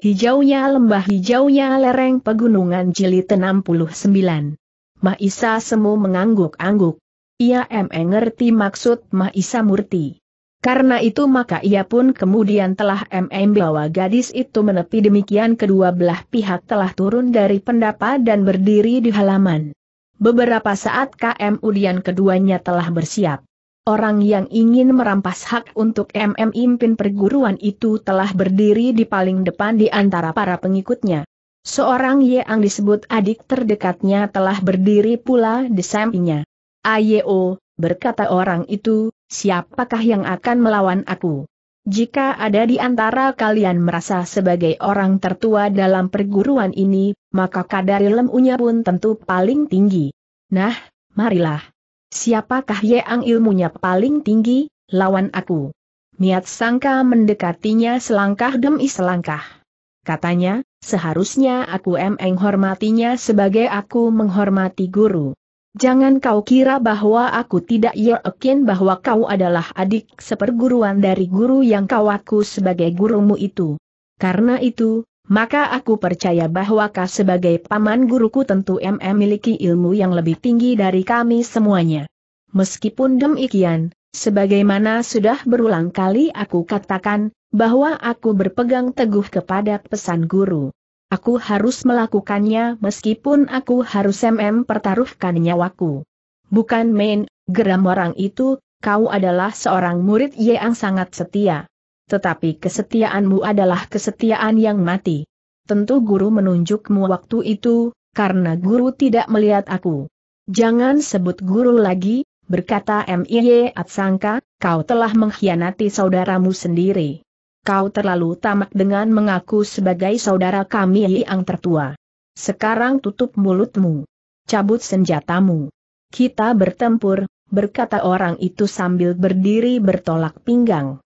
Hijaunya lembah hijaunya lereng pegunungan jilid 69. Maisa Semu mengangguk-angguk. Ia mengerti maksud Maisa Murti. Karena itu maka ia pun kemudian telah MM bahwa gadis itu menepi demikian kedua belah pihak telah turun dari pendapa dan berdiri di halaman. Beberapa saat KM Udian keduanya telah bersiap. Orang yang ingin merampas hak untuk MM Impin perguruan itu telah berdiri di paling depan di antara para pengikutnya. Seorang yang disebut adik terdekatnya telah berdiri pula di sampingnya. Ayo, berkata orang itu, siapakah yang akan melawan aku? Jika ada di antara kalian merasa sebagai orang tertua dalam perguruan ini, maka kadar ilmunya pun tentu paling tinggi. Nah, marilah. Siapakah yang ilmunya paling tinggi, lawan aku? Niat sangka mendekatinya selangkah demi selangkah. Katanya, seharusnya aku menghormatinya sebagai aku menghormati guru. Jangan kau kira bahwa aku tidak yakin bahwa kau adalah adik seperguruan dari guru yang kau aku sebagai gurumu itu. Karena itu, maka aku percaya bahwa kau sebagai paman guruku tentu mm memiliki ilmu yang lebih tinggi dari kami semuanya. Meskipun demikian, sebagaimana sudah berulang kali aku katakan, bahwa aku berpegang teguh kepada pesan guru. Aku harus melakukannya meskipun aku harus mm pertaruhkan nyawaku. Bukan main, geram orang itu, kau adalah seorang murid yang sangat setia. Tetapi kesetiaanmu adalah kesetiaan yang mati. Tentu guru menunjukmu waktu itu, karena guru tidak melihat aku. Jangan sebut guru lagi, berkata M.I.Y. Atsangka, kau telah mengkhianati saudaramu sendiri. Kau terlalu tamak dengan mengaku sebagai saudara kami yang tertua. Sekarang tutup mulutmu. Cabut senjatamu. Kita bertempur, berkata orang itu sambil berdiri bertolak pinggang.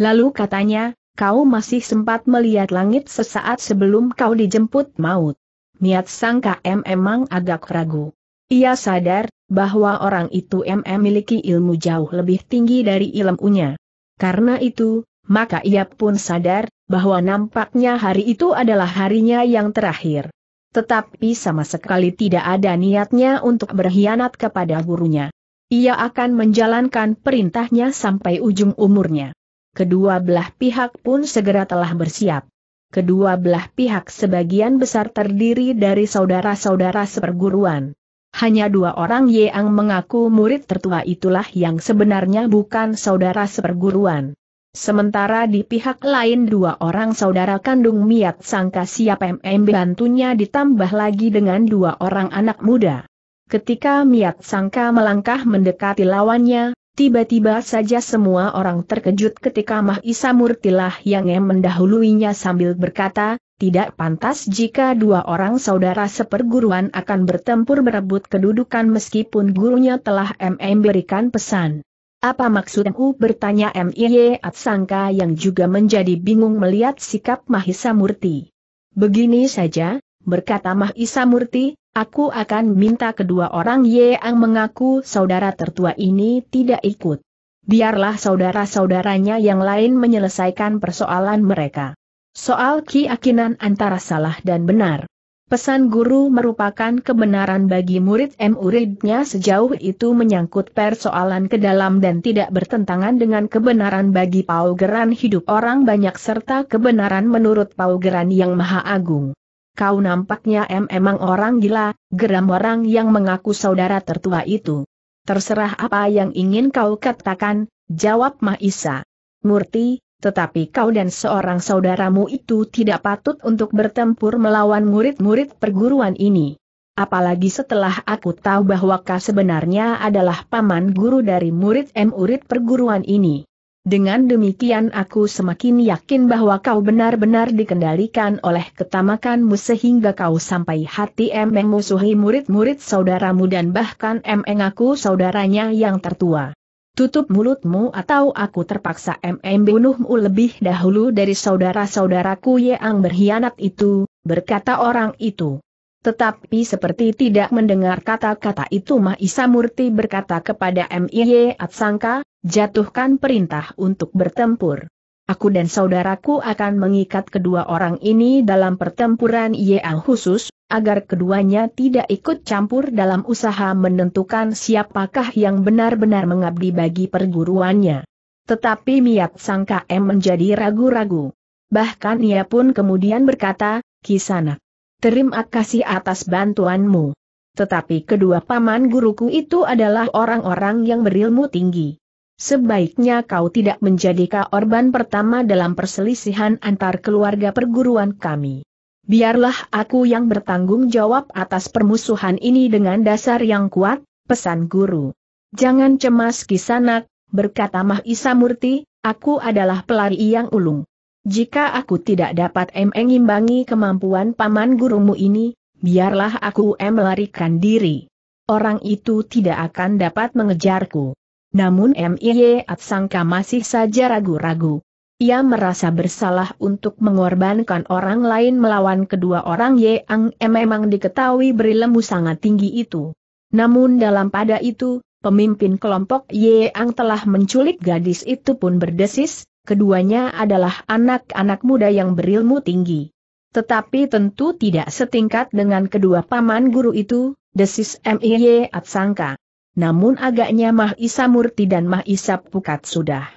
Lalu katanya, kau masih sempat melihat langit sesaat sebelum kau dijemput maut. Niat sang KM emang agak ragu. Ia sadar, bahwa orang itu memiliki ilmu jauh lebih tinggi dari ilmunya. Karena itu, maka ia pun sadar, bahwa nampaknya hari itu adalah harinya yang terakhir. Tetapi sama sekali tidak ada niatnya untuk berkhianat kepada gurunya. Ia akan menjalankan perintahnya sampai ujung umurnya kedua belah pihak pun segera telah bersiap. Kedua belah pihak sebagian besar terdiri dari saudara-saudara seperguruan. Hanya dua orang yang mengaku murid tertua itulah yang sebenarnya bukan saudara seperguruan. Sementara di pihak lain dua orang saudara kandung Miat sangka siap MMB bantunya ditambah lagi dengan dua orang anak muda. Ketika Miat sangka melangkah mendekati lawannya, Tiba-tiba saja semua orang terkejut ketika Mahisa Murtilah yang mendahuluinya sambil berkata, tidak pantas jika dua orang saudara seperguruan akan bertempur merebut kedudukan meskipun gurunya telah MM berikan pesan. Apa maksudmu bertanya MIY Atsangka yang juga menjadi bingung melihat sikap Mahisa Murti. Begini saja, berkata Mahisa Murti, Aku akan minta kedua orang yang mengaku saudara tertua ini tidak ikut. Biarlah saudara-saudaranya yang lain menyelesaikan persoalan mereka. Soal keyakinan antara salah dan benar. Pesan guru merupakan kebenaran bagi murid M. Muridnya sejauh itu menyangkut persoalan ke dalam dan tidak bertentangan dengan kebenaran bagi paugeran hidup orang banyak serta kebenaran menurut paugeran yang maha agung kau nampaknya em emang orang gila, geram orang yang mengaku saudara tertua itu. Terserah apa yang ingin kau katakan, jawab Mahisa. Murti, tetapi kau dan seorang saudaramu itu tidak patut untuk bertempur melawan murid-murid perguruan ini. Apalagi setelah aku tahu bahwa kau sebenarnya adalah paman guru dari murid murid perguruan ini. Dengan demikian aku semakin yakin bahwa kau benar-benar dikendalikan oleh ketamakanmu sehingga kau sampai hati Emeng musuhi murid-murid saudaramu dan bahkan Emeng aku saudaranya yang tertua. Tutup mulutmu atau aku terpaksa Emeng bunuhmu lebih dahulu dari saudara-saudaraku yang berkhianat itu, berkata orang itu. Tetapi seperti tidak mendengar kata-kata itu Mahisa Murti berkata kepada M.I.Y. Atsangka, jatuhkan perintah untuk bertempur. Aku dan saudaraku akan mengikat kedua orang ini dalam pertempuran yang khusus, agar keduanya tidak ikut campur dalam usaha menentukan siapakah yang benar-benar mengabdi bagi perguruannya. Tetapi Miat Sang KM menjadi ragu-ragu. Bahkan ia pun kemudian berkata, Kisanak, terima kasih atas bantuanmu. Tetapi kedua paman guruku itu adalah orang-orang yang berilmu tinggi. Sebaiknya kau tidak menjadi korban pertama dalam perselisihan antar keluarga perguruan kami. Biarlah aku yang bertanggung jawab atas permusuhan ini dengan dasar yang kuat, pesan guru. Jangan cemas kisanak, berkata Mah Murti, aku adalah pelari yang ulung. Jika aku tidak dapat mengimbangi kemampuan paman gurumu ini, biarlah aku melarikan diri. Orang itu tidak akan dapat mengejarku. Namun MIY Atsangka masih saja ragu-ragu. Ia merasa bersalah untuk mengorbankan orang lain melawan kedua orang yang memang diketahui berilmu sangat tinggi itu. Namun dalam pada itu, pemimpin kelompok yang telah menculik gadis itu pun berdesis, keduanya adalah anak-anak muda yang berilmu tinggi. Tetapi tentu tidak setingkat dengan kedua paman guru itu, desis MIY Atsangka namun agaknya Mah Isa Murti dan Mah Isa Pukat sudah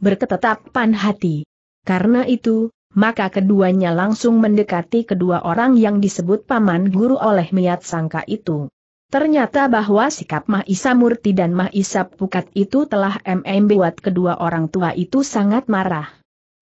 berketetapan hati. Karena itu, maka keduanya langsung mendekati kedua orang yang disebut paman guru oleh Miat Sangka itu. Ternyata bahwa sikap Mah Isa Murti dan Mah Isa Pukat itu telah MM buat kedua orang tua itu sangat marah.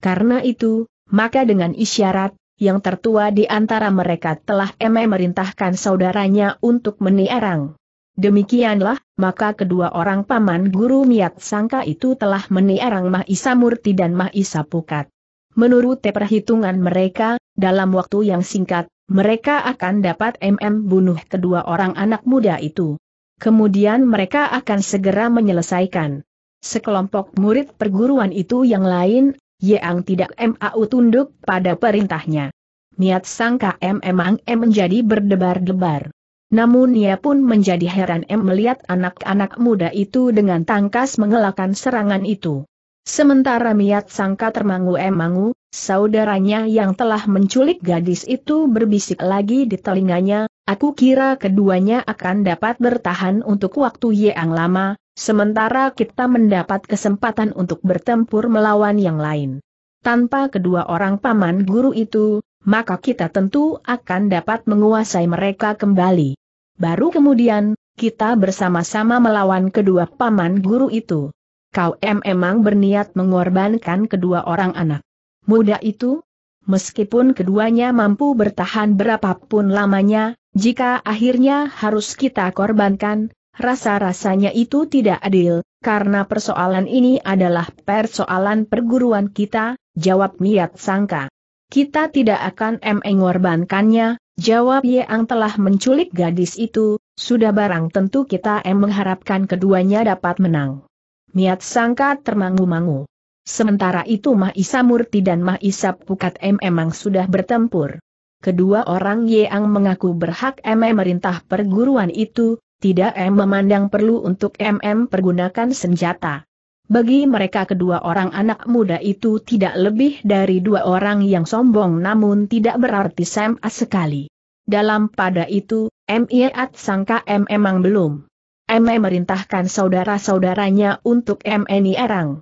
Karena itu, maka dengan isyarat, yang tertua di antara mereka telah MM merintahkan saudaranya untuk meniarang. Demikianlah, maka kedua orang paman guru Miat Sangka itu telah meniarang Mahisa Murti dan Mahisa Pukat. Menurut perhitungan mereka, dalam waktu yang singkat, mereka akan dapat MM bunuh kedua orang anak muda itu. Kemudian mereka akan segera menyelesaikan. Sekelompok murid perguruan itu yang lain, yang tidak MAU tunduk pada perintahnya. Niat sangka MM ang M menjadi berdebar-debar. Namun ia pun menjadi heran M melihat anak-anak muda itu dengan tangkas mengelakkan serangan itu. Sementara Miat sangka termangu emangu, saudaranya yang telah menculik gadis itu berbisik lagi di telinganya, aku kira keduanya akan dapat bertahan untuk waktu yang lama, sementara kita mendapat kesempatan untuk bertempur melawan yang lain. Tanpa kedua orang paman guru itu, maka kita tentu akan dapat menguasai mereka kembali. Baru kemudian, kita bersama-sama melawan kedua paman guru itu. Kau em emang berniat mengorbankan kedua orang anak muda itu? Meskipun keduanya mampu bertahan berapapun lamanya, jika akhirnya harus kita korbankan, rasa-rasanya itu tidak adil, karena persoalan ini adalah persoalan perguruan kita, jawab niat sangka. Kita tidak akan mengorbankannya, Jawab Yeang telah menculik gadis itu, sudah barang tentu kita em mengharapkan keduanya dapat menang. Miat sangka termangu-mangu. Sementara itu Mah Isa Murti dan Mah Isa Pukat M emang sudah bertempur. Kedua orang Yeang mengaku berhak M merintah perguruan itu, tidak M memandang perlu untuk MM pergunakan senjata. Bagi mereka kedua orang anak muda itu tidak lebih dari dua orang yang sombong namun tidak berarti as sekali. Dalam pada itu, M.I.A.T. sangka M memang belum. M e merintahkan saudara-saudaranya untuk MNI e erang.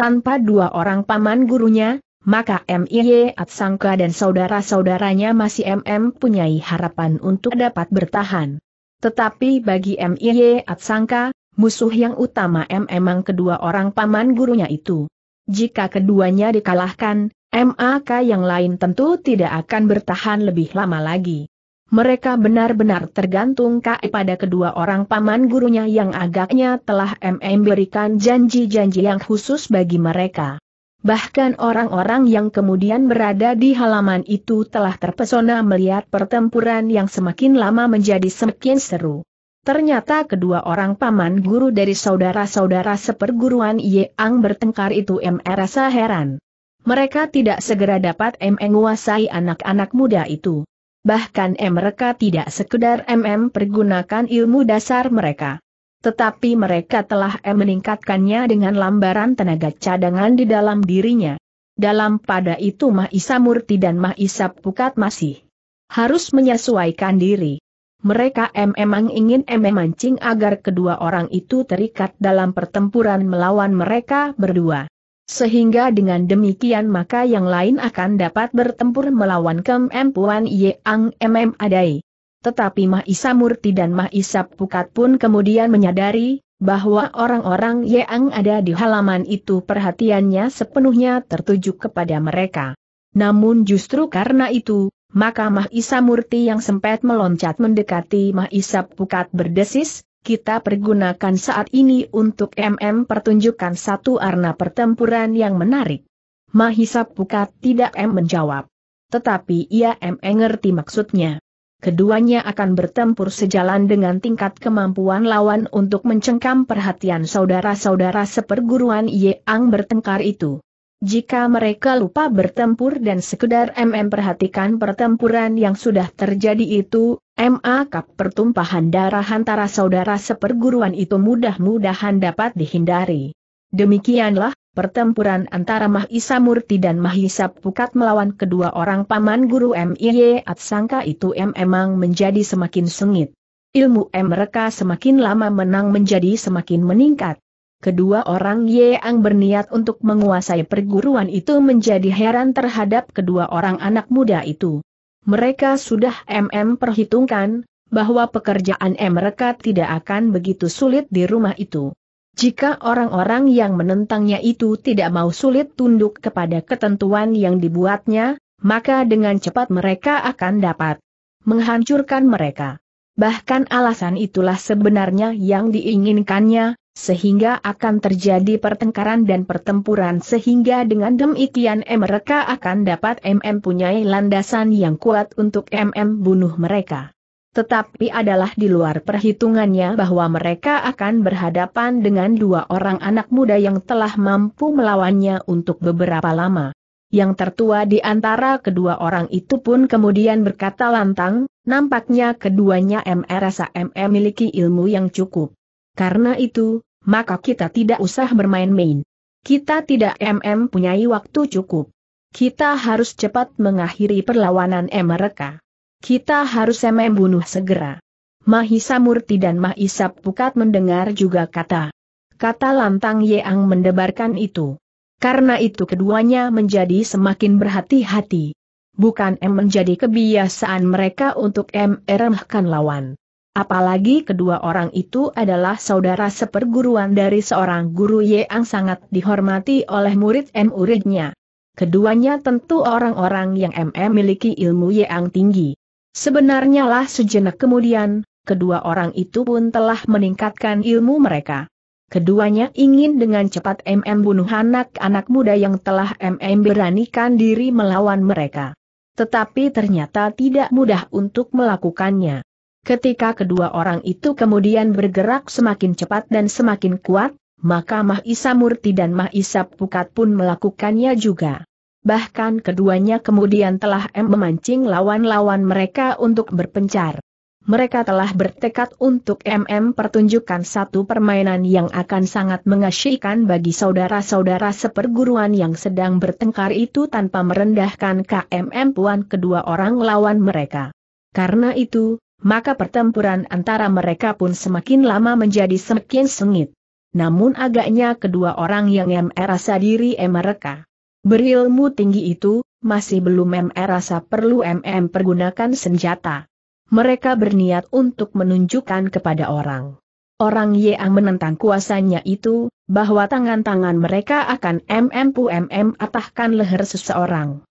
Tanpa dua orang paman gurunya, maka M.I.A.T. sangka dan saudara-saudaranya masih MM punyai harapan untuk dapat bertahan. Tetapi bagi at sangka Musuh yang utama M emang kedua orang paman gurunya itu. Jika keduanya dikalahkan, MAK yang lain tentu tidak akan bertahan lebih lama lagi. Mereka benar-benar tergantung KE pada kedua orang paman gurunya yang agaknya telah MM berikan janji-janji yang khusus bagi mereka. Bahkan orang-orang yang kemudian berada di halaman itu telah terpesona melihat pertempuran yang semakin lama menjadi semakin seru. Ternyata kedua orang paman guru dari saudara-saudara seperguruan Ye Ang bertengkar itu M rasa heran. Mereka tidak segera dapat M menguasai anak-anak muda itu. Bahkan M mereka tidak sekedar MM pergunakan ilmu dasar mereka. Tetapi mereka telah M meningkatkannya dengan lambaran tenaga cadangan di dalam dirinya. Dalam pada itu Mahisa Murti dan Mahisa Pukat masih harus menyesuaikan diri. Mereka memang ingin memancing agar kedua orang itu terikat dalam pertempuran melawan mereka berdua. Sehingga dengan demikian maka yang lain akan dapat bertempur melawan kemampuan Yang MM Adai. Tetapi Mahisa Murti dan Mahisa Pukat pun kemudian menyadari, bahwa orang-orang yang ada di halaman itu perhatiannya sepenuhnya tertuju kepada mereka. Namun justru karena itu, maka Mahisa Murti yang sempat meloncat mendekati Mahisa Pukat berdesis, kita pergunakan saat ini untuk MM pertunjukan satu arna pertempuran yang menarik. Mahisa Pukat tidak M menjawab. Tetapi ia M ngerti maksudnya. Keduanya akan bertempur sejalan dengan tingkat kemampuan lawan untuk mencengkam perhatian saudara-saudara seperguruan Yeang bertengkar itu. Jika mereka lupa bertempur dan sekedar MM perhatikan pertempuran yang sudah terjadi itu, MA Kap pertumpahan darah antara saudara seperguruan itu mudah-mudahan dapat dihindari. Demikianlah, pertempuran antara Mahisa Murti dan Mahisa Pukat melawan kedua orang paman guru MIY Atsangka itu M emang menjadi semakin sengit. Ilmu M mereka semakin lama menang menjadi semakin meningkat kedua orang yang berniat untuk menguasai perguruan itu menjadi heran terhadap kedua orang anak muda itu. Mereka sudah MM perhitungkan, bahwa pekerjaan mereka tidak akan begitu sulit di rumah itu. Jika orang-orang yang menentangnya itu tidak mau sulit tunduk kepada ketentuan yang dibuatnya, maka dengan cepat mereka akan dapat menghancurkan mereka. Bahkan alasan itulah sebenarnya yang diinginkannya, sehingga akan terjadi pertengkaran dan pertempuran sehingga dengan demikian mereka akan dapat MM punyai landasan yang kuat untuk MM bunuh mereka. Tetapi adalah di luar perhitungannya bahwa mereka akan berhadapan dengan dua orang anak muda yang telah mampu melawannya untuk beberapa lama. Yang tertua di antara kedua orang itu pun kemudian berkata lantang, nampaknya keduanya MR rasa MM miliki ilmu yang cukup. Karena itu, maka kita tidak usah bermain-main. Kita tidak MM punyai waktu cukup. Kita harus cepat mengakhiri perlawanan mereka. Kita harus MM bunuh segera. Mahisa Murti dan Mahisa Pukat mendengar juga kata. Kata lantang Yeang mendebarkan itu. Karena itu keduanya menjadi semakin berhati-hati. Bukan M menjadi kebiasaan mereka untuk M meremehkan lawan. Apalagi kedua orang itu adalah saudara seperguruan dari seorang guru yang sangat dihormati oleh murid-muridnya. Keduanya tentu orang-orang yang MM miliki ilmu yang tinggi. Sebenarnya lah sejenak kemudian, kedua orang itu pun telah meningkatkan ilmu mereka. Keduanya ingin dengan cepat MM bunuh anak-anak muda yang telah MM beranikan diri melawan mereka. Tetapi ternyata tidak mudah untuk melakukannya. Ketika kedua orang itu kemudian bergerak semakin cepat dan semakin kuat, maka Mahisa Murti dan Mahisa Pukat pun melakukannya juga. Bahkan keduanya kemudian telah memancing lawan-lawan mereka untuk berpencar. Mereka telah bertekad untuk MM pertunjukan satu permainan yang akan sangat mengasyikan bagi saudara-saudara seperguruan yang sedang bertengkar itu tanpa merendahkan KMM puan kedua orang lawan mereka. Karena itu, maka pertempuran antara mereka pun semakin lama menjadi semakin sengit. Namun agaknya kedua orang yang merasa diri mereka berilmu tinggi itu, masih belum merasa perlu MM pergunakan senjata. Mereka berniat untuk menunjukkan kepada orang. Orang yang menentang kuasanya itu, bahwa tangan-tangan mereka akan MM pu MM atahkan leher seseorang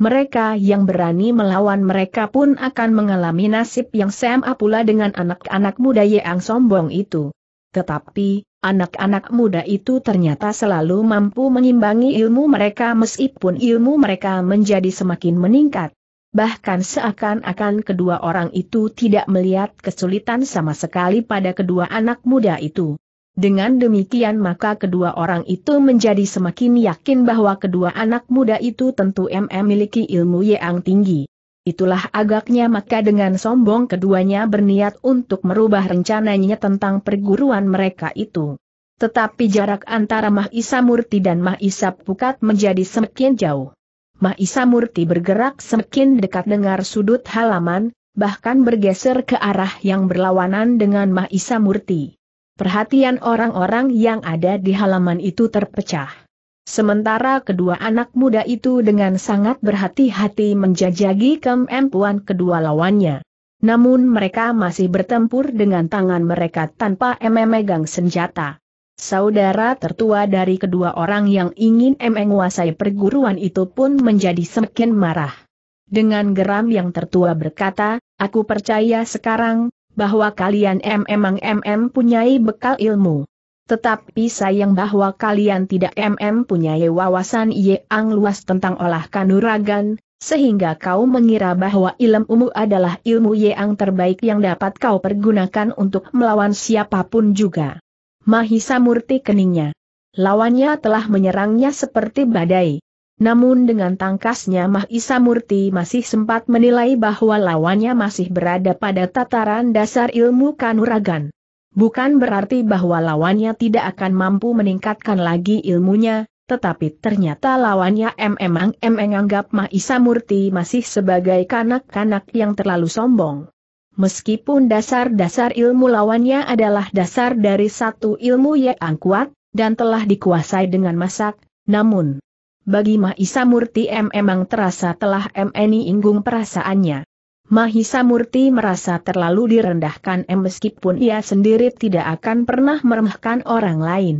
mereka yang berani melawan mereka pun akan mengalami nasib yang sama pula dengan anak-anak muda yang sombong itu. Tetapi, anak-anak muda itu ternyata selalu mampu mengimbangi ilmu mereka meskipun ilmu mereka menjadi semakin meningkat. Bahkan seakan-akan kedua orang itu tidak melihat kesulitan sama sekali pada kedua anak muda itu. Dengan demikian maka kedua orang itu menjadi semakin yakin bahwa kedua anak muda itu tentu memiliki ilmu yang tinggi. Itulah agaknya maka dengan sombong keduanya berniat untuk merubah rencananya tentang perguruan mereka itu. Tetapi jarak antara Mahisa Murti dan Mahisa Pukat menjadi semakin jauh. Mahisa Murti bergerak semakin dekat dengar sudut halaman, bahkan bergeser ke arah yang berlawanan dengan Mahisa Murti. Perhatian orang-orang yang ada di halaman itu terpecah. Sementara kedua anak muda itu dengan sangat berhati-hati menjajagi kemampuan kedua lawannya. Namun mereka masih bertempur dengan tangan mereka tanpa memegang senjata. Saudara tertua dari kedua orang yang ingin menguasai perguruan itu pun menjadi semakin marah. Dengan geram yang tertua berkata, aku percaya sekarang, bahwa kalian emang MM punyai bekal ilmu. Tetapi sayang bahwa kalian tidak MM punyai wawasan yang luas tentang olah kanuragan, sehingga kau mengira bahwa ilmu umu adalah ilmu yang terbaik yang dapat kau pergunakan untuk melawan siapapun juga. Mahisa murti keningnya. Lawannya telah menyerangnya seperti badai. Namun dengan tangkasnya Mahisa Murti masih sempat menilai bahwa lawannya masih berada pada tataran dasar ilmu kanuragan. Bukan berarti bahwa lawannya tidak akan mampu meningkatkan lagi ilmunya, tetapi ternyata lawannya memang menganggap Mahisa Murti masih sebagai kanak-kanak yang terlalu sombong. Meskipun dasar-dasar ilmu lawannya adalah dasar dari satu ilmu yang kuat, dan telah dikuasai dengan masak, namun, bagi Mahisa Murti M emang terasa telah MNI inggung perasaannya. Mahisa Murti merasa terlalu direndahkan M meskipun ia sendiri tidak akan pernah meremehkan orang lain.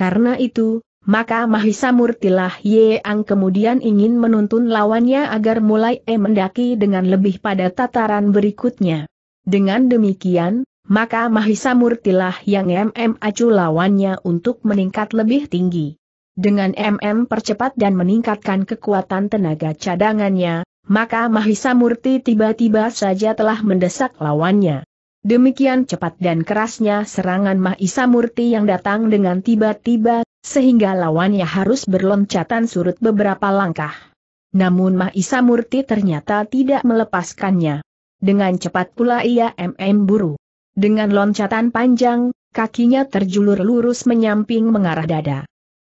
Karena itu, maka Mahisa Murti Murtilah Yeang kemudian ingin menuntun lawannya agar mulai E mendaki dengan lebih pada tataran berikutnya. Dengan demikian, maka Mahisa Murti lah yang MM acu lawannya untuk meningkat lebih tinggi. Dengan MM percepat dan meningkatkan kekuatan tenaga cadangannya, maka Mahisa Murti tiba-tiba saja telah mendesak lawannya. Demikian cepat dan kerasnya serangan Mahisa Murti yang datang dengan tiba-tiba, sehingga lawannya harus berloncatan surut beberapa langkah. Namun Mahisa Murti ternyata tidak melepaskannya. Dengan cepat pula ia MM buru. Dengan loncatan panjang, kakinya terjulur lurus menyamping mengarah dada.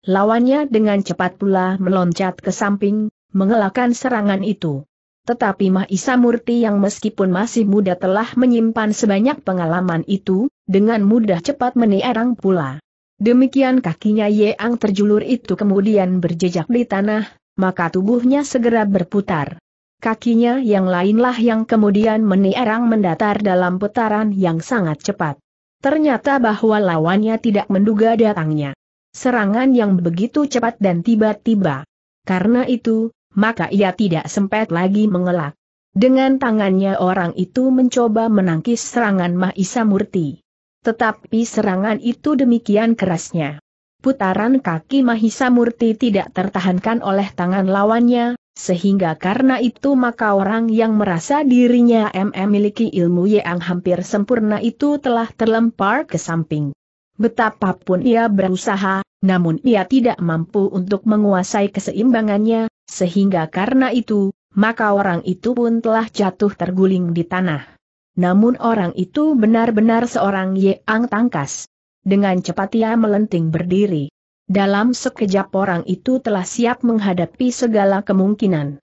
Lawannya dengan cepat pula meloncat ke samping, mengelakkan serangan itu. Tetapi Mahisa Murti yang meskipun masih muda telah menyimpan sebanyak pengalaman itu, dengan mudah cepat meniarang pula. Demikian kakinya Yeang terjulur itu kemudian berjejak di tanah, maka tubuhnya segera berputar. Kakinya yang lainlah yang kemudian meniarang mendatar dalam putaran yang sangat cepat. Ternyata bahwa lawannya tidak menduga datangnya serangan yang begitu cepat dan tiba-tiba. Karena itu, maka ia tidak sempat lagi mengelak. Dengan tangannya orang itu mencoba menangkis serangan Mahisa Murti. Tetapi serangan itu demikian kerasnya. Putaran kaki Mahisa Murti tidak tertahankan oleh tangan lawannya, sehingga karena itu maka orang yang merasa dirinya MM memiliki ilmu yang hampir sempurna itu telah terlempar ke samping. Betapapun ia berusaha, namun ia tidak mampu untuk menguasai keseimbangannya, sehingga karena itu, maka orang itu pun telah jatuh terguling di tanah. Namun orang itu benar-benar seorang Yeang Tangkas. Dengan cepat ia melenting berdiri. Dalam sekejap orang itu telah siap menghadapi segala kemungkinan.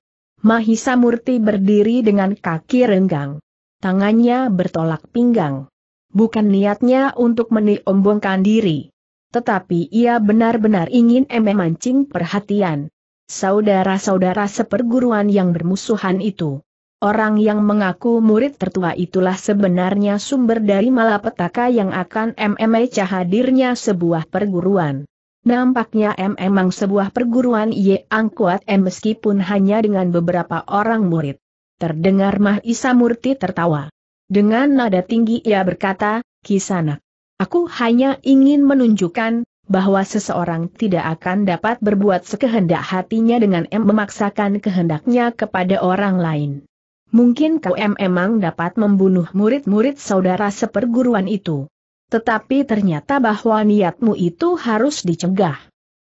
Mahisa Murti berdiri dengan kaki renggang. Tangannya bertolak pinggang. Bukan niatnya untuk meniombongkan diri. Tetapi ia benar-benar ingin memancing perhatian. Saudara-saudara seperguruan yang bermusuhan itu. Orang yang mengaku murid tertua itulah sebenarnya sumber dari malapetaka yang akan MMA hadirnya sebuah perguruan. Nampaknya M memang sebuah perguruan yang kuat M meskipun hanya dengan beberapa orang murid. Terdengar Mahisa Murti tertawa. Dengan nada tinggi ia berkata, Kisanak, aku hanya ingin menunjukkan bahwa seseorang tidak akan dapat berbuat sekehendak hatinya dengan M memaksakan kehendaknya kepada orang lain. Mungkin kau M emang dapat membunuh murid-murid saudara seperguruan itu. Tetapi ternyata bahwa niatmu itu harus dicegah.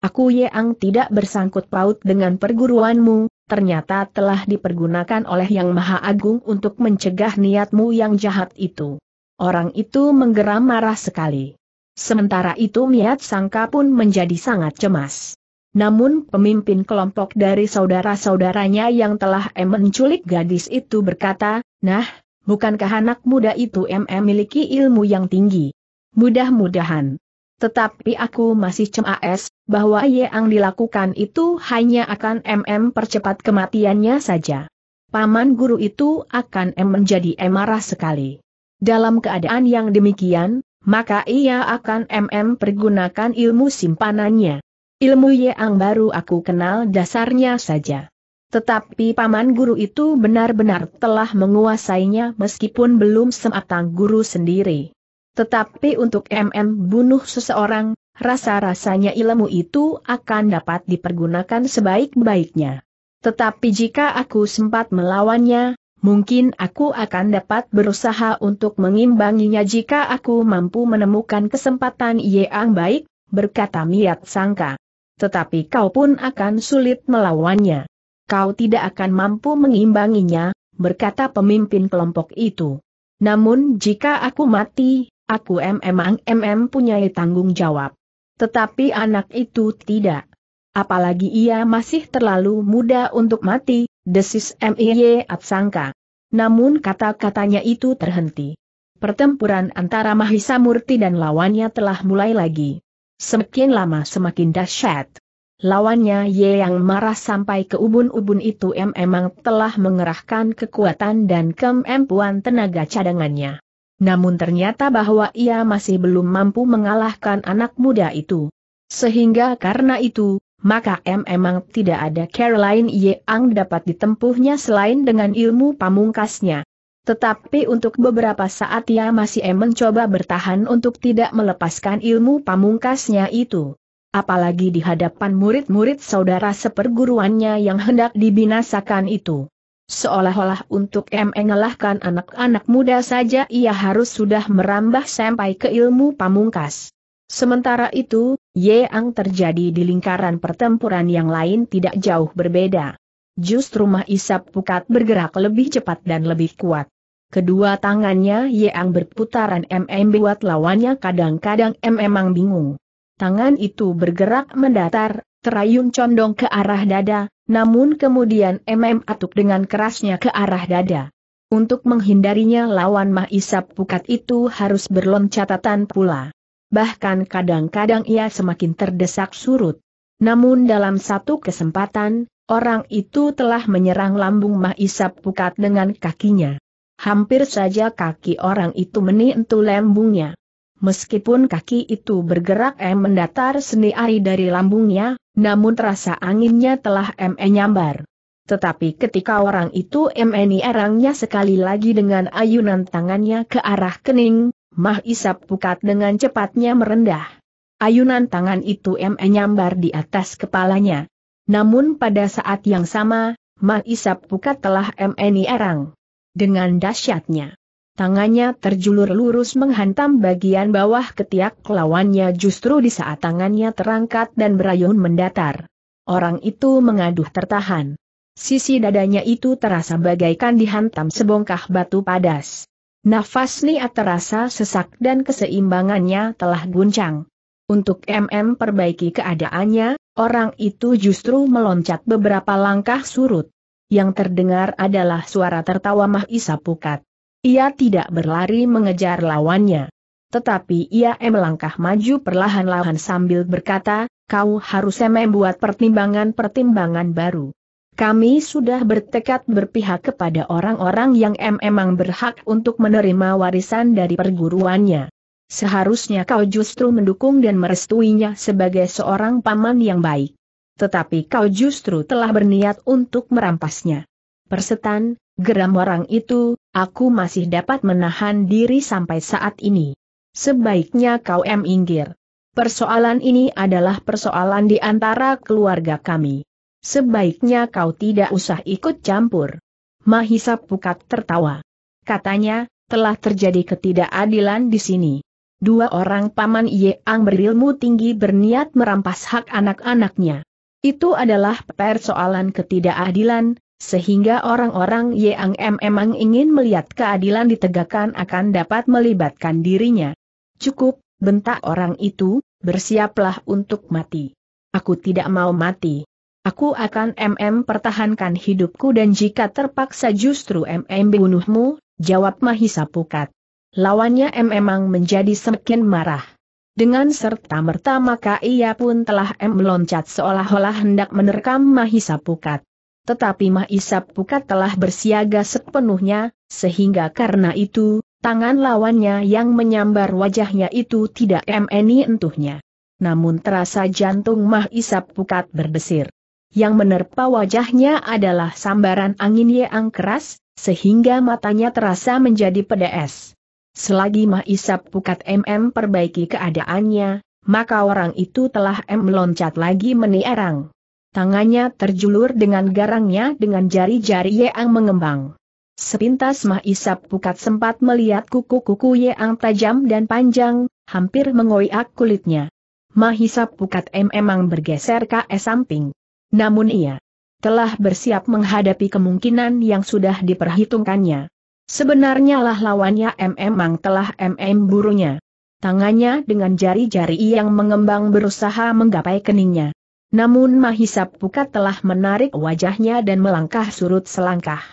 Aku Yang tidak bersangkut paut dengan perguruanmu, ternyata telah dipergunakan oleh Yang Maha Agung untuk mencegah niatmu yang jahat itu. Orang itu menggeram marah sekali. Sementara itu Miat Sangka pun menjadi sangat cemas. Namun pemimpin kelompok dari saudara-saudaranya yang telah M menculik gadis itu berkata, Nah, bukankah anak muda itu M memiliki ilmu yang tinggi? Mudah-mudahan tetapi aku masih cemas bahwa yang dilakukan itu hanya akan MM percepat kematiannya saja. Paman guru itu akan M menjadi marah sekali. Dalam keadaan yang demikian, maka ia akan MM pergunakan ilmu simpanannya. Ilmu yang baru aku kenal dasarnya saja. Tetapi paman guru itu benar-benar telah menguasainya meskipun belum sematang guru sendiri. Tetapi untuk MM bunuh seseorang, rasa-rasanya ilmu itu akan dapat dipergunakan sebaik-baiknya. Tetapi jika aku sempat melawannya, mungkin aku akan dapat berusaha untuk mengimbanginya jika aku mampu menemukan kesempatan yang baik, berkata Miat Sangka. Tetapi kau pun akan sulit melawannya. Kau tidak akan mampu mengimbanginya, berkata pemimpin kelompok itu. Namun jika aku mati, Aku memang MM punya tanggung jawab. Tetapi anak itu tidak. Apalagi ia masih terlalu muda untuk mati, desis MIY Atsangka. Namun kata-katanya itu terhenti. Pertempuran antara Mahisa Murti dan lawannya telah mulai lagi. Semakin lama semakin dahsyat. Lawannya Ye yang marah sampai ke ubun-ubun itu memang telah mengerahkan kekuatan dan kemampuan tenaga cadangannya. Namun ternyata bahwa ia masih belum mampu mengalahkan anak muda itu. Sehingga karena itu, maka M memang tidak ada Caroline Yeang dapat ditempuhnya selain dengan ilmu pamungkasnya. Tetapi untuk beberapa saat ia masih mencoba bertahan untuk tidak melepaskan ilmu pamungkasnya itu. Apalagi di hadapan murid-murid saudara seperguruannya yang hendak dibinasakan itu. Seolah-olah untuk mengalahkan anak-anak muda saja ia harus sudah merambah sampai ke ilmu pamungkas. Sementara itu, Yeang terjadi di lingkaran pertempuran yang lain tidak jauh berbeda. Justru rumah Isap Pukat bergerak lebih cepat dan lebih kuat. Kedua tangannya Yeang berputaran MM buat lawannya kadang-kadang memang bingung. Tangan itu bergerak mendatar, terayun condong ke arah dada, namun kemudian MM atuk dengan kerasnya ke arah dada. Untuk menghindarinya lawan mah isap Pukat itu harus berloncatatan pula. Bahkan kadang-kadang ia semakin terdesak surut. Namun dalam satu kesempatan, orang itu telah menyerang lambung mah isap Pukat dengan kakinya. Hampir saja kaki orang itu menentu lambungnya. Meskipun kaki itu bergerak M mendatar seni ari dari lambungnya, namun rasa anginnya telah e nyambar. Tetapi ketika orang itu MNI e erangnya sekali lagi dengan ayunan tangannya ke arah kening, Mah Isap Pukat dengan cepatnya merendah. Ayunan tangan itu e nyambar di atas kepalanya. Namun pada saat yang sama, Mah Isap Pukat telah MNI erang. Dengan dahsyatnya, Tangannya terjulur lurus menghantam bagian bawah ketiak lawannya justru di saat tangannya terangkat dan berayun mendatar. Orang itu mengaduh tertahan. Sisi dadanya itu terasa bagaikan dihantam sebongkah batu padas. Nafas Nia terasa sesak dan keseimbangannya telah guncang. Untuk MM perbaiki keadaannya, orang itu justru meloncat beberapa langkah surut. Yang terdengar adalah suara tertawa Mahisa Pukat. Ia tidak berlari mengejar lawannya. Tetapi ia melangkah maju perlahan-lahan sambil berkata, kau harus membuat pertimbangan-pertimbangan baru. Kami sudah bertekad berpihak kepada orang-orang yang memang berhak untuk menerima warisan dari perguruannya. Seharusnya kau justru mendukung dan merestuinya sebagai seorang paman yang baik. Tetapi kau justru telah berniat untuk merampasnya. Persetan, geram orang itu, aku masih dapat menahan diri sampai saat ini. Sebaiknya kau minggir. Persoalan ini adalah persoalan di antara keluarga kami. Sebaiknya kau tidak usah ikut campur. Mahisa Pukat tertawa. Katanya, telah terjadi ketidakadilan di sini. Dua orang paman Yeang berilmu tinggi berniat merampas hak anak-anaknya. Itu adalah persoalan ketidakadilan, sehingga orang-orang yang memang ingin melihat keadilan ditegakkan akan dapat melibatkan dirinya. Cukup, bentak orang itu, bersiaplah untuk mati. Aku tidak mau mati. Aku akan MM pertahankan hidupku dan jika terpaksa justru MM bunuhmu, jawab Mahisa Pukat. Lawannya M memang menjadi semakin marah. Dengan serta-merta maka ia pun telah M meloncat seolah-olah hendak menerkam Mahisa Pukat. Tetapi Mahisap Pukat telah bersiaga sepenuhnya, sehingga karena itu, tangan lawannya yang menyambar wajahnya itu tidak emeni entuhnya. Namun terasa jantung Mahisap Pukat berdesir. Yang menerpa wajahnya adalah sambaran angin yang keras, sehingga matanya terasa menjadi pedas. Selagi Mahisap Pukat MM perbaiki keadaannya, maka orang itu telah M meloncat lagi meniarang tangannya terjulur dengan garangnya dengan jari-jari Yeang mengembang. Sepintas Mah Pukat sempat melihat kuku-kuku Yeang tajam dan panjang, hampir mengoyak kulitnya. Mahisap Pukat M memang bergeser ke samping. Namun ia telah bersiap menghadapi kemungkinan yang sudah diperhitungkannya. Sebenarnya lah lawannya M memang telah MM burunya. Tangannya dengan jari-jari yang mengembang berusaha menggapai keningnya. Namun Mahisa Pukat telah menarik wajahnya dan melangkah surut selangkah.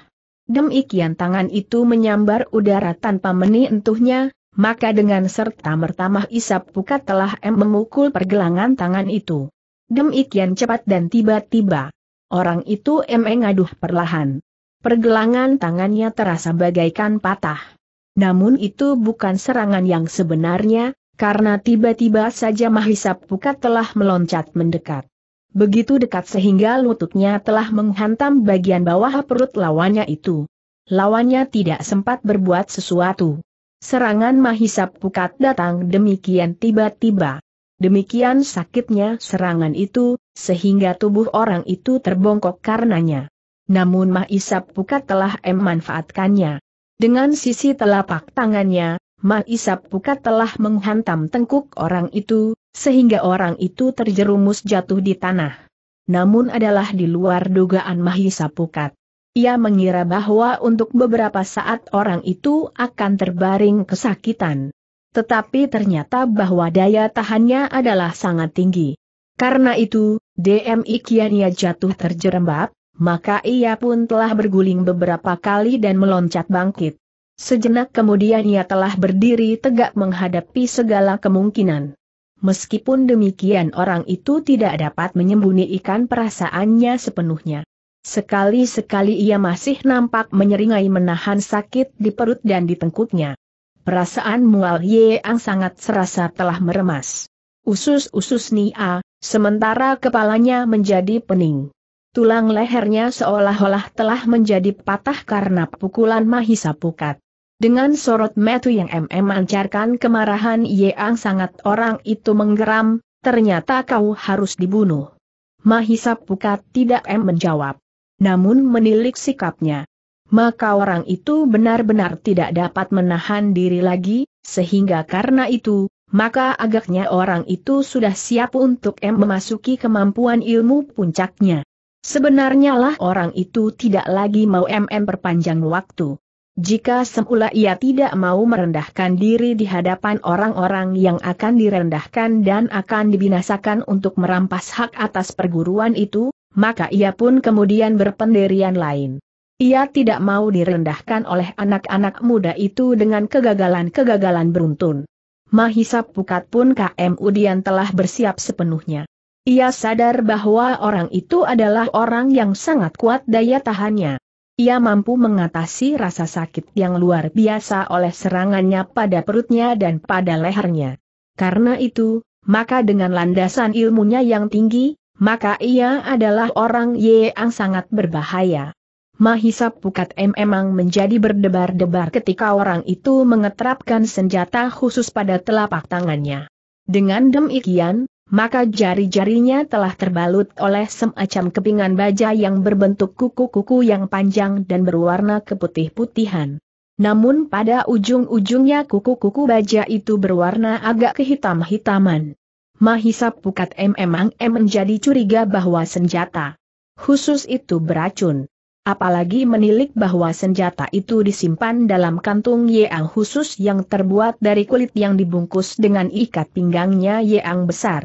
Demikian tangan itu menyambar udara tanpa entuhnya, maka dengan serta merta Mahisa Pukat telah memukul pergelangan tangan itu. Demikian cepat dan tiba-tiba. Orang itu mengaduh perlahan. Pergelangan tangannya terasa bagaikan patah. Namun itu bukan serangan yang sebenarnya, karena tiba-tiba saja Mahisa Pukat telah meloncat mendekat begitu dekat sehingga lututnya telah menghantam bagian bawah perut lawannya itu. Lawannya tidak sempat berbuat sesuatu. Serangan mahisap pukat datang demikian tiba-tiba. Demikian sakitnya serangan itu, sehingga tubuh orang itu terbongkok karenanya. Namun Mahisap Pukat telah memanfaatkannya. Dengan sisi telapak tangannya, Mahisap Pukat telah menghantam tengkuk orang itu, sehingga orang itu terjerumus jatuh di tanah. Namun adalah di luar dugaan Mahisa Pukat. Ia mengira bahwa untuk beberapa saat orang itu akan terbaring kesakitan. Tetapi ternyata bahwa daya tahannya adalah sangat tinggi. Karena itu, DM Ikiania jatuh terjerembab, maka ia pun telah berguling beberapa kali dan meloncat bangkit. Sejenak kemudian ia telah berdiri tegak menghadapi segala kemungkinan meskipun demikian orang itu tidak dapat menyembunyikan perasaannya sepenuhnya. Sekali-sekali ia masih nampak menyeringai menahan sakit di perut dan di tengkuknya. Perasaan mual Ye Ang sangat serasa telah meremas. Usus-usus Nia, sementara kepalanya menjadi pening. Tulang lehernya seolah-olah telah menjadi patah karena pukulan Mahisa Pukat. Dengan sorot metu yang MM mancarkan kemarahan Yeang sangat orang itu menggeram, ternyata kau harus dibunuh. Mahisa Pukat tidak M menjawab. Namun menilik sikapnya. Maka orang itu benar-benar tidak dapat menahan diri lagi, sehingga karena itu, maka agaknya orang itu sudah siap untuk M memasuki kemampuan ilmu puncaknya. Sebenarnya lah orang itu tidak lagi mau MM perpanjang waktu. Jika semula ia tidak mau merendahkan diri di hadapan orang-orang yang akan direndahkan dan akan dibinasakan untuk merampas hak atas perguruan itu, maka ia pun kemudian berpendirian lain. Ia tidak mau direndahkan oleh anak-anak muda itu dengan kegagalan-kegagalan beruntun. Mahisa Pukat pun KM Udian telah bersiap sepenuhnya. Ia sadar bahwa orang itu adalah orang yang sangat kuat daya tahannya. Ia mampu mengatasi rasa sakit yang luar biasa oleh serangannya pada perutnya dan pada lehernya. Karena itu, maka dengan landasan ilmunya yang tinggi, maka ia adalah orang yang sangat berbahaya. Mahisa Pukat M memang menjadi berdebar-debar ketika orang itu mengetrapkan senjata khusus pada telapak tangannya. Dengan demikian, maka jari-jarinya telah terbalut oleh semacam kepingan baja yang berbentuk kuku-kuku yang panjang dan berwarna keputih-putihan. Namun pada ujung-ujungnya kuku-kuku baja itu berwarna agak kehitam-hitaman. Mahisa Pukat M M. menjadi curiga bahwa senjata khusus itu beracun apalagi menilik bahwa senjata itu disimpan dalam kantung Yeang khusus yang terbuat dari kulit yang dibungkus dengan ikat pinggangnya Yeang besar.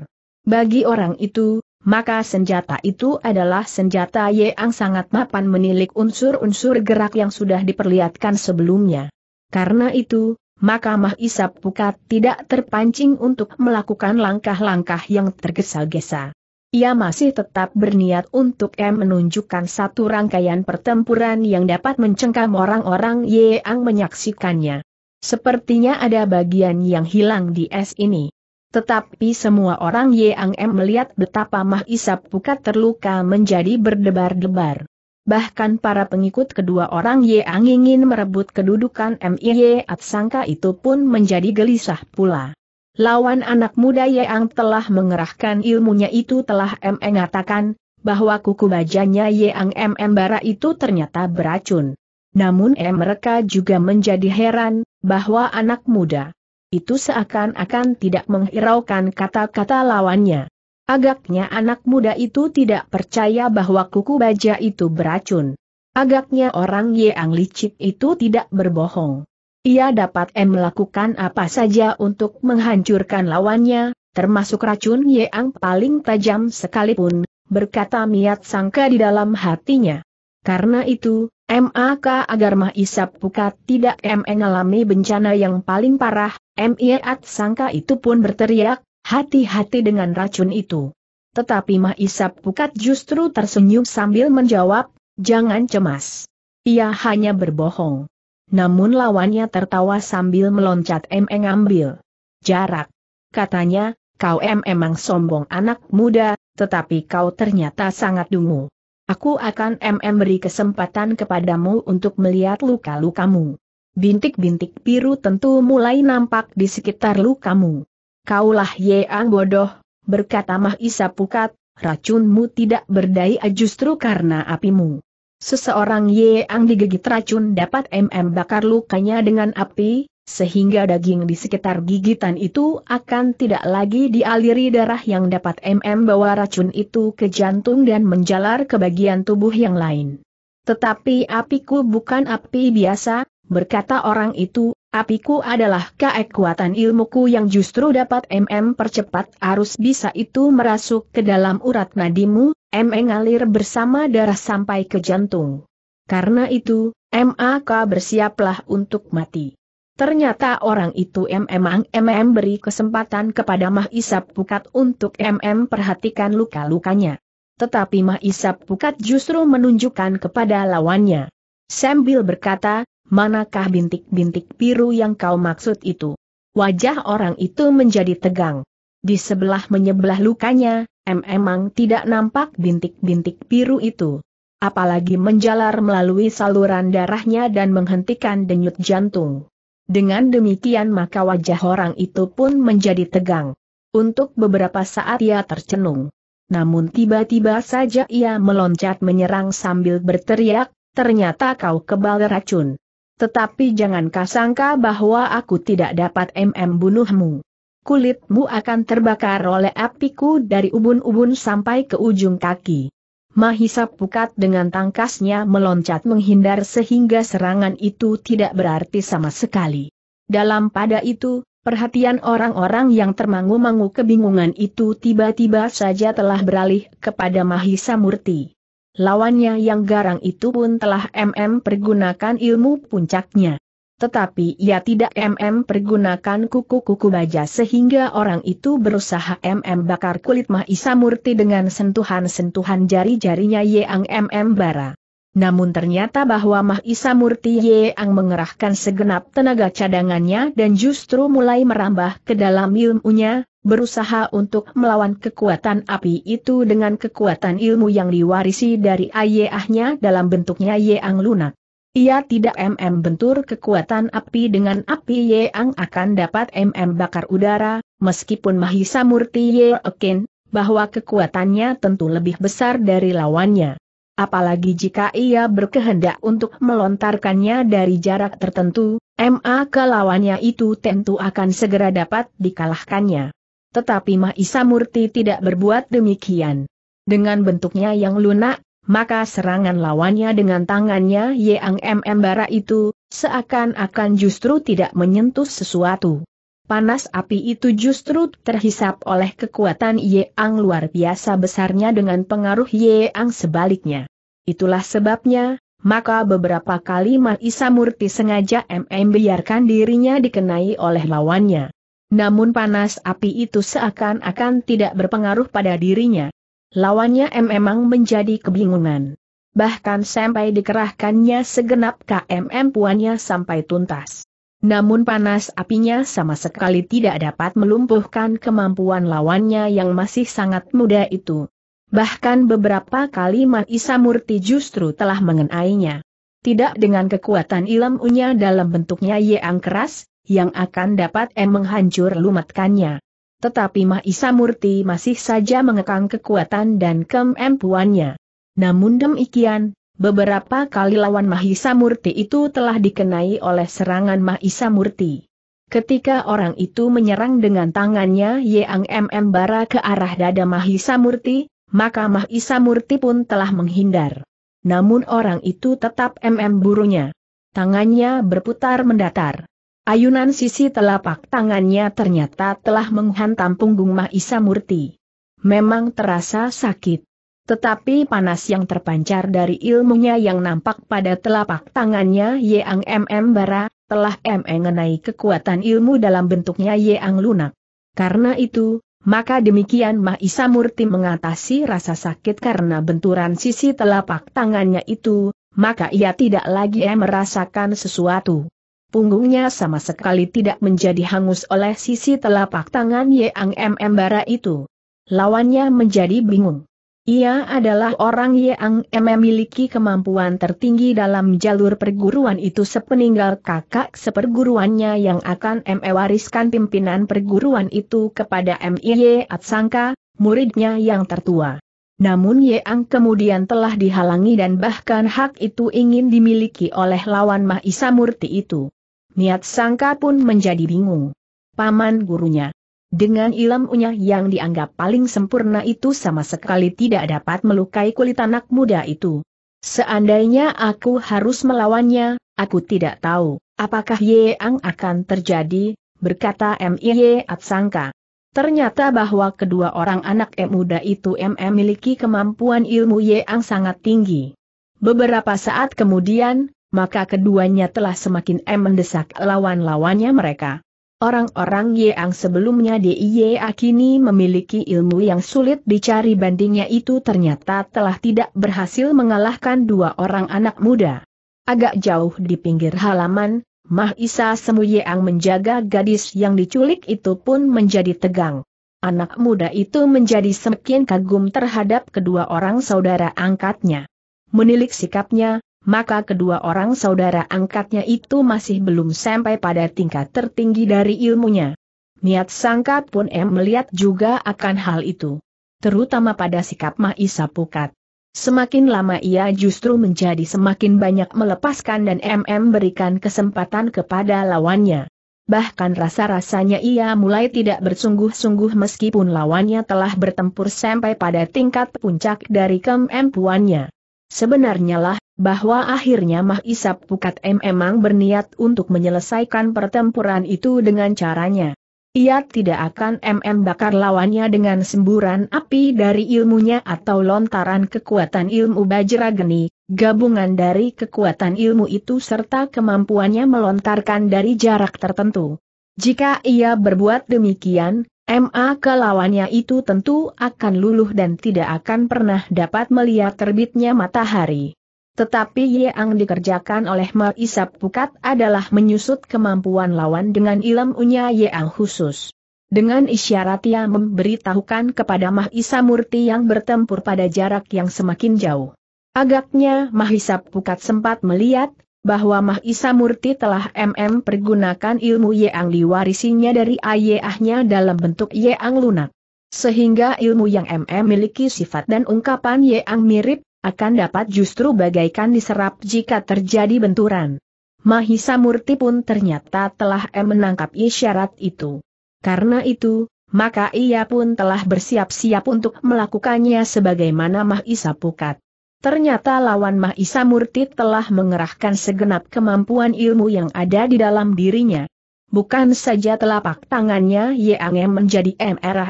Bagi orang itu, maka senjata itu adalah senjata Yeang sangat mapan menilik unsur-unsur gerak yang sudah diperlihatkan sebelumnya. Karena itu, maka Mah Isap Pukat tidak terpancing untuk melakukan langkah-langkah yang tergesa-gesa. Ia masih tetap berniat untuk M menunjukkan satu rangkaian pertempuran yang dapat mencengkam orang-orang yang menyaksikannya. Sepertinya ada bagian yang hilang di es ini. Tetapi semua orang Yang M melihat betapa Mahisa Pukat terluka menjadi berdebar-debar. Bahkan para pengikut kedua orang Ye Yang ingin merebut kedudukan M.I.Y. Atsangka itu pun menjadi gelisah pula. Lawan anak muda Yeang telah mengerahkan ilmunya itu telah mengatakan, bahwa kuku bajanya Yeang M Bara itu ternyata beracun. Namun M mereka juga menjadi heran, bahwa anak muda itu seakan-akan tidak menghiraukan kata-kata lawannya. Agaknya anak muda itu tidak percaya bahwa kuku baja itu beracun. Agaknya orang Yeang licik itu tidak berbohong. Ia dapat M melakukan apa saja untuk menghancurkan lawannya, termasuk racun yang paling tajam sekalipun, berkata Miat Sangka di dalam hatinya. Karena itu, MAK agar Mahisap Pukat tidak m mengalami bencana yang paling parah, Miat Sangka itu pun berteriak, hati-hati dengan racun itu. Tetapi Mahisap Pukat justru tersenyum sambil menjawab, jangan cemas. Ia hanya berbohong namun lawannya tertawa sambil meloncat emeng ambil. Jarak. Katanya, kau em emang sombong anak muda, tetapi kau ternyata sangat dungu. Aku akan emem beri kesempatan kepadamu untuk melihat luka-lukamu. Bintik-bintik biru tentu mulai nampak di sekitar lukamu. Kaulah Ye ang bodoh, berkata Mahisa Pukat, racunmu tidak berdaya justru karena apimu. Seseorang yang digigit racun dapat mm bakar lukanya dengan api, sehingga daging di sekitar gigitan itu akan tidak lagi dialiri darah yang dapat mm bawa racun itu ke jantung dan menjalar ke bagian tubuh yang lain. Tetapi apiku bukan api biasa, berkata orang itu, Apiku adalah kekuatan ilmuku yang justru dapat MM percepat arus bisa itu merasuk ke dalam urat nadimu, mm ngalir bersama darah sampai ke jantung. Karena itu, MAK bersiaplah untuk mati. Ternyata orang itu mm ang MM beri kesempatan kepada Mahisap Pukat untuk MM perhatikan luka-lukanya. Tetapi Mahisap Pukat justru menunjukkan kepada lawannya. Sambil berkata, manakah bintik-bintik biru yang kau maksud itu? Wajah orang itu menjadi tegang. Di sebelah menyebelah lukanya, em emang tidak nampak bintik-bintik biru itu. Apalagi menjalar melalui saluran darahnya dan menghentikan denyut jantung. Dengan demikian maka wajah orang itu pun menjadi tegang. Untuk beberapa saat ia tercenung. Namun tiba-tiba saja ia meloncat menyerang sambil berteriak, ternyata kau kebal racun. Tetapi jangan kasangka bahwa aku tidak dapat MM bunuhmu. Kulitmu akan terbakar oleh apiku dari ubun-ubun sampai ke ujung kaki. Mahisa Pukat dengan tangkasnya meloncat menghindar sehingga serangan itu tidak berarti sama sekali. Dalam pada itu, perhatian orang-orang yang termangu-mangu kebingungan itu tiba-tiba saja telah beralih kepada Mahisa Murti lawannya yang garang itu pun telah MM pergunakan ilmu puncaknya. Tetapi ia tidak MM pergunakan kuku-kuku baja sehingga orang itu berusaha MM bakar kulit Mahisa Murti dengan sentuhan-sentuhan jari-jarinya yang MM bara. Namun ternyata bahwa Mahisa Murti ang mengerahkan segenap tenaga cadangannya dan justru mulai merambah ke dalam ilmunya, berusaha untuk melawan kekuatan api itu dengan kekuatan ilmu yang diwarisi dari ayahnya dalam bentuknya Yeang lunak. Ia tidak MM bentur kekuatan api dengan api Yeang akan dapat MM bakar udara, meskipun Mahisa Murti Yeang bahwa kekuatannya tentu lebih besar dari lawannya. Apalagi jika ia berkehendak untuk melontarkannya dari jarak tertentu, maka lawannya itu tentu akan segera dapat dikalahkannya. Tetapi Mahisa Murti tidak berbuat demikian. Dengan bentuknya yang lunak, maka serangan lawannya dengan tangannya Yang MM Bara itu, seakan-akan justru tidak menyentuh sesuatu panas api itu justru terhisap oleh kekuatan Yeang luar biasa besarnya dengan pengaruh Yeang sebaliknya. Itulah sebabnya, maka beberapa kali Maisa Murti sengaja MM biarkan dirinya dikenai oleh lawannya. Namun panas api itu seakan-akan tidak berpengaruh pada dirinya. Lawannya M memang menjadi kebingungan. Bahkan sampai dikerahkannya segenap KMM puannya sampai tuntas. Namun panas apinya sama sekali tidak dapat melumpuhkan kemampuan lawannya yang masih sangat muda itu. Bahkan beberapa kali kalimat Murti justru telah mengenainya. Tidak dengan kekuatan ilmunya dalam bentuknya yang keras, yang akan dapat em menghancur lumatkannya. Tetapi Mahisa Murti masih saja mengekang kekuatan dan kemampuannya. Namun demikian, Beberapa kali lawan Mahisa Murti itu telah dikenai oleh serangan Mahisa Murti. Ketika orang itu menyerang dengan tangannya Yang MM bara ke arah dada Mahisa Murti, maka Mahisa Murti pun telah menghindar. Namun orang itu tetap MM burunya. Tangannya berputar mendatar. Ayunan sisi telapak tangannya ternyata telah menghantam punggung Mahisa Murti. Memang terasa sakit. Tetapi panas yang terpancar dari ilmunya yang nampak pada telapak tangannya Yang MM Bara, telah mengenai kekuatan ilmu dalam bentuknya Yeang lunak. Karena itu, maka demikian Mahisa Murti mengatasi rasa sakit karena benturan sisi telapak tangannya itu, maka ia tidak lagi merasakan sesuatu. Punggungnya sama sekali tidak menjadi hangus oleh sisi telapak tangan Yang MM Bara itu. Lawannya menjadi bingung. Ia adalah orang yang memiliki kemampuan tertinggi dalam jalur perguruan itu sepeninggal kakak seperguruannya yang akan mewariskan pimpinan perguruan itu kepada M.I.Y. Atsangka, muridnya yang tertua. Namun Yeang kemudian telah dihalangi dan bahkan hak itu ingin dimiliki oleh lawan Mahisa Murti itu. Niat sangka pun menjadi bingung. Paman gurunya. Dengan ilmu unyah yang dianggap paling sempurna itu sama sekali tidak dapat melukai kulit anak muda itu. Seandainya aku harus melawannya, aku tidak tahu apakah Yeang akan terjadi, berkata M.I.Y. Atsangka. Ternyata bahwa kedua orang anak M muda itu M memiliki kemampuan ilmu Yeang sangat tinggi. Beberapa saat kemudian, maka keduanya telah semakin M mendesak lawan-lawannya mereka. Orang-orang yang sebelumnya di Ye kini memiliki ilmu yang sulit dicari bandingnya itu ternyata telah tidak berhasil mengalahkan dua orang anak muda. Agak jauh di pinggir halaman, Mah Isa Mahisa Ang menjaga gadis yang diculik itu pun menjadi tegang. Anak muda itu menjadi semakin kagum terhadap kedua orang saudara angkatnya. Menilik sikapnya, maka kedua orang saudara angkatnya itu masih belum sampai pada tingkat tertinggi dari ilmunya. Niat sangkat pun M melihat juga akan hal itu. Terutama pada sikap Mahisa Pukat. Semakin lama ia justru menjadi semakin banyak melepaskan dan MM berikan kesempatan kepada lawannya. Bahkan rasa-rasanya ia mulai tidak bersungguh-sungguh meskipun lawannya telah bertempur sampai pada tingkat puncak dari kemampuannya. Sebenarnya lah bahwa akhirnya Mah Pukat M memang berniat untuk menyelesaikan pertempuran itu dengan caranya. Ia tidak akan MM bakar lawannya dengan semburan api dari ilmunya atau lontaran kekuatan ilmu Bajrageni, gabungan dari kekuatan ilmu itu serta kemampuannya melontarkan dari jarak tertentu. Jika ia berbuat demikian, MA ke lawannya itu tentu akan luluh dan tidak akan pernah dapat melihat terbitnya matahari. Tetapi yang dikerjakan oleh Maisa Pukat adalah menyusut kemampuan lawan dengan ilmunya yang khusus. Dengan isyarat yang memberitahukan kepada Mahisa Murti yang bertempur pada jarak yang semakin jauh. Agaknya Mahisa Pukat sempat melihat bahwa Mahisa Murti telah MM pergunakan ilmu yang diwarisinya dari ayahnya dalam bentuk yang lunak. Sehingga ilmu yang MM miliki sifat dan ungkapan yang mirip akan dapat justru bagaikan diserap jika terjadi benturan. Mahisa Murti pun ternyata telah menangkap isyarat itu. Karena itu, maka ia pun telah bersiap-siap untuk melakukannya sebagaimana Mahisa Pukat. Ternyata lawan Mahisa Murti telah mengerahkan segenap kemampuan ilmu yang ada di dalam dirinya. Bukan saja telapak tangannya Yeangem menjadi merah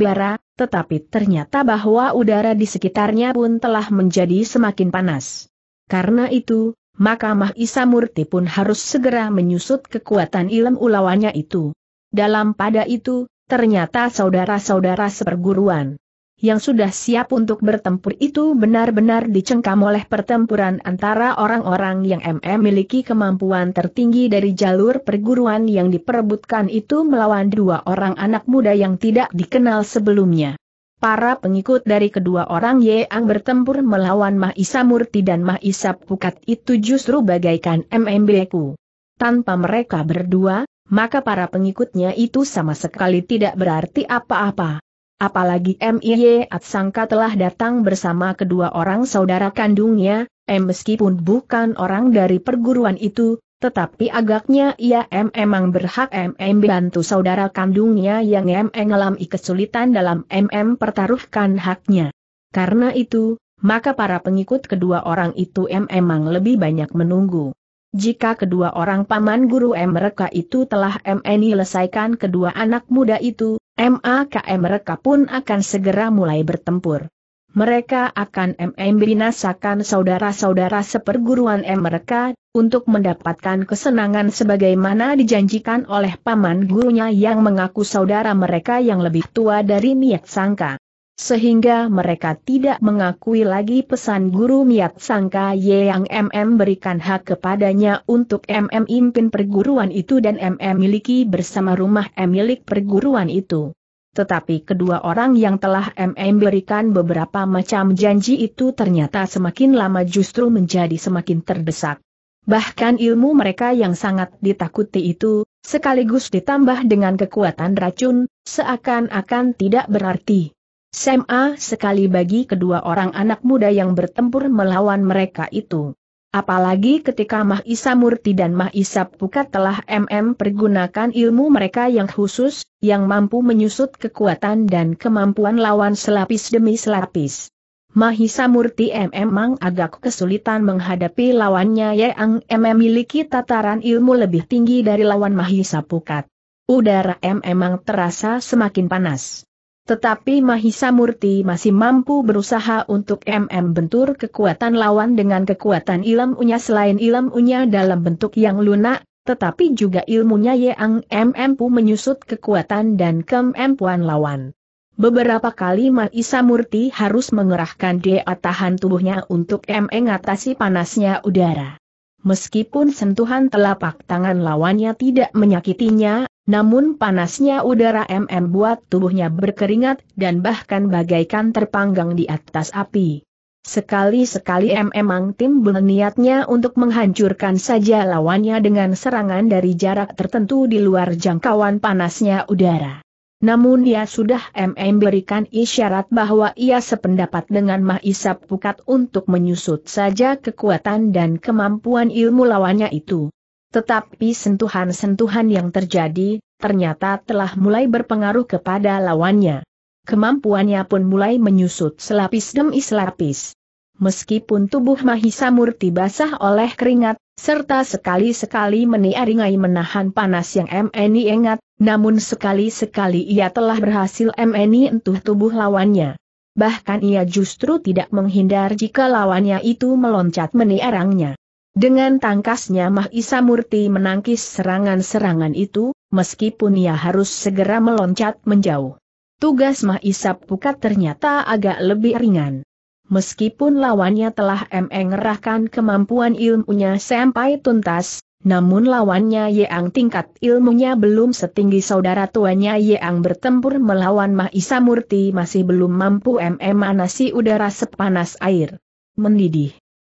Bara, tetapi ternyata bahwa udara di sekitarnya pun telah menjadi semakin panas. Karena itu, maka Mah Isamurti pun harus segera menyusut kekuatan ilmu ulawannya itu. Dalam pada itu, ternyata saudara-saudara seperguruan yang sudah siap untuk bertempur itu benar-benar dicengkam oleh pertempuran antara orang-orang yang MM miliki kemampuan tertinggi dari jalur perguruan yang diperebutkan itu melawan dua orang anak muda yang tidak dikenal sebelumnya. Para pengikut dari kedua orang Yang bertempur melawan Mahisa Murti dan Mahisa Pukat itu justru bagaikan MMBku. Tanpa mereka berdua, maka para pengikutnya itu sama sekali tidak berarti apa-apa. Apalagi MIY Atsangka telah datang bersama kedua orang saudara kandungnya, M meskipun bukan orang dari perguruan itu, tetapi agaknya ia M emang berhak MM bantu saudara kandungnya yang M mengalami kesulitan dalam MM pertaruhkan haknya. Karena itu, maka para pengikut kedua orang itu M emang lebih banyak menunggu. Jika kedua orang paman guru M mereka itu telah MN menyelesaikan kedua anak muda itu, MAKM mereka pun akan segera mulai bertempur. Mereka akan MM binasakan saudara-saudara seperguruan M mereka, untuk mendapatkan kesenangan sebagaimana dijanjikan oleh paman gurunya yang mengaku saudara mereka yang lebih tua dari niat sangka sehingga mereka tidak mengakui lagi pesan guru Miat Sangka Ye yang MM berikan hak kepadanya untuk MM impin perguruan itu dan MM miliki bersama rumah M milik perguruan itu. Tetapi kedua orang yang telah MM berikan beberapa macam janji itu ternyata semakin lama justru menjadi semakin terdesak. Bahkan ilmu mereka yang sangat ditakuti itu, sekaligus ditambah dengan kekuatan racun, seakan-akan tidak berarti. SMA sekali bagi kedua orang anak muda yang bertempur melawan mereka itu. Apalagi ketika Mahisa Murti dan Mahisa Pukat telah MM pergunakan ilmu mereka yang khusus, yang mampu menyusut kekuatan dan kemampuan lawan selapis demi selapis. Mahisa Murti MM memang agak kesulitan menghadapi lawannya yang MM miliki tataran ilmu lebih tinggi dari lawan Mahisa Pukat. Udara MM memang terasa semakin panas. Tetapi Mahisa Murti masih mampu berusaha untuk MM bentur kekuatan lawan dengan kekuatan ilm unya selain ilm unya dalam bentuk yang lunak, tetapi juga ilmunya yang MM pu menyusut kekuatan dan kemampuan lawan. Beberapa kali Mahisa Murti harus mengerahkan daya tahan tubuhnya untuk MM mengatasi panasnya udara. Meskipun sentuhan telapak tangan lawannya tidak menyakitinya, namun panasnya udara MM buat tubuhnya berkeringat dan bahkan bagaikan terpanggang di atas api. Sekali-sekali MM memang tim berniatnya untuk menghancurkan saja lawannya dengan serangan dari jarak tertentu di luar jangkauan panasnya udara. Namun dia sudah MM berikan isyarat bahwa ia sependapat dengan Mahisap Pukat untuk menyusut saja kekuatan dan kemampuan ilmu lawannya itu. Tetapi sentuhan-sentuhan yang terjadi, ternyata telah mulai berpengaruh kepada lawannya. Kemampuannya pun mulai menyusut selapis demi selapis. Meskipun tubuh Mahisa Murti basah oleh keringat, serta sekali-sekali meniaringai menahan panas yang MNI ingat, namun sekali-sekali ia telah berhasil MNI entuh tubuh lawannya. Bahkan ia justru tidak menghindar jika lawannya itu meloncat meniarangnya. Dengan tangkasnya Mahisa Murti menangkis serangan-serangan itu, meskipun ia harus segera meloncat menjauh. Tugas Mahisa Pukat ternyata agak lebih ringan. Meskipun lawannya telah mengerahkan kemampuan ilmunya sampai tuntas, namun lawannya Yeang tingkat ilmunya belum setinggi saudara tuanya Yeang bertempur melawan Mahisa Murti masih belum mampu memanasi udara sepanas air. Mendidih.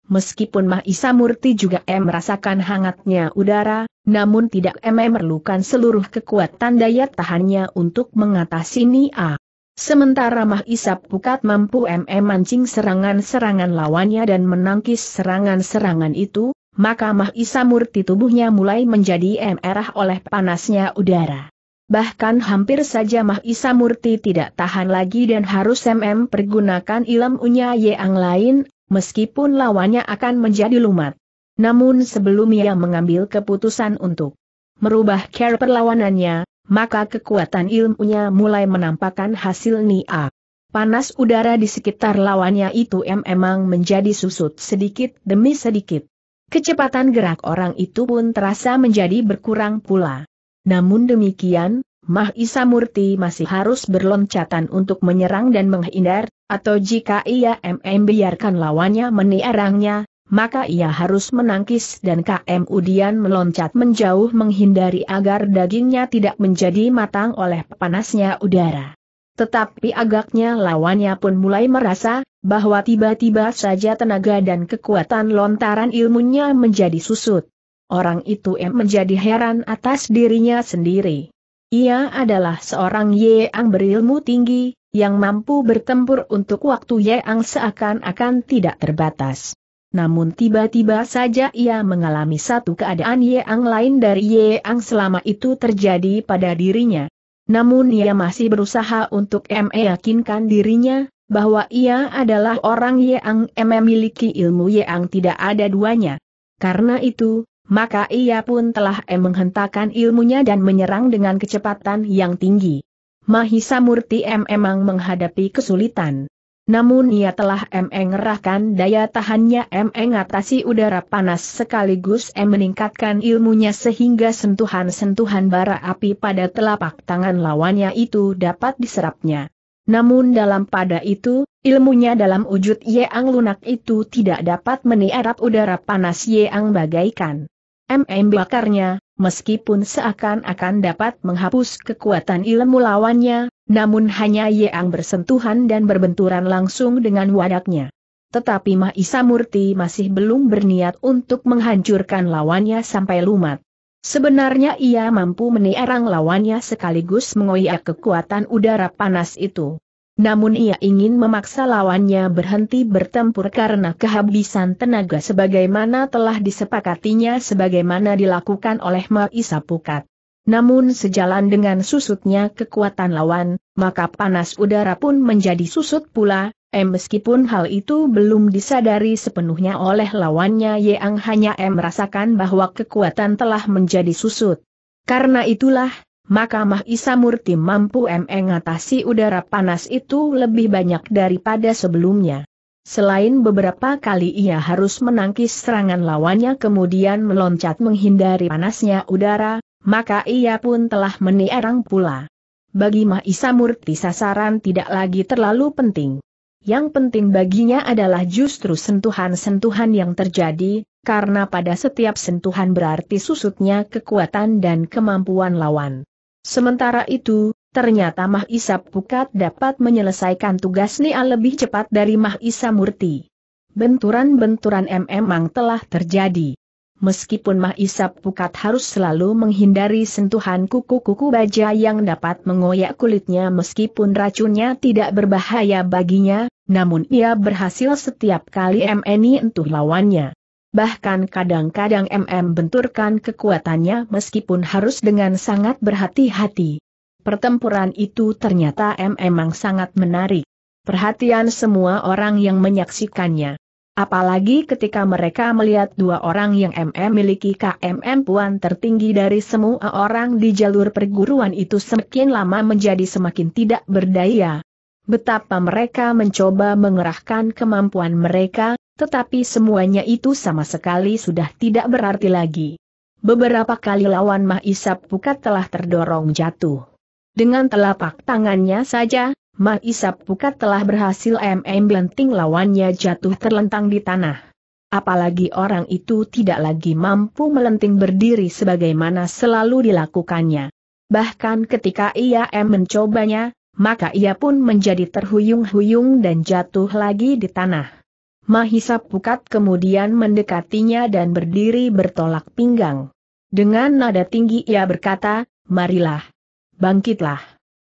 Meskipun Mahisa Murti juga em merasakan hangatnya udara, namun tidak em memerlukan seluruh kekuatan daya tahannya untuk mengatasi Nia. Sementara Mahisa Pukat mampu memancing mancing serangan-serangan lawannya dan menangkis serangan-serangan itu, maka Mahisa Murti tubuhnya mulai menjadi merah oleh panasnya udara. Bahkan hampir saja Mahisa Murti tidak tahan lagi dan harus MM pergunakan ilmunya yang lain meskipun lawannya akan menjadi lumat. Namun sebelum ia mengambil keputusan untuk merubah cara perlawanannya, maka kekuatan ilmunya mulai menampakkan hasil Nia. Panas udara di sekitar lawannya itu memang menjadi susut sedikit demi sedikit. Kecepatan gerak orang itu pun terasa menjadi berkurang pula. Namun demikian, Mah Isa Murti masih harus berloncatan untuk menyerang dan menghindar, atau jika ia MM biarkan lawannya meniarangnya, maka ia harus menangkis dan KM Udian meloncat menjauh menghindari agar dagingnya tidak menjadi matang oleh panasnya udara. Tetapi agaknya lawannya pun mulai merasa, bahwa tiba-tiba saja tenaga dan kekuatan lontaran ilmunya menjadi susut. Orang itu M menjadi heran atas dirinya sendiri. Ia adalah seorang Ye Yeang berilmu tinggi, yang mampu bertempur untuk waktu Ye Yeang seakan-akan tidak terbatas. Namun tiba-tiba saja ia mengalami satu keadaan Ye Yeang lain dari Ye Yeang selama itu terjadi pada dirinya. Namun ia masih berusaha untuk meyakinkan dirinya, bahwa ia adalah orang Ye Yeang memiliki ilmu Ye Yeang tidak ada duanya. Karena itu, maka ia pun telah em menghentakkan ilmunya dan menyerang dengan kecepatan yang tinggi. Mahisa Murti M emang menghadapi kesulitan. Namun ia telah M mengerahkan daya tahannya M mengatasi udara panas sekaligus M meningkatkan ilmunya sehingga sentuhan-sentuhan bara api pada telapak tangan lawannya itu dapat diserapnya. Namun dalam pada itu, ilmunya dalam wujud yeang lunak itu tidak dapat meniarap udara panas yeang bagaikan MM bakarnya, meskipun seakan-akan dapat menghapus kekuatan ilmu lawannya, namun hanya yang bersentuhan dan berbenturan langsung dengan wadaknya. Tetapi Mahisa Murti masih belum berniat untuk menghancurkan lawannya sampai lumat. Sebenarnya ia mampu menierang lawannya sekaligus mengoyak kekuatan udara panas itu. Namun ia ingin memaksa lawannya berhenti bertempur karena kehabisan tenaga sebagaimana telah disepakatinya sebagaimana dilakukan oleh Maisa Pukat. Namun sejalan dengan susutnya kekuatan lawan, maka panas udara pun menjadi susut pula, eh meskipun hal itu belum disadari sepenuhnya oleh lawannya Yang hanya eh merasakan bahwa kekuatan telah menjadi susut. Karena itulah, maka Mahisa Murti mampu mengatasi udara panas itu lebih banyak daripada sebelumnya. Selain beberapa kali ia harus menangkis serangan lawannya kemudian meloncat menghindari panasnya udara, maka ia pun telah menierang pula. Bagi Mahisa Murti sasaran tidak lagi terlalu penting. Yang penting baginya adalah justru sentuhan-sentuhan yang terjadi, karena pada setiap sentuhan berarti susutnya kekuatan dan kemampuan lawan. Sementara itu, ternyata Mah Isa Pukat dapat menyelesaikan tugas Nia lebih cepat dari Mah Isa Murti. Benturan-benturan memang telah terjadi. Meskipun Mah Isa Pukat harus selalu menghindari sentuhan kuku-kuku baja yang dapat mengoyak kulitnya meskipun racunnya tidak berbahaya baginya, namun ia berhasil setiap kali MNI entuh lawannya bahkan kadang-kadang MM benturkan kekuatannya meskipun harus dengan sangat berhati-hati. Pertempuran itu ternyata M memang sangat menarik. Perhatian semua orang yang menyaksikannya. Apalagi ketika mereka melihat dua orang yang MM miliki KMM puan tertinggi dari semua orang di jalur perguruan itu semakin lama menjadi semakin tidak berdaya. Betapa mereka mencoba mengerahkan kemampuan mereka, tetapi semuanya itu sama sekali sudah tidak berarti lagi. Beberapa kali lawan Isap Pukat telah terdorong jatuh. Dengan telapak tangannya saja, Isap Pukat telah berhasil MM Blenting lawannya jatuh terlentang di tanah. Apalagi orang itu tidak lagi mampu melenting berdiri sebagaimana selalu dilakukannya. Bahkan ketika ia M mencobanya, maka ia pun menjadi terhuyung-huyung dan jatuh lagi di tanah. Mahisa Pukat kemudian mendekatinya dan berdiri bertolak pinggang. Dengan nada tinggi ia berkata, marilah. Bangkitlah.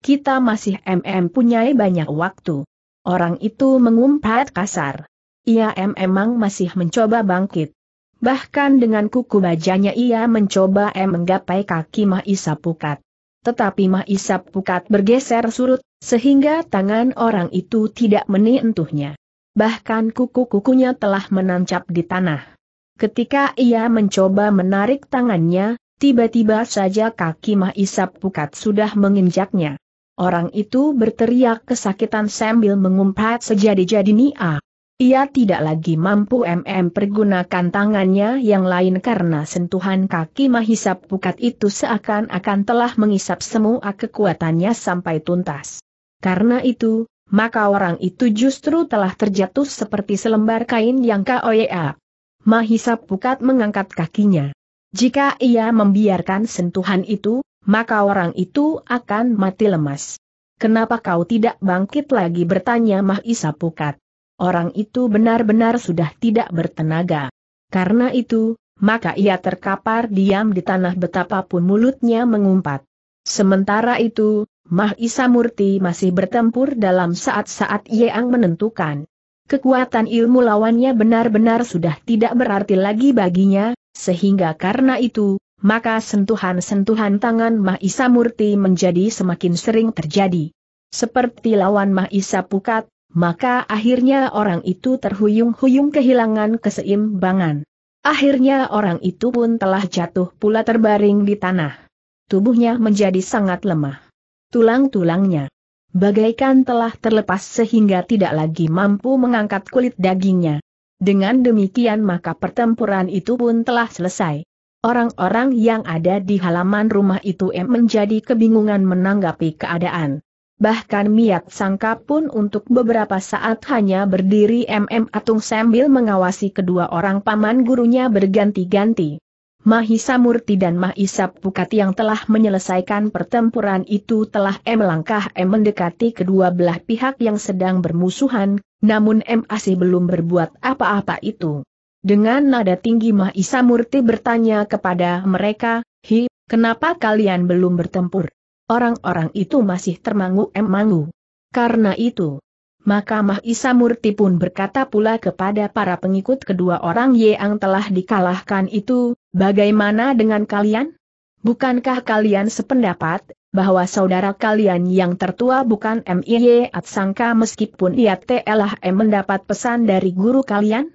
Kita masih MM punya banyak waktu. Orang itu mengumpat kasar. Ia memang masih mencoba bangkit. Bahkan dengan kuku bajanya ia mencoba em menggapai kaki Mahisa Pukat. Tetapi Mahisa Pukat bergeser surut, sehingga tangan orang itu tidak menentuhnya. Bahkan kuku-kukunya telah menancap di tanah. Ketika ia mencoba menarik tangannya, tiba-tiba saja kaki Mahisap Pukat sudah menginjaknya. Orang itu berteriak kesakitan sambil mengumpat sejadi-jadi nia. Ia tidak lagi mampu MM pergunakan tangannya yang lain karena sentuhan kaki Mahisap Pukat itu seakan-akan telah mengisap semua kekuatannya sampai tuntas. Karena itu, maka orang itu justru telah terjatuh seperti selembar kain yang koyak. Mahisa Pukat mengangkat kakinya. Jika ia membiarkan sentuhan itu, maka orang itu akan mati lemas. Kenapa kau tidak bangkit lagi bertanya Mahisa Pukat? Orang itu benar-benar sudah tidak bertenaga. Karena itu, maka ia terkapar diam di tanah betapapun mulutnya mengumpat. Sementara itu, Mah Murti masih bertempur dalam saat-saat Yeang menentukan. Kekuatan ilmu lawannya benar-benar sudah tidak berarti lagi baginya, sehingga karena itu, maka sentuhan-sentuhan tangan Mah Murti menjadi semakin sering terjadi. Seperti lawan Mah Isa Pukat, maka akhirnya orang itu terhuyung-huyung kehilangan keseimbangan. Akhirnya orang itu pun telah jatuh pula terbaring di tanah. Tubuhnya menjadi sangat lemah tulang-tulangnya. Bagaikan telah terlepas sehingga tidak lagi mampu mengangkat kulit dagingnya. Dengan demikian maka pertempuran itu pun telah selesai. Orang-orang yang ada di halaman rumah itu M menjadi kebingungan menanggapi keadaan. Bahkan Miat Sangka pun untuk beberapa saat hanya berdiri MM Atung sambil mengawasi kedua orang paman gurunya berganti-ganti. Mahisa Murti dan Mahisa Pukati yang telah menyelesaikan pertempuran itu telah M langkah M mendekati kedua belah pihak yang sedang bermusuhan, namun M masih belum berbuat apa-apa itu. Dengan nada tinggi Mahisa Murti bertanya kepada mereka, Hi, kenapa kalian belum bertempur? Orang-orang itu masih termangu M mangu. Karena itu, maka Mahisa Murti pun berkata pula kepada para pengikut kedua orang yang telah dikalahkan itu, Bagaimana dengan kalian? Bukankah kalian sependapat, bahwa saudara kalian yang tertua bukan M.I.Y. Atsangka meskipun ia telah mendapat pesan dari guru kalian?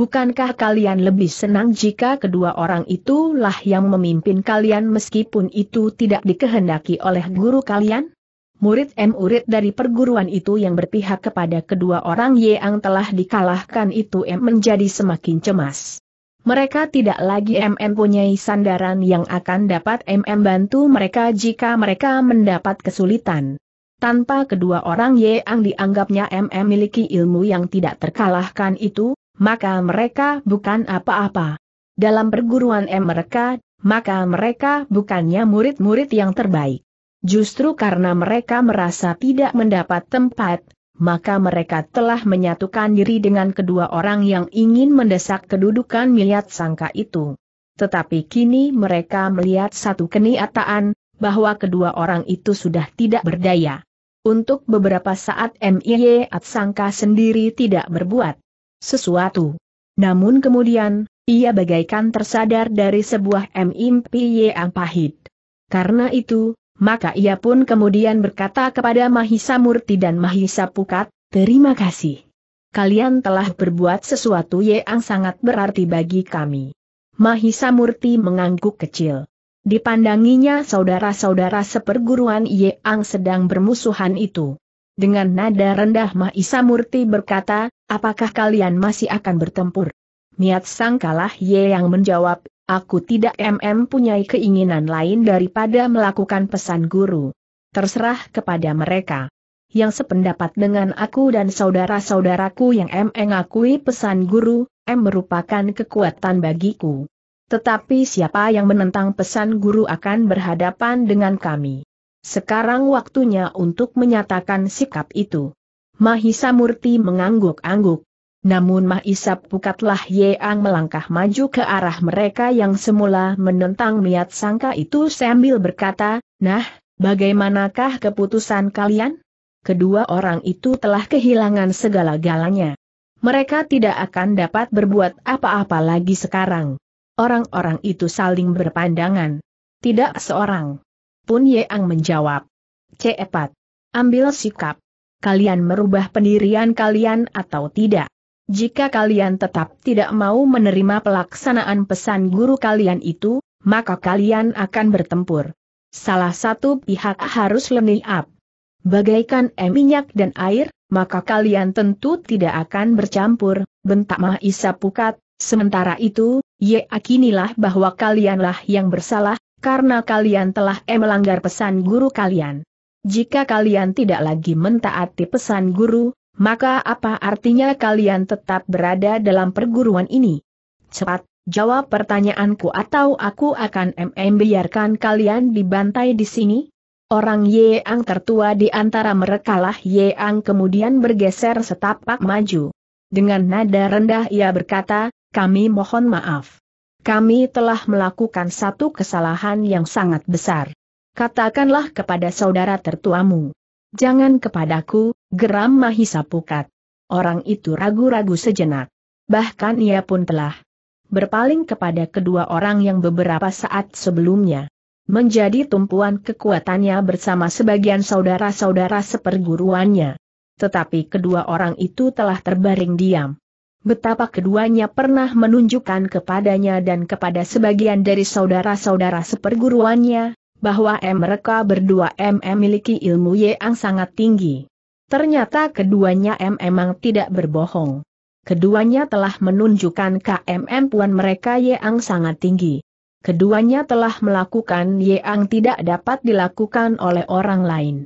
Bukankah kalian lebih senang jika kedua orang itulah yang memimpin kalian meskipun itu tidak dikehendaki oleh guru kalian? Murid M murid dari perguruan itu yang berpihak kepada kedua orang yang telah dikalahkan itu M menjadi semakin cemas. Mereka tidak lagi mm punyai sandaran yang akan dapat MM bantu mereka jika mereka mendapat kesulitan. Tanpa kedua orang Y yang dianggapnya MM miliki ilmu yang tidak terkalahkan itu, maka mereka bukan apa-apa. Dalam perguruan M mereka, maka mereka bukannya murid-murid yang terbaik. Justru karena mereka merasa tidak mendapat tempat, maka mereka telah menyatukan diri dengan kedua orang yang ingin mendesak kedudukan miliat sangka itu. Tetapi kini mereka melihat satu keniataan, bahwa kedua orang itu sudah tidak berdaya. Untuk beberapa saat MIY Atsangka sendiri tidak berbuat sesuatu. Namun kemudian, ia bagaikan tersadar dari sebuah mimpi yang pahit. Karena itu, maka ia pun kemudian berkata kepada Mahisa Murti dan Mahisa Pukat, terima kasih. Kalian telah berbuat sesuatu yang sangat berarti bagi kami. Mahisa Murti mengangguk kecil. Dipandanginya saudara-saudara seperguruan yang sedang bermusuhan itu. Dengan nada rendah Mahisa Murti berkata, apakah kalian masih akan bertempur? Niat Sangkalah kalah yang menjawab, Aku tidak mm punyai keinginan lain daripada melakukan pesan guru. Terserah kepada mereka. Yang sependapat dengan aku dan saudara-saudaraku yang M mengakui pesan guru, M merupakan kekuatan bagiku. Tetapi siapa yang menentang pesan guru akan berhadapan dengan kami. Sekarang waktunya untuk menyatakan sikap itu. Mahisa Murti mengangguk-angguk, namun Mahisap Pukatlah Yeang melangkah maju ke arah mereka yang semula menentang niat sangka itu sambil berkata, Nah, bagaimanakah keputusan kalian? Kedua orang itu telah kehilangan segala-galanya. Mereka tidak akan dapat berbuat apa-apa lagi sekarang. Orang-orang itu saling berpandangan. Tidak seorang pun Yeang menjawab. Cepat. Ambil sikap. Kalian merubah pendirian kalian atau tidak? Jika kalian tetap tidak mau menerima pelaksanaan pesan guru kalian itu, maka kalian akan bertempur. Salah satu pihak harus lenih up. Bagaikan em eh, minyak dan air, maka kalian tentu tidak akan bercampur, bentak Mahisa Pukat, sementara itu, ye akinilah bahwa kalianlah yang bersalah, karena kalian telah em eh, melanggar pesan guru kalian. Jika kalian tidak lagi mentaati pesan guru, maka apa artinya kalian tetap berada dalam perguruan ini? Cepat, jawab pertanyaanku atau aku akan mm biarkan kalian dibantai di sini? Orang Yeang tertua di antara mereka lah Yeang kemudian bergeser setapak maju. Dengan nada rendah ia berkata, kami mohon maaf. Kami telah melakukan satu kesalahan yang sangat besar. Katakanlah kepada saudara tertuamu. Jangan kepadaku, geram Mahisa Pukat. Orang itu ragu-ragu sejenak. Bahkan ia pun telah berpaling kepada kedua orang yang beberapa saat sebelumnya menjadi tumpuan kekuatannya bersama sebagian saudara-saudara seperguruannya. Tetapi kedua orang itu telah terbaring diam. Betapa keduanya pernah menunjukkan kepadanya dan kepada sebagian dari saudara-saudara seperguruannya, bahwa mereka berdua M memiliki ilmu yang sangat tinggi. Ternyata keduanya M memang tidak berbohong. Keduanya telah menunjukkan KMM puan mereka yang sangat tinggi. Keduanya telah melakukan yang tidak dapat dilakukan oleh orang lain.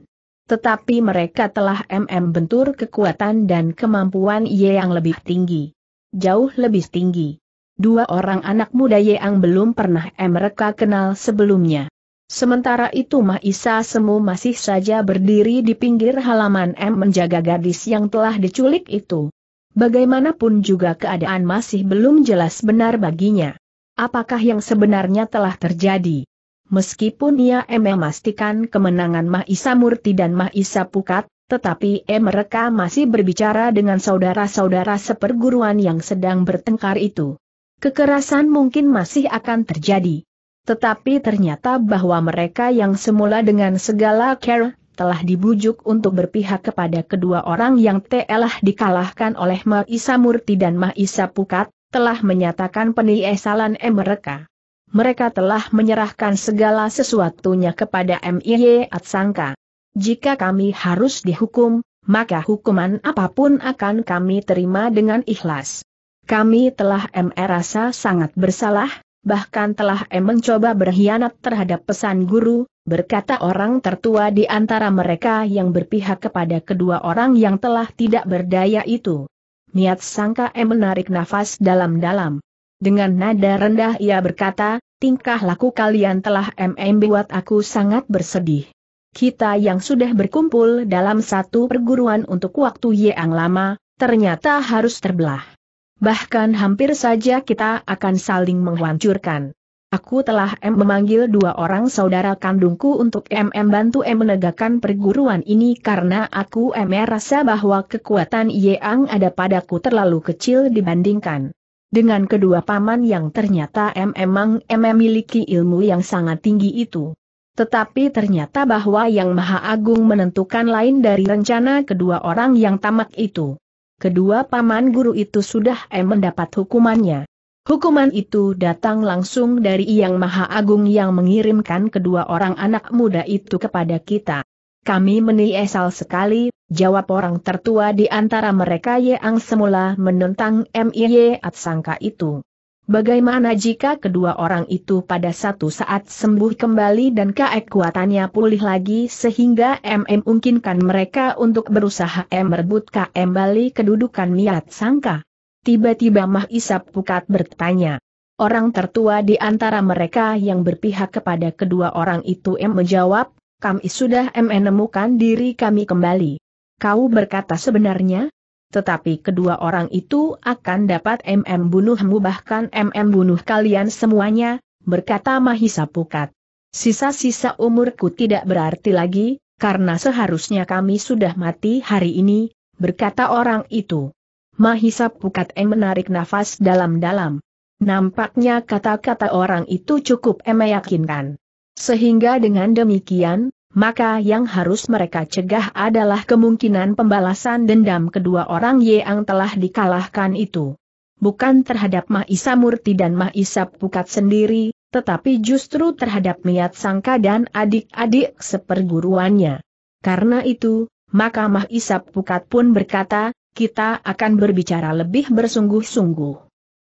Tetapi mereka telah MM bentur kekuatan dan kemampuan yang lebih tinggi. Jauh lebih tinggi. Dua orang anak muda yang belum pernah mereka kenal sebelumnya. Sementara itu Mahisa Semu masih saja berdiri di pinggir halaman M menjaga gadis yang telah diculik itu. Bagaimanapun juga keadaan masih belum jelas benar baginya. Apakah yang sebenarnya telah terjadi? Meskipun ia M memastikan kemenangan Mahisa Murti dan Mahisa Pukat, tetapi M mereka masih berbicara dengan saudara-saudara seperguruan yang sedang bertengkar itu. Kekerasan mungkin masih akan terjadi. Tetapi ternyata bahwa mereka yang semula dengan segala care telah dibujuk untuk berpihak kepada kedua orang yang telah dikalahkan oleh Maisa Murti dan Maisa Pukat, telah menyatakan peniesalan M mereka. Mereka telah menyerahkan segala sesuatunya kepada MIY Atsangka. Jika kami harus dihukum, maka hukuman apapun akan kami terima dengan ikhlas. Kami telah Mr. rasa sangat bersalah, bahkan telah em mencoba berkhianat terhadap pesan guru, berkata orang tertua di antara mereka yang berpihak kepada kedua orang yang telah tidak berdaya itu. Niat sangka em menarik nafas dalam-dalam. Dengan nada rendah ia berkata, tingkah laku kalian telah MM buat aku sangat bersedih. Kita yang sudah berkumpul dalam satu perguruan untuk waktu yang lama, ternyata harus terbelah. Bahkan hampir saja kita akan saling menghancurkan. Aku telah M memanggil dua orang saudara kandungku untuk MM bantu M menegakkan perguruan ini karena aku M rasa bahwa kekuatan yang ada padaku terlalu kecil dibandingkan dengan kedua paman yang ternyata M memang M memiliki ilmu yang sangat tinggi itu. Tetapi ternyata bahwa Yang Maha Agung menentukan lain dari rencana kedua orang yang tamak itu kedua paman guru itu sudah em eh, mendapat hukumannya. Hukuman itu datang langsung dari Yang Maha Agung yang mengirimkan kedua orang anak muda itu kepada kita. Kami meniesal sekali, jawab orang tertua di antara mereka Yang semula menentang MIY Atsangka itu. Bagaimana jika kedua orang itu pada satu saat sembuh kembali dan kekuatannya pulih lagi sehingga MM mungkinkan mereka untuk berusaha M merebut KM Bali kedudukan niat sangka? Tiba-tiba Mah Isap Pukat bertanya. Orang tertua di antara mereka yang berpihak kepada kedua orang itu M menjawab, kami sudah M menemukan diri kami kembali. Kau berkata sebenarnya? Tetapi kedua orang itu akan dapat MM bunuhmu bahkan MM bunuh kalian semuanya, berkata Mahisa Pukat. Sisa-sisa umurku tidak berarti lagi, karena seharusnya kami sudah mati hari ini, berkata orang itu. Mahisa Pukat Eng menarik nafas dalam-dalam. Nampaknya kata-kata orang itu cukup meyakinkan. Sehingga dengan demikian, maka yang harus mereka cegah adalah kemungkinan pembalasan dendam kedua orang yang telah dikalahkan itu. Bukan terhadap Mahisa Murti dan Mahisa Pukat sendiri, tetapi justru terhadap Miat Sangka dan adik-adik seperguruannya. Karena itu, maka Mahisa Pukat pun berkata, kita akan berbicara lebih bersungguh-sungguh.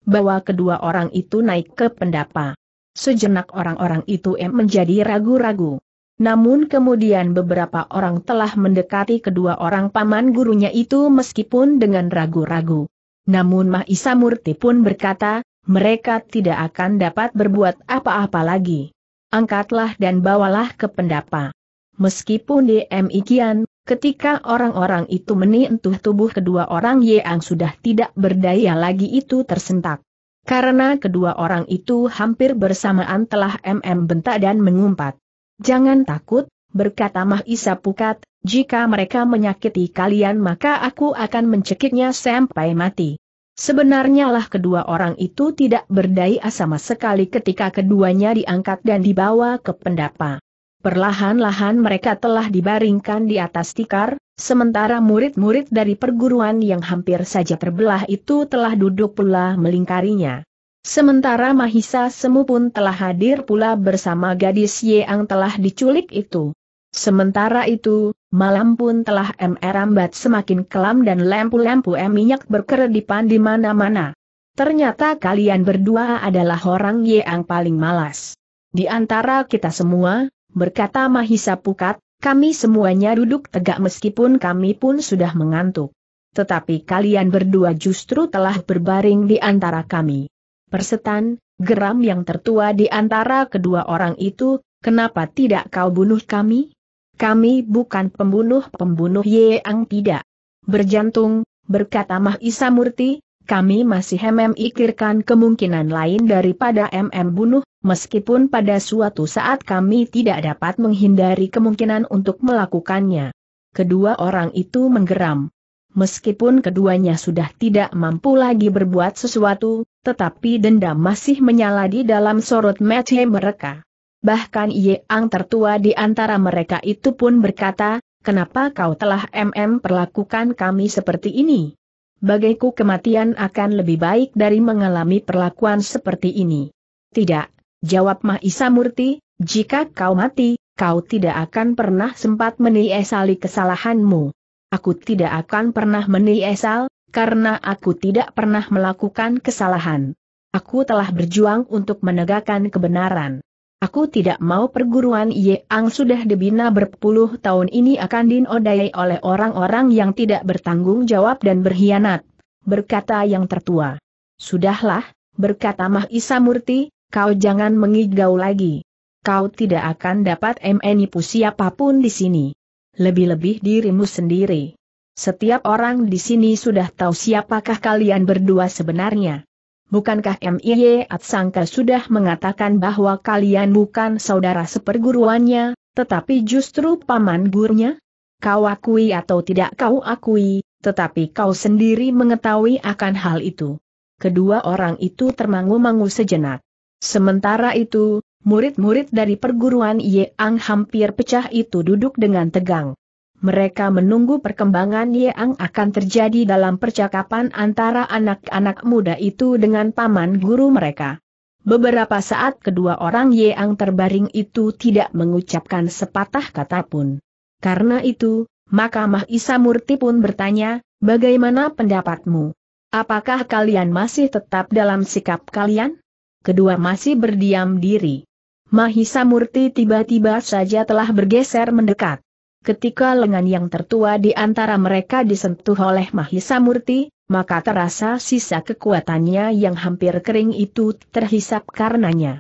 Bahwa kedua orang itu naik ke pendapa. Sejenak orang-orang itu em menjadi ragu-ragu. Namun kemudian beberapa orang telah mendekati kedua orang paman gurunya itu meskipun dengan ragu-ragu. Namun Mahisa Murti pun berkata, mereka tidak akan dapat berbuat apa-apa lagi. Angkatlah dan bawalah ke pendapa. Meskipun demikian, ketika orang-orang itu menentuh tubuh kedua orang yang sudah tidak berdaya lagi itu tersentak. Karena kedua orang itu hampir bersamaan telah MM bentak dan mengumpat. Jangan takut, berkata Mahisa Pukat, jika mereka menyakiti kalian maka aku akan mencekiknya sampai mati. Sebenarnya lah kedua orang itu tidak berdaya sama sekali ketika keduanya diangkat dan dibawa ke pendapa. Perlahan-lahan mereka telah dibaringkan di atas tikar, sementara murid-murid dari perguruan yang hampir saja terbelah itu telah duduk pula melingkarinya. Sementara Mahisa Semu pun telah hadir pula bersama gadis Yeang telah diculik itu. Sementara itu, malam pun telah MR ambat semakin kelam dan lampu-lampu minyak berkeredipan di mana-mana. Ternyata kalian berdua adalah orang Yeang paling malas. Di antara kita semua, berkata Mahisa Pukat, kami semuanya duduk tegak meskipun kami pun sudah mengantuk. Tetapi kalian berdua justru telah berbaring di antara kami. Persetan, geram yang tertua di antara kedua orang itu, kenapa tidak kau bunuh kami? Kami bukan pembunuh-pembunuh Yeang tidak. Berjantung, berkata Mah Isa Murti, kami masih memikirkan kemungkinan lain daripada MM bunuh, meskipun pada suatu saat kami tidak dapat menghindari kemungkinan untuk melakukannya. Kedua orang itu menggeram meskipun keduanya sudah tidak mampu lagi berbuat sesuatu, tetapi dendam masih menyala di dalam sorot mata mereka. Bahkan Ye Ang tertua di antara mereka itu pun berkata, kenapa kau telah MM perlakukan kami seperti ini? Bagiku kematian akan lebih baik dari mengalami perlakuan seperti ini. Tidak, jawab Mahisa Murti, jika kau mati, kau tidak akan pernah sempat menyesali kesalahanmu aku tidak akan pernah menyesal, karena aku tidak pernah melakukan kesalahan. Aku telah berjuang untuk menegakkan kebenaran. Aku tidak mau perguruan Yeang sudah dibina berpuluh tahun ini akan dinodai oleh orang-orang yang tidak bertanggung jawab dan berkhianat, berkata yang tertua. Sudahlah, berkata Mahisa Murti, kau jangan mengigau lagi. Kau tidak akan dapat menipu siapapun di sini lebih-lebih dirimu sendiri. Setiap orang di sini sudah tahu siapakah kalian berdua sebenarnya. Bukankah M.I.Y. Atsangka sudah mengatakan bahwa kalian bukan saudara seperguruannya, tetapi justru paman gurunya? Kau akui atau tidak kau akui, tetapi kau sendiri mengetahui akan hal itu. Kedua orang itu termangu-mangu sejenak. Sementara itu, murid-murid dari perguruan Yeang hampir pecah itu duduk dengan tegang. Mereka menunggu perkembangan Yeang akan terjadi dalam percakapan antara anak-anak muda itu dengan paman guru mereka. Beberapa saat kedua orang Yeang terbaring itu tidak mengucapkan sepatah kata pun. Karena itu, maka Mahisa Murti pun bertanya, bagaimana pendapatmu? Apakah kalian masih tetap dalam sikap kalian? kedua masih berdiam diri. Mahisa Murti tiba-tiba saja telah bergeser mendekat. Ketika lengan yang tertua di antara mereka disentuh oleh Mahisa Murti, maka terasa sisa kekuatannya yang hampir kering itu terhisap karenanya.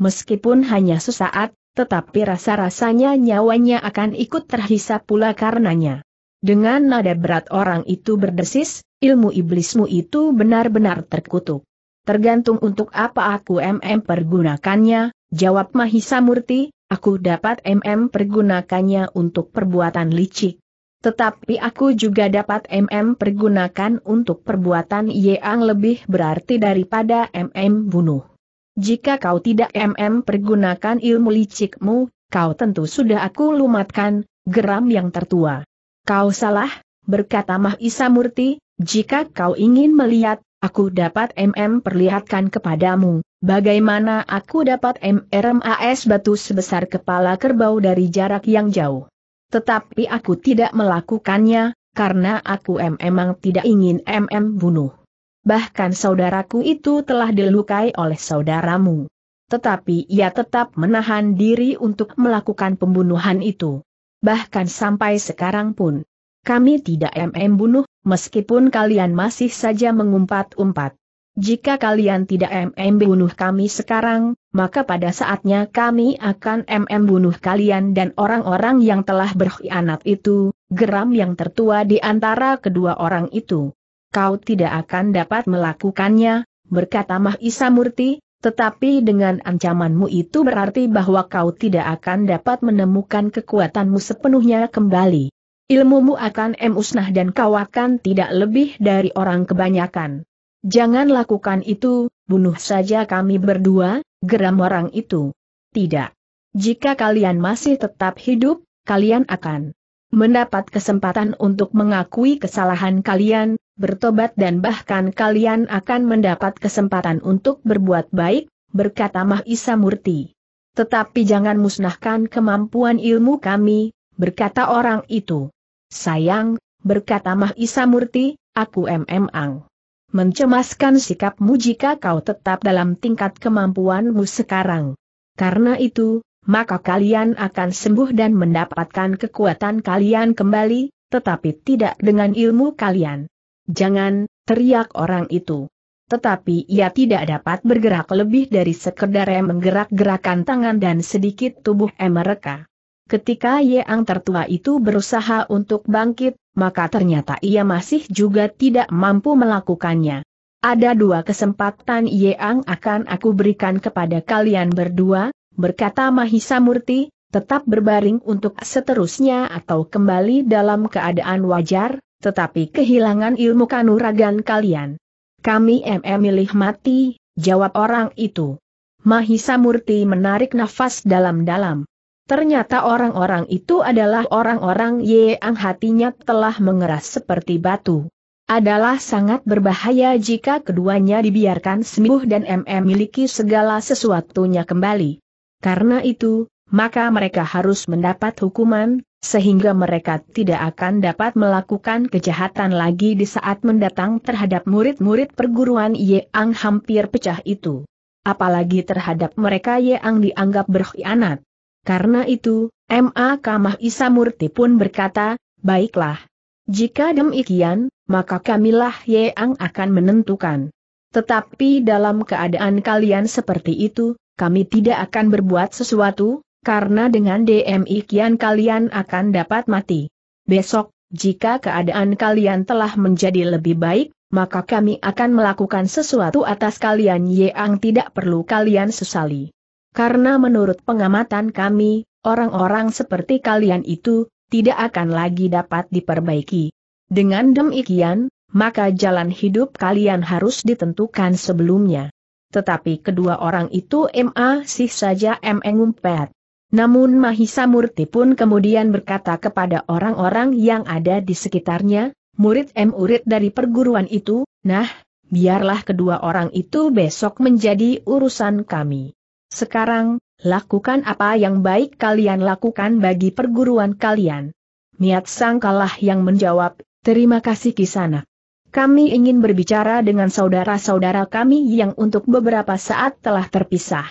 Meskipun hanya sesaat, tetapi rasa-rasanya nyawanya akan ikut terhisap pula karenanya. Dengan nada berat orang itu berdesis, ilmu iblismu itu benar-benar terkutuk tergantung untuk apa aku MM pergunakannya, jawab Mahisa Murti, aku dapat MM pergunakannya untuk perbuatan licik. Tetapi aku juga dapat MM pergunakan untuk perbuatan yang lebih berarti daripada MM bunuh. Jika kau tidak MM pergunakan ilmu licikmu, kau tentu sudah aku lumatkan, geram yang tertua. Kau salah, berkata Mahisa Murti, jika kau ingin melihat Aku dapat MM perlihatkan kepadamu, bagaimana aku dapat MRMAS batu sebesar kepala kerbau dari jarak yang jauh. Tetapi aku tidak melakukannya, karena aku memang tidak ingin MM bunuh. Bahkan saudaraku itu telah dilukai oleh saudaramu. Tetapi ia tetap menahan diri untuk melakukan pembunuhan itu. Bahkan sampai sekarang pun, kami tidak MM bunuh, meskipun kalian masih saja mengumpat-umpat. Jika kalian tidak MM bunuh kami sekarang, maka pada saatnya kami akan MM bunuh kalian dan orang-orang yang telah berkhianat itu, geram yang tertua di antara kedua orang itu. Kau tidak akan dapat melakukannya, berkata Mahisa Murti, tetapi dengan ancamanmu itu berarti bahwa kau tidak akan dapat menemukan kekuatanmu sepenuhnya kembali. Ilmumu akan emusnah dan kau akan tidak lebih dari orang kebanyakan. Jangan lakukan itu, bunuh saja kami berdua, geram orang itu. Tidak. Jika kalian masih tetap hidup, kalian akan mendapat kesempatan untuk mengakui kesalahan kalian, bertobat dan bahkan kalian akan mendapat kesempatan untuk berbuat baik, berkata Mahisa Murti. Tetapi jangan musnahkan kemampuan ilmu kami, berkata orang itu. Sayang, berkata Mahisa Murti, aku mm ang, mencemaskan sikapmu jika kau tetap dalam tingkat kemampuanmu sekarang. Karena itu, maka kalian akan sembuh dan mendapatkan kekuatan kalian kembali, tetapi tidak dengan ilmu kalian. Jangan, teriak orang itu. Tetapi ia tidak dapat bergerak lebih dari sekedar menggerak-gerakan tangan dan sedikit tubuh mereka. Ketika Yeang tertua itu berusaha untuk bangkit, maka ternyata ia masih juga tidak mampu melakukannya. Ada dua kesempatan Yeang akan aku berikan kepada kalian berdua, berkata Mahisa Murti, tetap berbaring untuk seterusnya atau kembali dalam keadaan wajar, tetapi kehilangan ilmu kanuragan kalian. Kami MM milih mati, jawab orang itu. Mahisa Murti menarik nafas dalam-dalam. Ternyata orang-orang itu adalah orang-orang yang hatinya telah mengeras seperti batu. Adalah sangat berbahaya jika keduanya dibiarkan sembuh dan MM miliki segala sesuatunya kembali. Karena itu, maka mereka harus mendapat hukuman, sehingga mereka tidak akan dapat melakukan kejahatan lagi di saat mendatang terhadap murid-murid perguruan Yang hampir pecah itu. Apalagi terhadap mereka Yang dianggap berkhianat. Karena itu, M.A. Kamah Isamurti pun berkata, baiklah. Jika demikian, maka kamilah Yeang akan menentukan. Tetapi dalam keadaan kalian seperti itu, kami tidak akan berbuat sesuatu, karena dengan demikian kalian akan dapat mati. Besok, jika keadaan kalian telah menjadi lebih baik, maka kami akan melakukan sesuatu atas kalian Yeang tidak perlu kalian sesali karena menurut pengamatan kami, orang-orang seperti kalian itu, tidak akan lagi dapat diperbaiki. Dengan demikian, maka jalan hidup kalian harus ditentukan sebelumnya. Tetapi kedua orang itu masih saja mengumpet. Namun Mahisa Murti pun kemudian berkata kepada orang-orang yang ada di sekitarnya, murid murid dari perguruan itu, nah, biarlah kedua orang itu besok menjadi urusan kami. Sekarang, lakukan apa yang baik kalian lakukan bagi perguruan kalian. Niat sangkalah yang menjawab, terima kasih kisana. Kami ingin berbicara dengan saudara-saudara kami yang untuk beberapa saat telah terpisah.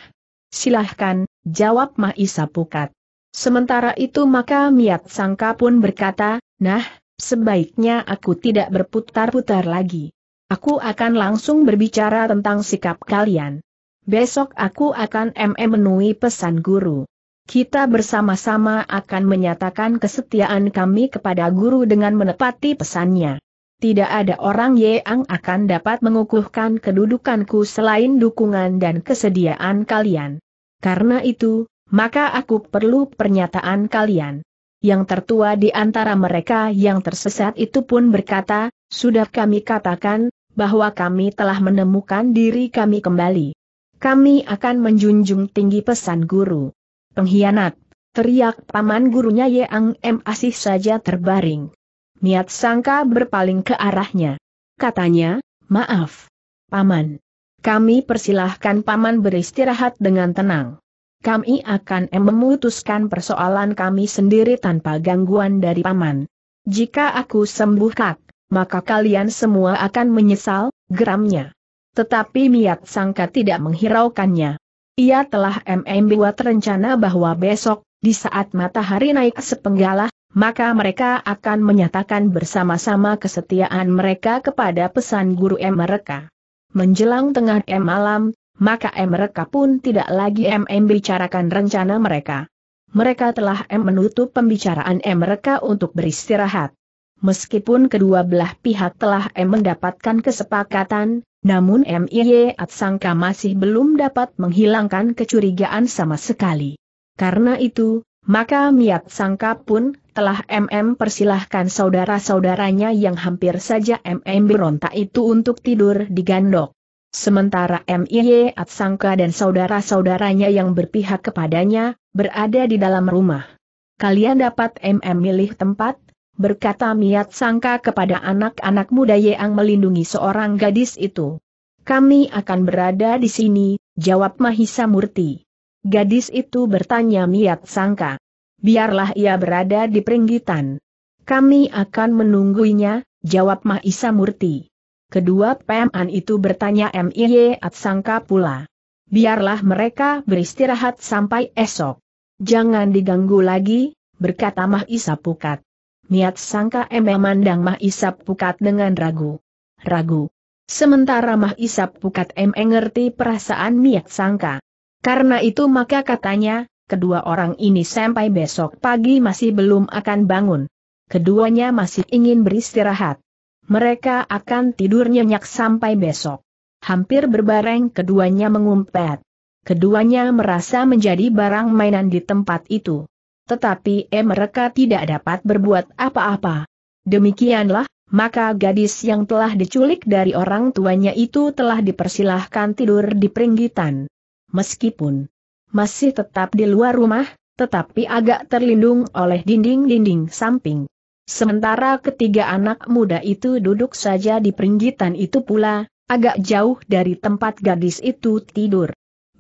Silahkan, jawab Maisa Pukat. Sementara itu maka Miat Sangka pun berkata, nah, sebaiknya aku tidak berputar-putar lagi. Aku akan langsung berbicara tentang sikap kalian. Besok aku akan memenuhi pesan guru. Kita bersama-sama akan menyatakan kesetiaan kami kepada guru dengan menepati pesannya. Tidak ada orang yang akan dapat mengukuhkan kedudukanku selain dukungan dan kesediaan kalian. Karena itu, maka aku perlu pernyataan kalian. Yang tertua di antara mereka yang tersesat itu pun berkata, sudah kami katakan, bahwa kami telah menemukan diri kami kembali kami akan menjunjung tinggi pesan guru. Pengkhianat, teriak paman gurunya Yeang M. Asih saja terbaring. Niat sangka berpaling ke arahnya. Katanya, maaf. Paman. Kami persilahkan paman beristirahat dengan tenang. Kami akan memutuskan persoalan kami sendiri tanpa gangguan dari paman. Jika aku sembuh kak, maka kalian semua akan menyesal, geramnya. Tetapi Miat Sangka tidak menghiraukannya. Ia telah MM buat rencana bahwa besok, di saat matahari naik sepenggalah, maka mereka akan menyatakan bersama-sama kesetiaan mereka kepada pesan guru M mereka. Menjelang tengah M malam, maka M mereka pun tidak lagi MM bicarakan rencana mereka. Mereka telah M menutup pembicaraan M mereka untuk beristirahat. Meskipun kedua belah pihak telah M mendapatkan kesepakatan, namun MIY sangka masih belum dapat menghilangkan kecurigaan sama sekali. Karena itu, maka Miat sangka pun telah MM persilahkan saudara-saudaranya yang hampir saja MM berontak itu untuk tidur di gandok. Sementara MIY sangka dan saudara-saudaranya yang berpihak kepadanya, berada di dalam rumah. Kalian dapat MM milih tempat, berkata Miat Sangka kepada anak-anak muda yang melindungi seorang gadis itu. Kami akan berada di sini, jawab Mahisa Murti. Gadis itu bertanya Miat Sangka. Biarlah ia berada di peringgitan. Kami akan menunggunya, jawab Mahisa Murti. Kedua peman itu bertanya M.I.Y. Sangka pula. Biarlah mereka beristirahat sampai esok. Jangan diganggu lagi, berkata Mahisa Pukat niat sangka Emel mandang Mah Isap Pukat dengan ragu. Ragu. Sementara Mah Isap Pukat Emel ngerti perasaan niat sangka. Karena itu maka katanya, kedua orang ini sampai besok pagi masih belum akan bangun. Keduanya masih ingin beristirahat. Mereka akan tidur nyenyak sampai besok. Hampir berbareng keduanya mengumpet. Keduanya merasa menjadi barang mainan di tempat itu tetapi eh mereka tidak dapat berbuat apa-apa. Demikianlah, maka gadis yang telah diculik dari orang tuanya itu telah dipersilahkan tidur di peringgitan. Meskipun masih tetap di luar rumah, tetapi agak terlindung oleh dinding-dinding samping. Sementara ketiga anak muda itu duduk saja di peringgitan itu pula, agak jauh dari tempat gadis itu tidur.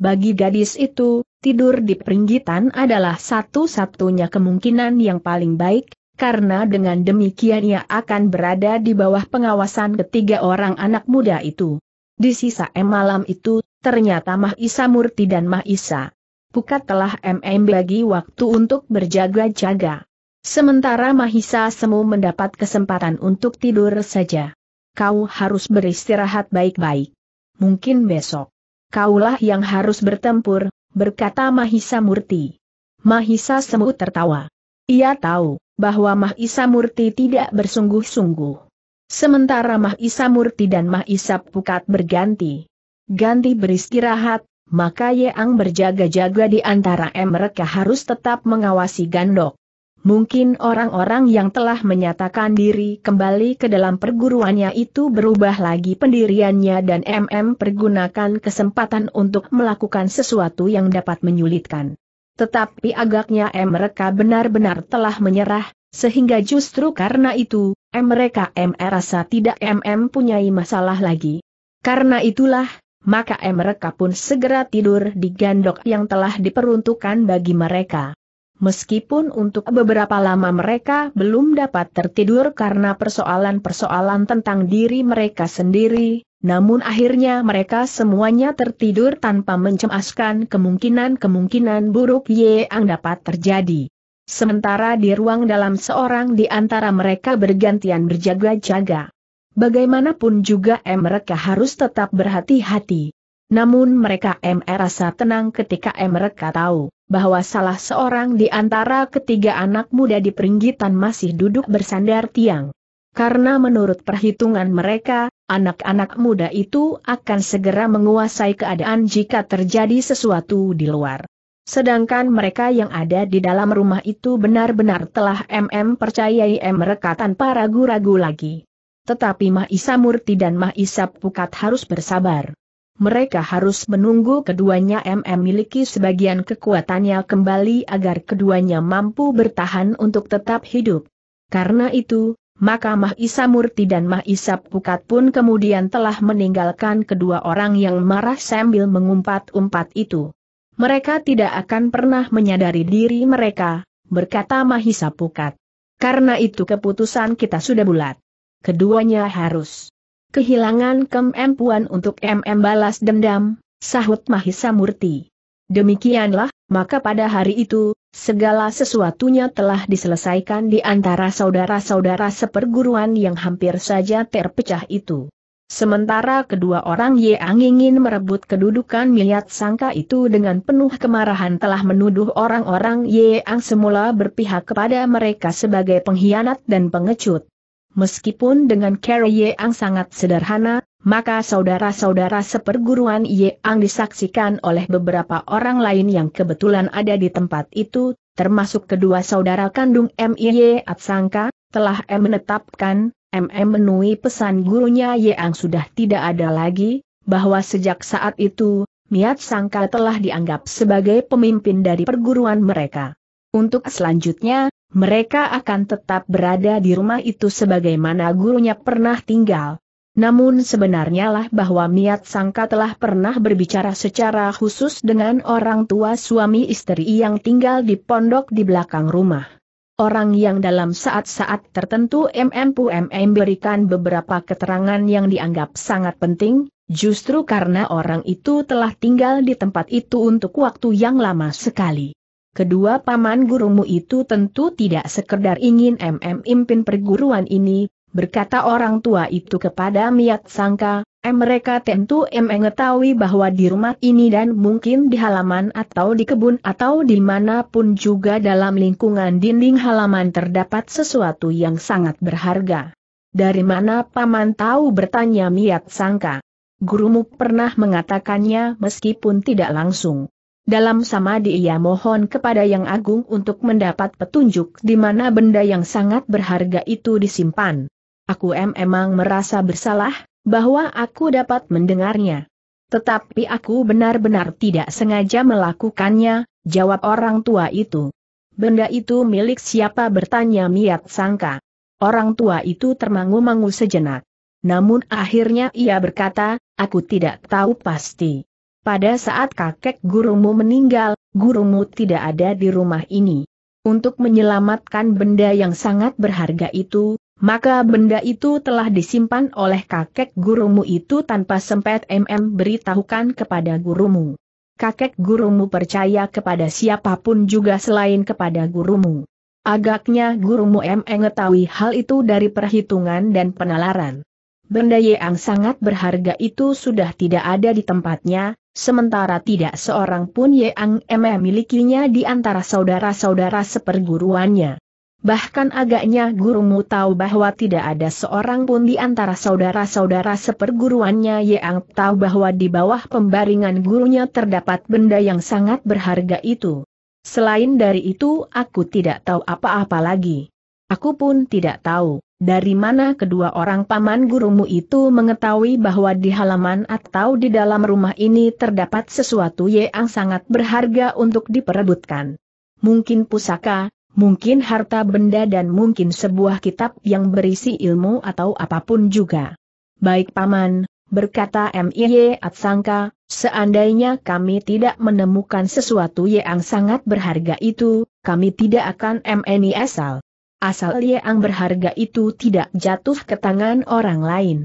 Bagi gadis itu, tidur di peringgitan adalah satu-satunya kemungkinan yang paling baik, karena dengan demikian ia akan berada di bawah pengawasan ketiga orang anak muda itu. Di sisa M malam itu, ternyata Mahisa Murti dan Mahisa. Isa. Pukat telah MM bagi waktu untuk berjaga-jaga. Sementara Mahisa Semu mendapat kesempatan untuk tidur saja. Kau harus beristirahat baik-baik. Mungkin besok. Kaulah yang harus bertempur, berkata Mahisa Murti. Mahisa Semu tertawa. Ia tahu bahwa Mahisa Murti tidak bersungguh-sungguh. Sementara Mahisa Murti dan Mahisa Pukat berganti. Ganti beristirahat, maka Yeang berjaga-jaga di antara mereka harus tetap mengawasi Gandok. Mungkin orang-orang yang telah menyatakan diri kembali ke dalam perguruannya itu berubah lagi pendiriannya dan MM pergunakan kesempatan untuk melakukan sesuatu yang dapat menyulitkan. Tetapi agaknya M mereka benar-benar telah menyerah, sehingga justru karena itu, mereka M rasa tidak MM punyai masalah lagi. Karena itulah, maka M mereka pun segera tidur di gandok yang telah diperuntukkan bagi mereka. Meskipun untuk beberapa lama mereka belum dapat tertidur karena persoalan-persoalan tentang diri mereka sendiri, namun akhirnya mereka semuanya tertidur tanpa mencemaskan kemungkinan-kemungkinan buruk yang dapat terjadi. Sementara di ruang dalam seorang di antara mereka bergantian berjaga-jaga. Bagaimanapun juga mereka harus tetap berhati-hati. Namun mereka M rasa tenang ketika mereka tahu bahwa salah seorang di antara ketiga anak muda di peringgitan masih duduk bersandar tiang. Karena menurut perhitungan mereka, anak-anak muda itu akan segera menguasai keadaan jika terjadi sesuatu di luar. Sedangkan mereka yang ada di dalam rumah itu benar-benar telah MM percayai mereka tanpa ragu-ragu lagi. Tetapi Mahisa Murti dan Mahisa Pukat harus bersabar mereka harus menunggu keduanya MM miliki sebagian kekuatannya kembali agar keduanya mampu bertahan untuk tetap hidup. Karena itu, maka Mah Isa Murti dan Mah Isa Pukat pun kemudian telah meninggalkan kedua orang yang marah sambil mengumpat-umpat itu. Mereka tidak akan pernah menyadari diri mereka, berkata Mahisa Pukat. Karena itu keputusan kita sudah bulat. Keduanya harus Kehilangan kemampuan untuk MM balas dendam, sahut Mahisa Murti. Demikianlah, maka pada hari itu, segala sesuatunya telah diselesaikan di antara saudara-saudara seperguruan yang hampir saja terpecah itu. Sementara kedua orang ang ingin merebut kedudukan milik Sangka itu dengan penuh kemarahan telah menuduh orang-orang ang semula berpihak kepada mereka sebagai pengkhianat dan pengecut meskipun dengan Ye Yeang sangat sederhana, maka saudara-saudara seperguruan Ye Ang disaksikan oleh beberapa orang lain yang kebetulan ada di tempat itu, termasuk kedua saudara kandung M M.I.Y. Atsangka, telah M menetapkan, MM menui pesan gurunya Ye Ang sudah tidak ada lagi, bahwa sejak saat itu, Miat Sangka telah dianggap sebagai pemimpin dari perguruan mereka. Untuk selanjutnya, mereka akan tetap berada di rumah itu sebagaimana gurunya pernah tinggal. Namun sebenarnya lah bahwa Miat Sangka telah pernah berbicara secara khusus dengan orang tua suami istri yang tinggal di pondok di belakang rumah. Orang yang dalam saat-saat tertentu MMPU MM berikan beberapa keterangan yang dianggap sangat penting, justru karena orang itu telah tinggal di tempat itu untuk waktu yang lama sekali kedua paman gurumu itu tentu tidak sekedar ingin MM impin perguruan ini, berkata orang tua itu kepada Miat Sangka, em mereka tentu mengetahui bahwa di rumah ini dan mungkin di halaman atau di kebun atau di manapun juga dalam lingkungan dinding halaman terdapat sesuatu yang sangat berharga. Dari mana paman tahu bertanya Miat Sangka? Gurumu pernah mengatakannya meskipun tidak langsung. Dalam sama ia mohon kepada Yang Agung untuk mendapat petunjuk di mana benda yang sangat berharga itu disimpan. Aku memang emang merasa bersalah, bahwa aku dapat mendengarnya. Tetapi aku benar-benar tidak sengaja melakukannya, jawab orang tua itu. Benda itu milik siapa bertanya Miat sangka. Orang tua itu termangu-mangu sejenak. Namun akhirnya ia berkata, aku tidak tahu pasti. Pada saat kakek gurumu meninggal, gurumu tidak ada di rumah ini. Untuk menyelamatkan benda yang sangat berharga itu, maka benda itu telah disimpan oleh kakek gurumu itu tanpa sempat MM beritahukan kepada gurumu. Kakek gurumu percaya kepada siapapun juga selain kepada gurumu. Agaknya gurumu M mengetahui hal itu dari perhitungan dan penalaran. Benda yang sangat berharga itu sudah tidak ada di tempatnya, Sementara tidak seorang pun Yang Eme milikinya di antara saudara-saudara seperguruannya. Bahkan agaknya gurumu tahu bahwa tidak ada seorang pun di antara saudara-saudara seperguruannya yang tahu bahwa di bawah pembaringan gurunya terdapat benda yang sangat berharga itu. Selain dari itu aku tidak tahu apa-apa lagi. Aku pun tidak tahu. Dari mana kedua orang paman gurumu itu mengetahui bahwa di halaman atau di dalam rumah ini terdapat sesuatu yang sangat berharga untuk diperebutkan? Mungkin pusaka, mungkin harta benda dan mungkin sebuah kitab yang berisi ilmu atau apapun juga. Baik paman, berkata M.I.Y. Atsangka, seandainya kami tidak menemukan sesuatu yang sangat berharga itu, kami tidak akan MNI asal asal Ang berharga itu tidak jatuh ke tangan orang lain.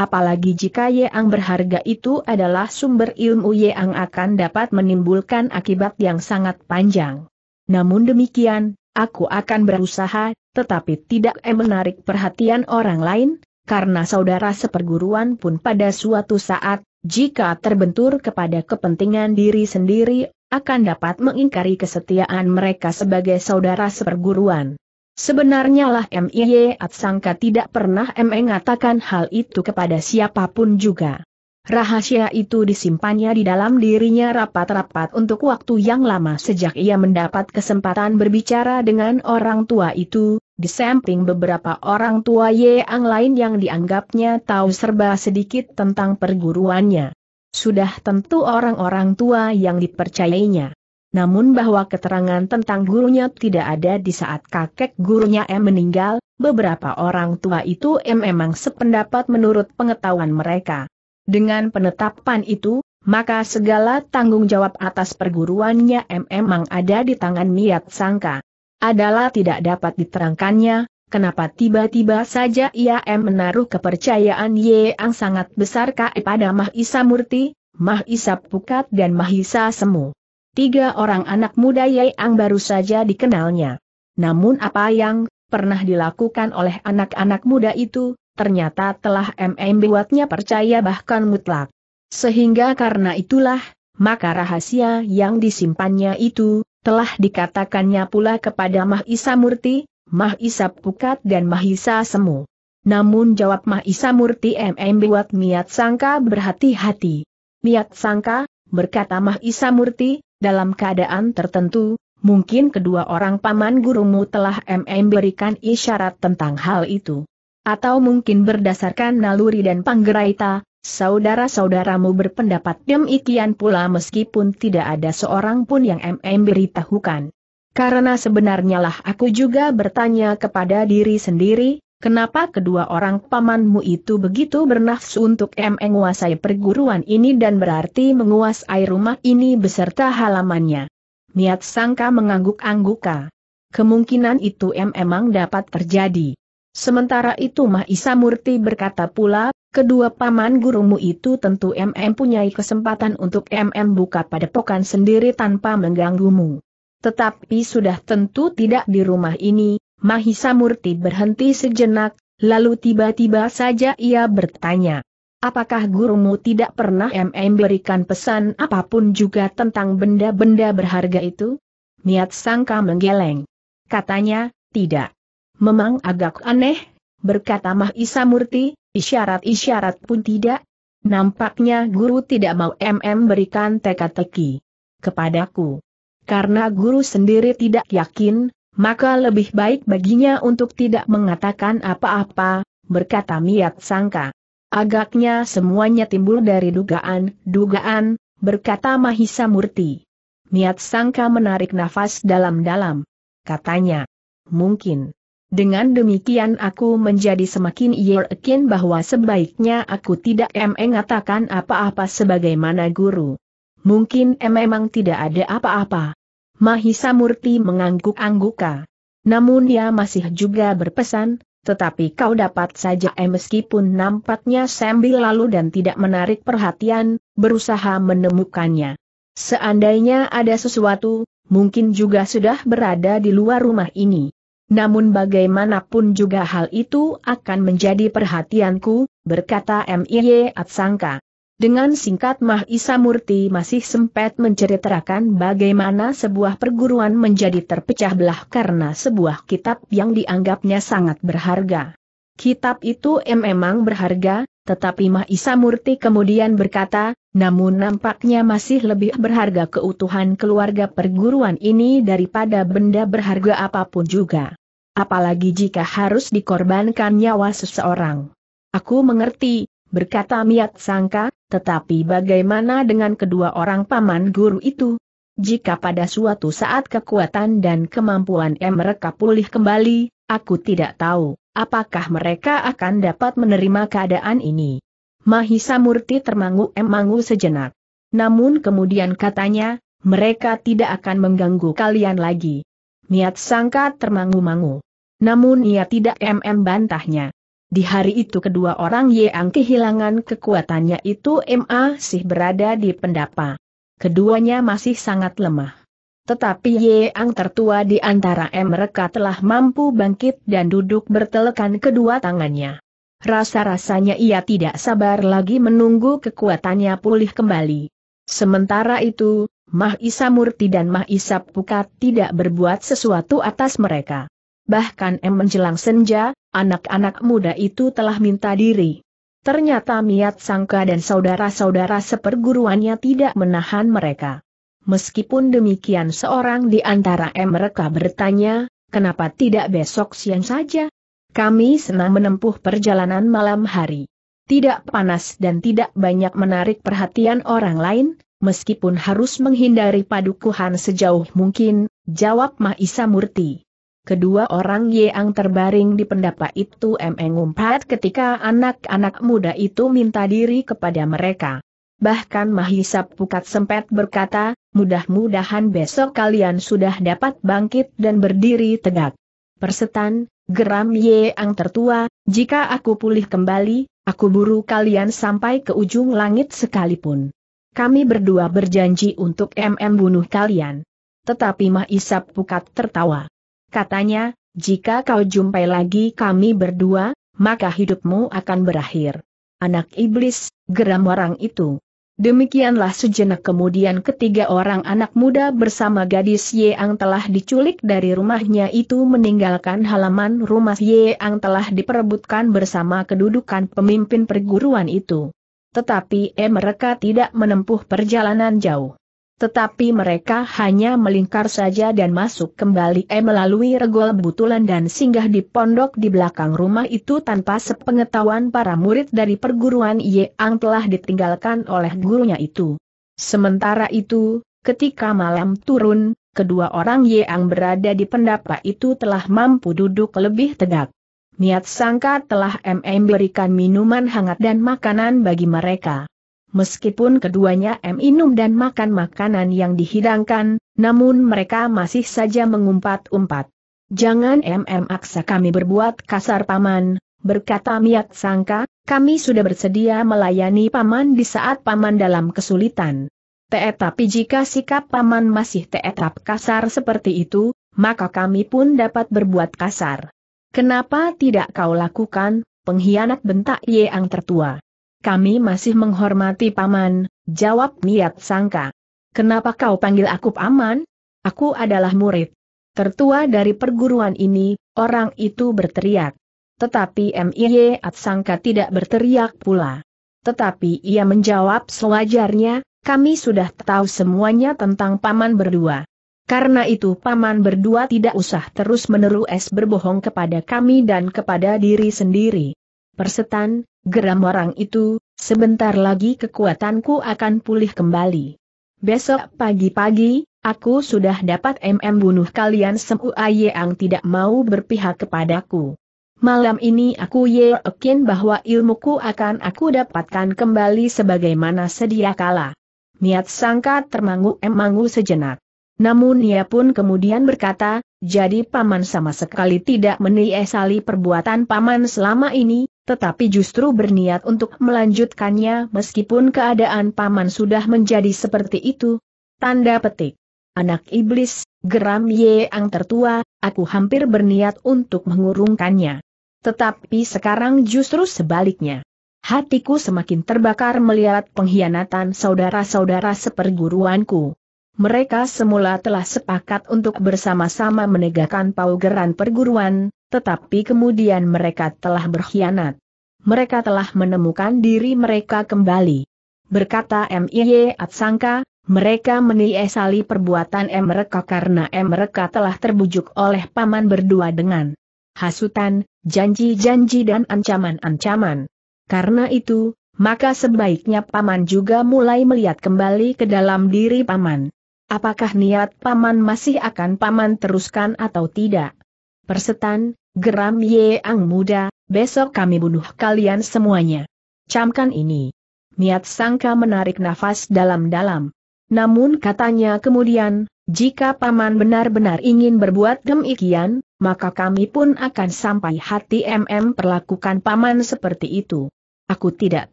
Apalagi jika Ang berharga itu adalah sumber ilmu Yeang akan dapat menimbulkan akibat yang sangat panjang. Namun demikian, aku akan berusaha, tetapi tidak menarik perhatian orang lain, karena saudara seperguruan pun pada suatu saat, jika terbentur kepada kepentingan diri sendiri, akan dapat mengingkari kesetiaan mereka sebagai saudara seperguruan. Sebenarnya lah MIY Atsangka tidak pernah mengatakan hal itu kepada siapapun juga. Rahasia itu disimpannya di dalam dirinya rapat-rapat untuk waktu yang lama sejak ia mendapat kesempatan berbicara dengan orang tua itu, di samping beberapa orang tua Yang lain yang dianggapnya tahu serba sedikit tentang perguruannya. Sudah tentu orang-orang tua yang dipercayainya. Namun bahwa keterangan tentang gurunya tidak ada di saat kakek gurunya M meninggal, beberapa orang tua itu M memang sependapat menurut pengetahuan mereka. Dengan penetapan itu, maka segala tanggung jawab atas perguruannya M memang ada di tangan niat Sangka. Adalah tidak dapat diterangkannya, kenapa tiba-tiba saja ia M menaruh kepercayaan Y yang sangat besar ke pada Mahisa Murti, Mahisa Pukat dan Mahisa Semu. Tiga orang anak muda yang baru saja dikenalnya. Namun apa yang pernah dilakukan oleh anak-anak muda itu, ternyata telah MM buatnya percaya bahkan mutlak. Sehingga karena itulah, maka rahasia yang disimpannya itu, telah dikatakannya pula kepada Mahisa Murti, Mahisa Pukat dan Mahisa Semu. Namun jawab Mahisa Murti MM buat Miat Sangka berhati-hati. Miat Sangka, berkata Mahisa Murti, dalam keadaan tertentu, mungkin kedua orang paman gurumu telah MM berikan isyarat tentang hal itu. Atau mungkin berdasarkan naluri dan panggeraita, saudara-saudaramu berpendapat demikian pula meskipun tidak ada seorang pun yang MM beritahukan. Karena sebenarnya lah aku juga bertanya kepada diri sendiri, Kenapa kedua orang pamanmu itu begitu bernafsu untuk menguasai perguruan ini dan berarti menguasai rumah ini beserta halamannya? Niat sangka mengangguk-angguka. Kemungkinan itu memang dapat terjadi. Sementara itu Mahisa Murti berkata pula, kedua paman gurumu itu tentu MM punyai kesempatan untuk MM buka padepokan sendiri tanpa mengganggumu. Tetapi sudah tentu tidak di rumah ini, Mahisa Murti berhenti sejenak, lalu tiba-tiba saja ia bertanya. Apakah gurumu tidak pernah MM berikan pesan apapun juga tentang benda-benda berharga itu? Niat sangka menggeleng. Katanya, tidak. Memang agak aneh, berkata Mahisa Murti, isyarat-isyarat pun tidak. Nampaknya guru tidak mau MM berikan teka-teki kepadaku. Karena guru sendiri tidak yakin, maka lebih baik baginya untuk tidak mengatakan apa-apa, berkata Miat Sangka. Agaknya semuanya timbul dari dugaan, dugaan, berkata Mahisa Murti. Miat Sangka menarik nafas dalam-dalam. Katanya, mungkin. Dengan demikian aku menjadi semakin yakin bahwa sebaiknya aku tidak mengatakan apa-apa sebagaimana guru. Mungkin em memang tidak ada apa-apa. Mahisa Murti mengangguk-angguka. Namun dia masih juga berpesan, tetapi kau dapat saja eh, meskipun nampaknya sambil lalu dan tidak menarik perhatian, berusaha menemukannya. Seandainya ada sesuatu, mungkin juga sudah berada di luar rumah ini. Namun bagaimanapun juga hal itu akan menjadi perhatianku, berkata M.I.Y. Atsangka. Dengan singkat Mah Isa Murti masih sempat menceritakan bagaimana sebuah perguruan menjadi terpecah belah karena sebuah kitab yang dianggapnya sangat berharga. Kitab itu memang berharga, tetapi Mah Isa Murti kemudian berkata, namun nampaknya masih lebih berharga keutuhan keluarga perguruan ini daripada benda berharga apapun juga. Apalagi jika harus dikorbankan nyawa seseorang. Aku mengerti, berkata Miat Sangka, tetapi bagaimana dengan kedua orang paman guru itu? Jika pada suatu saat kekuatan dan kemampuan mereka pulih kembali, aku tidak tahu, apakah mereka akan dapat menerima keadaan ini. Mahisa Murti termangu mangu sejenak. Namun kemudian katanya, mereka tidak akan mengganggu kalian lagi. Miat sangka termangu-mangu. Namun ia tidak mm bantahnya. Di hari itu kedua orang yang kehilangan kekuatannya itu Ma masih berada di pendapa. Keduanya masih sangat lemah. Tetapi Yeang tertua di antara mereka telah mampu bangkit dan duduk bertelekan kedua tangannya. Rasa-rasanya ia tidak sabar lagi menunggu kekuatannya pulih kembali. Sementara itu, Mah Isa Murti dan Mah Isa Pukat tidak berbuat sesuatu atas mereka. Bahkan M menjelang senja, Anak-anak muda itu telah minta diri. Ternyata Miat Sangka dan saudara-saudara seperguruannya tidak menahan mereka. Meskipun demikian seorang di antara mereka bertanya, kenapa tidak besok siang saja? Kami senang menempuh perjalanan malam hari. Tidak panas dan tidak banyak menarik perhatian orang lain, meskipun harus menghindari padukuhan sejauh mungkin, jawab Mahisa Murti. Kedua orang yang terbaring di pendapa itu mengumpat ketika anak-anak muda itu minta diri kepada mereka. Bahkan Mahisa Pukat sempat berkata, mudah-mudahan besok kalian sudah dapat bangkit dan berdiri tegak. Persetan, geram Yang tertua, jika aku pulih kembali, aku buru kalian sampai ke ujung langit sekalipun. Kami berdua berjanji untuk MM bunuh kalian. Tetapi Mahisa Pukat tertawa. Katanya, jika kau jumpai lagi kami berdua, maka hidupmu akan berakhir. Anak iblis, geram orang itu. Demikianlah sejenak kemudian ketiga orang anak muda bersama gadis Yeang telah diculik dari rumahnya itu meninggalkan halaman rumah Yeang telah diperebutkan bersama kedudukan pemimpin perguruan itu. Tetapi eh mereka tidak menempuh perjalanan jauh. Tetapi mereka hanya melingkar saja dan masuk kembali eh melalui regol butulan dan singgah di pondok di belakang rumah itu tanpa sepengetahuan para murid dari perguruan ang telah ditinggalkan oleh gurunya itu. Sementara itu, ketika malam turun, kedua orang ang berada di pendapa itu telah mampu duduk lebih tegak. Niat sangka telah MM berikan minuman hangat dan makanan bagi mereka. Meskipun keduanya minum dan makan makanan yang dihidangkan, namun mereka masih saja mengumpat-umpat. Jangan MM aksa kami berbuat kasar paman, berkata Miat Sangka, kami sudah bersedia melayani paman di saat paman dalam kesulitan. Tetapi jika sikap paman masih tetap kasar seperti itu, maka kami pun dapat berbuat kasar. Kenapa tidak kau lakukan, pengkhianat bentak Yeang tertua? kami masih menghormati paman, jawab Niat Sangka. Kenapa kau panggil aku paman? Aku adalah murid. Tertua dari perguruan ini, orang itu berteriak. Tetapi M.I.Y. Sangka tidak berteriak pula. Tetapi ia menjawab sewajarnya, kami sudah tahu semuanya tentang paman berdua. Karena itu paman berdua tidak usah terus menerus berbohong kepada kami dan kepada diri sendiri. Persetan, geram orang itu, sebentar lagi kekuatanku akan pulih kembali. Besok pagi-pagi, aku sudah dapat MM bunuh kalian semua yang tidak mau berpihak kepadaku. Malam ini aku yakin bahwa ilmuku akan aku dapatkan kembali sebagaimana sedia kala. Niat sangka termangu-emangu sejenak. Namun ia pun kemudian berkata, jadi paman sama sekali tidak meniesali perbuatan paman selama ini, tetapi justru berniat untuk melanjutkannya meskipun keadaan paman sudah menjadi seperti itu. Tanda petik. Anak iblis, geram Ye Ang tertua, aku hampir berniat untuk mengurungkannya. Tetapi sekarang justru sebaliknya. Hatiku semakin terbakar melihat pengkhianatan saudara-saudara seperguruanku. Mereka semula telah sepakat untuk bersama-sama menegakkan paugeran perguruan, tetapi kemudian mereka telah berkhianat. Mereka telah menemukan diri mereka kembali. Berkata M.I.Y. Atsangka, mereka meniesali perbuatan mereka karena mereka telah terbujuk oleh paman berdua dengan hasutan, janji-janji dan ancaman-ancaman. Karena itu, maka sebaiknya paman juga mulai melihat kembali ke dalam diri paman. Apakah niat paman masih akan paman teruskan atau tidak? Persetan, geram Ye Ang muda, besok kami bunuh kalian semuanya. Camkan ini. Niat sangka menarik nafas dalam-dalam. Namun katanya kemudian, jika paman benar-benar ingin berbuat demikian, maka kami pun akan sampai hati MM perlakukan paman seperti itu. Aku tidak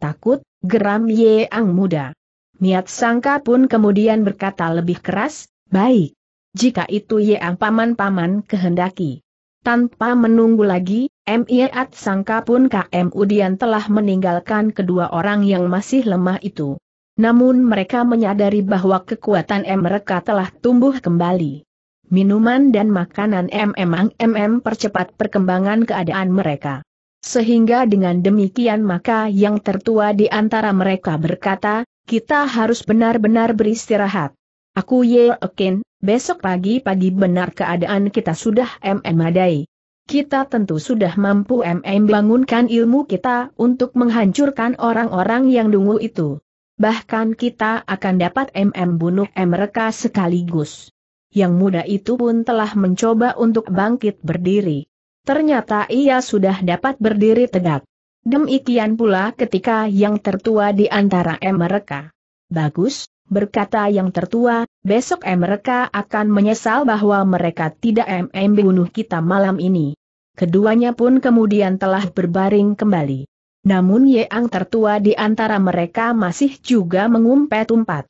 takut, geram Ye Ang muda. Miat Sangka pun kemudian berkata lebih keras, baik. Jika itu yang paman-paman kehendaki. Tanpa menunggu lagi, Miat Sangka pun KM Udian telah meninggalkan kedua orang yang masih lemah itu. Namun mereka menyadari bahwa kekuatan M mereka telah tumbuh kembali. Minuman dan makanan M memang MM percepat perkembangan keadaan mereka. Sehingga dengan demikian maka yang tertua di antara mereka berkata, kita harus benar-benar beristirahat. Aku yakin, besok pagi-pagi benar keadaan kita sudah MM Kita tentu sudah mampu MM bangunkan ilmu kita untuk menghancurkan orang-orang yang dungu itu. Bahkan kita akan dapat MM bunuh mereka sekaligus. Yang muda itu pun telah mencoba untuk bangkit berdiri. Ternyata ia sudah dapat berdiri tegak. Demikian pula ketika yang tertua di antara mereka. Bagus, berkata yang tertua, besok mereka akan menyesal bahwa mereka tidak MM bunuh kita malam ini. Keduanya pun kemudian telah berbaring kembali. Namun Yeang tertua di antara mereka masih juga mengumpet-umpat.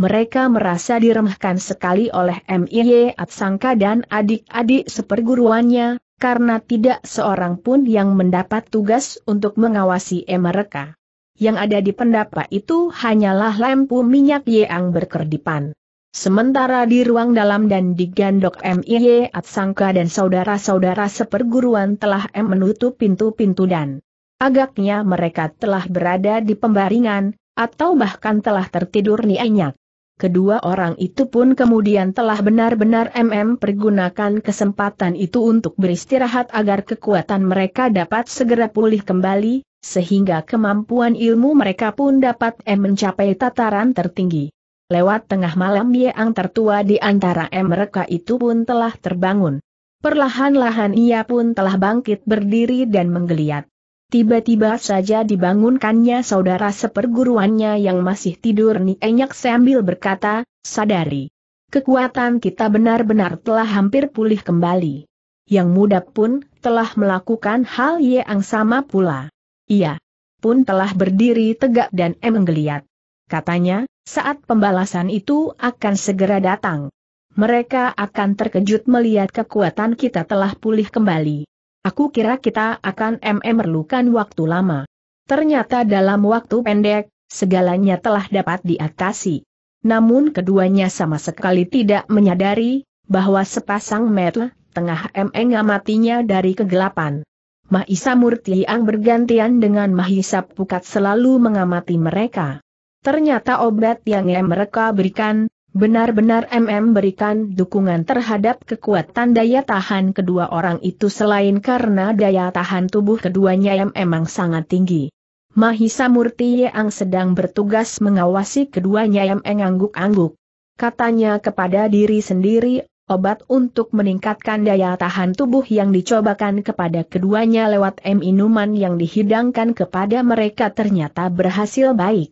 Mereka merasa diremehkan sekali oleh MIY Atsangka dan adik-adik seperguruannya, karena tidak seorang pun yang mendapat tugas untuk mengawasi mereka. Yang ada di pendapa itu hanyalah lampu minyak yang berkedipan. Sementara di ruang dalam dan di gandok M.I.Y. Atsangka dan saudara-saudara seperguruan telah M menutup pintu-pintu dan agaknya mereka telah berada di pembaringan, atau bahkan telah tertidur nyenyak. Kedua orang itu pun kemudian telah benar-benar MM pergunakan kesempatan itu untuk beristirahat agar kekuatan mereka dapat segera pulih kembali, sehingga kemampuan ilmu mereka pun dapat M mencapai tataran tertinggi. Lewat tengah malam Yeang tertua di antara M mereka itu pun telah terbangun. Perlahan-lahan ia pun telah bangkit berdiri dan menggeliat. Tiba-tiba saja dibangunkannya saudara seperguruannya yang masih tidur nih Enyak sambil berkata, sadari. Kekuatan kita benar-benar telah hampir pulih kembali. Yang muda pun telah melakukan hal yang sama pula. Ia Pun telah berdiri tegak dan menggeliat. Katanya, saat pembalasan itu akan segera datang. Mereka akan terkejut melihat kekuatan kita telah pulih kembali. Aku kira kita akan MM memerlukan waktu lama. Ternyata dalam waktu pendek, segalanya telah dapat diatasi. Namun keduanya sama sekali tidak menyadari, bahwa sepasang mata tengah MM amatinya dari kegelapan. Mahisa Murti yang bergantian dengan Mahisa Pukat selalu mengamati mereka. Ternyata obat yang mereka berikan, benar-benar MM berikan dukungan terhadap kekuatan daya tahan kedua orang itu selain karena daya tahan tubuh keduanya yang memang sangat tinggi. Mahisa Murti yang sedang bertugas mengawasi keduanya yang mengangguk angguk Katanya kepada diri sendiri, obat untuk meningkatkan daya tahan tubuh yang dicobakan kepada keduanya lewat M inuman yang dihidangkan kepada mereka ternyata berhasil baik.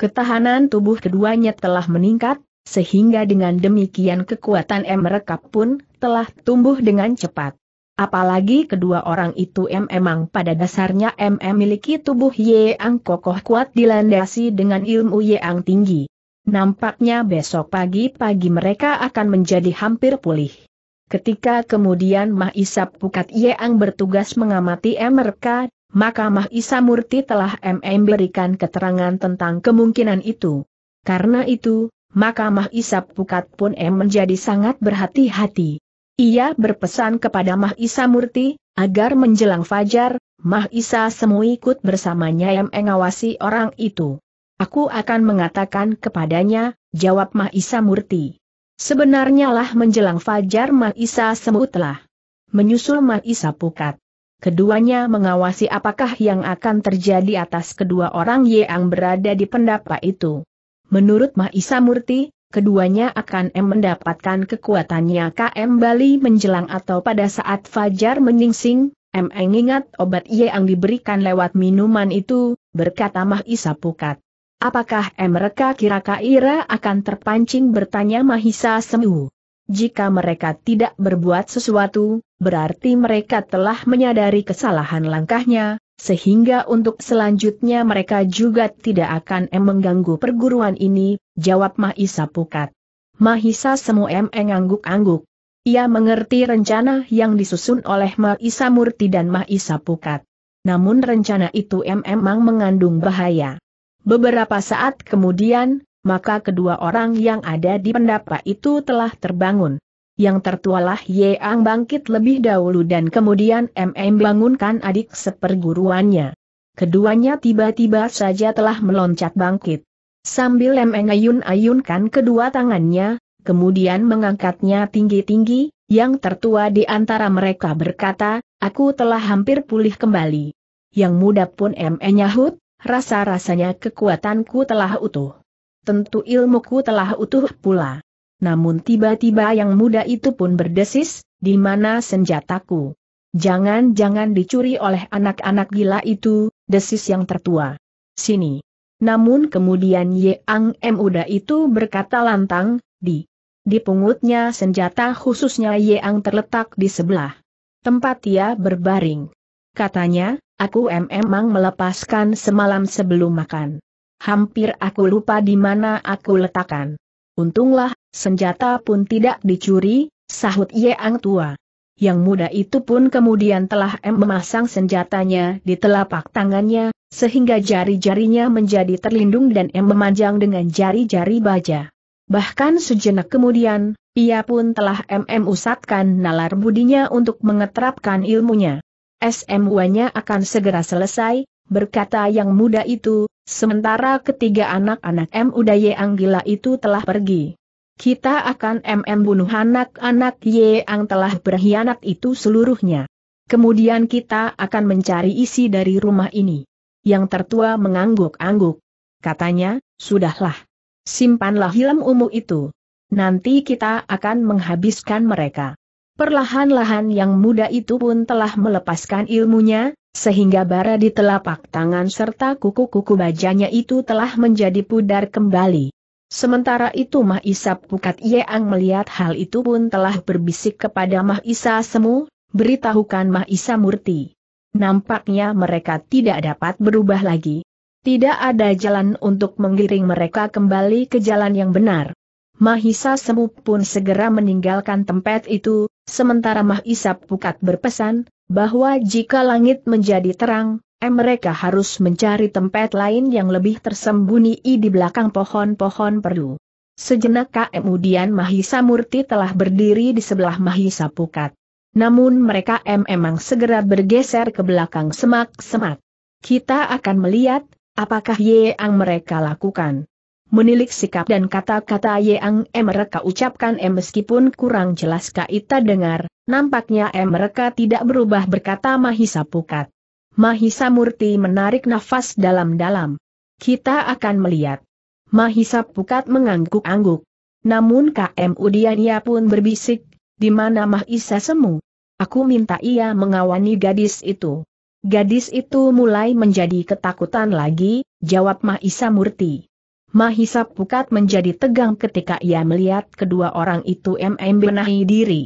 Ketahanan tubuh keduanya telah meningkat, sehingga dengan demikian kekuatan M Rekap pun telah tumbuh dengan cepat. Apalagi kedua orang itu M emang pada dasarnya M memiliki tubuh ye yang kokoh kuat dilandasi dengan ilmu ye yang tinggi. Nampaknya besok pagi-pagi mereka akan menjadi hampir pulih. Ketika kemudian Mahisa Pukat Yang bertugas mengamati MRK, maka Mahisa Murti telah MM berikan keterangan tentang kemungkinan itu. Karena itu, maka Mahisa Pukat pun em menjadi sangat berhati-hati. Ia berpesan kepada Mahisa Murti, agar menjelang fajar, Mahisa semu ikut bersamanya yang mengawasi orang itu. Aku akan mengatakan kepadanya, jawab Mahisa Murti. Sebenarnya lah menjelang fajar Mahisa Semu telah menyusul Mahisa Pukat. Keduanya mengawasi apakah yang akan terjadi atas kedua orang yang berada di pendapa itu. Menurut Mahisa Murti, keduanya akan M mendapatkan kekuatannya KM Bali menjelang atau pada saat Fajar menyingsing, M ingat obat Y yang diberikan lewat minuman itu, berkata Mahisa Pukat. Apakah M mereka kira-kira akan terpancing bertanya Mahisa Semu? Jika mereka tidak berbuat sesuatu, berarti mereka telah menyadari kesalahan langkahnya, sehingga untuk selanjutnya mereka juga tidak akan mengganggu perguruan ini, jawab Mahisa Pukat. Mahisa semua mengangguk-angguk. Ia mengerti rencana yang disusun oleh Mahisa Murti dan Mahisa Pukat. Namun rencana itu memang mengandung bahaya. Beberapa saat kemudian, maka kedua orang yang ada di pendapa itu telah terbangun yang tertualah Yeang bangkit lebih dahulu dan kemudian MM bangunkan adik seperguruannya. Keduanya tiba-tiba saja telah meloncat bangkit. Sambil MM ayun-ayunkan kedua tangannya, kemudian mengangkatnya tinggi-tinggi, yang tertua di antara mereka berkata, aku telah hampir pulih kembali. Yang muda pun MM nyahut, rasa-rasanya kekuatanku telah utuh. Tentu ilmuku telah utuh pula. Namun tiba-tiba yang muda itu pun berdesis, di mana senjataku? Jangan-jangan dicuri oleh anak-anak gila itu, desis yang tertua. Sini. Namun kemudian ye ang M Uda itu berkata lantang, di. Di pungutnya senjata khususnya ye ang terletak di sebelah. Tempat ia berbaring. Katanya, aku memang melepaskan semalam sebelum makan. Hampir aku lupa di mana aku letakkan. Untunglah Senjata pun tidak dicuri, sahut Ye Ang tua. Yang muda itu pun kemudian telah memasang senjatanya di telapak tangannya, sehingga jari-jarinya menjadi terlindung dan M memanjang dengan jari-jari baja. Bahkan sejenak kemudian, ia pun telah MM usatkan nalar budinya untuk mengeterapkan ilmunya. smu nya akan segera selesai, berkata yang muda itu, sementara ketiga anak-anak M Udaye gila itu telah pergi. Kita akan MM bunuh anak-anak yang telah berkhianat itu seluruhnya. Kemudian kita akan mencari isi dari rumah ini. Yang tertua mengangguk-angguk. Katanya, sudahlah. Simpanlah hilam umu itu. Nanti kita akan menghabiskan mereka. Perlahan-lahan yang muda itu pun telah melepaskan ilmunya, sehingga bara di telapak tangan serta kuku-kuku bajanya itu telah menjadi pudar kembali. Sementara itu Mahisa Pukat Yeang melihat hal itu pun telah berbisik kepada Mahisa Semu, beritahukan Mahisa Murti. Nampaknya mereka tidak dapat berubah lagi. Tidak ada jalan untuk menggiring mereka kembali ke jalan yang benar. Mahisa Semu pun segera meninggalkan tempat itu, sementara Mahisa Pukat berpesan, bahwa jika langit menjadi terang, Eh, mereka harus mencari tempat lain yang lebih tersembunyi di belakang pohon-pohon perdu. Sejenak kemudian Mahisa Murti telah berdiri di sebelah Mahisa Pukat. Namun mereka memang segera bergeser ke belakang semak-semak. Kita akan melihat, apakah yang mereka lakukan. Menilik sikap dan kata-kata yang mereka ucapkan meskipun kurang jelas kita dengar, nampaknya mereka tidak berubah berkata Mahisa Pukat. Mahisa Murti menarik nafas dalam-dalam. Kita akan melihat. Mahisa Pukat mengangguk-angguk. Namun KM Udiania pun berbisik, di mana Mahisa Semu? Aku minta ia mengawani gadis itu. Gadis itu mulai menjadi ketakutan lagi, jawab Mahisa Murti. Mahisa Pukat menjadi tegang ketika ia melihat kedua orang itu MM benahi diri.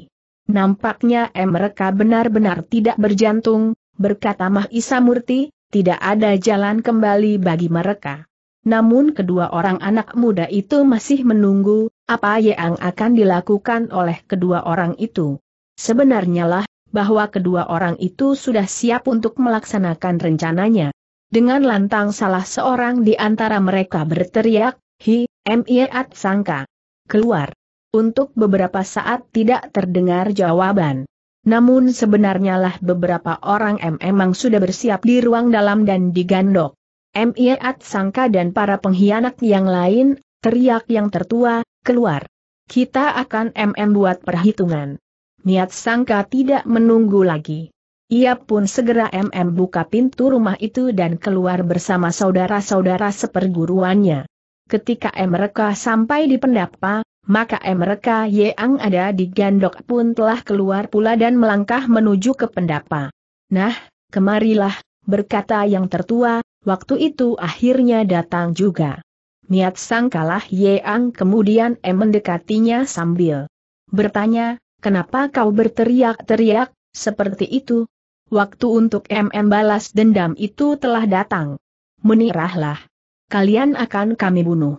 Nampaknya M mereka benar-benar tidak berjantung, berkata Mahisa Murti, tidak ada jalan kembali bagi mereka. Namun kedua orang anak muda itu masih menunggu, apa yang akan dilakukan oleh kedua orang itu. Sebenarnya lah, bahwa kedua orang itu sudah siap untuk melaksanakan rencananya. Dengan lantang salah seorang di antara mereka berteriak, Hi, Miat sangka. Keluar. Untuk beberapa saat tidak terdengar jawaban. Namun sebenarnya lah beberapa orang M emang sudah bersiap di ruang dalam dan digandok. M Iat Sangka dan para pengkhianat yang lain, teriak yang tertua, keluar. Kita akan MM buat perhitungan. Niat Sangka tidak menunggu lagi. Ia pun segera MM buka pintu rumah itu dan keluar bersama saudara-saudara seperguruannya ketika mereka sampai di pendapa, maka mereka yang ada di gandok pun telah keluar pula dan melangkah menuju ke pendapa. Nah, kemarilah, berkata yang tertua, waktu itu akhirnya datang juga. Niat sangkalah kalah Yeang kemudian em mendekatinya sambil bertanya, kenapa kau berteriak-teriak, seperti itu? Waktu untuk em balas dendam itu telah datang. Menirahlah kalian akan kami bunuh.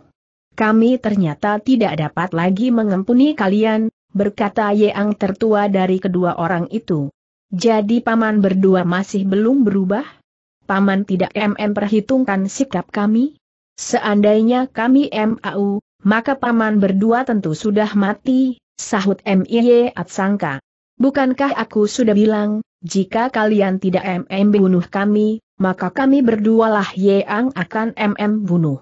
Kami ternyata tidak dapat lagi mengempuni kalian, berkata Yeang tertua dari kedua orang itu. Jadi paman berdua masih belum berubah? Paman tidak MM perhitungkan sikap kami? Seandainya kami MAU, maka paman berdua tentu sudah mati, sahut MIY Atsangka. Bukankah aku sudah bilang, jika kalian tidak MM bunuh kami, maka kami berdualah Yeang akan MM bunuh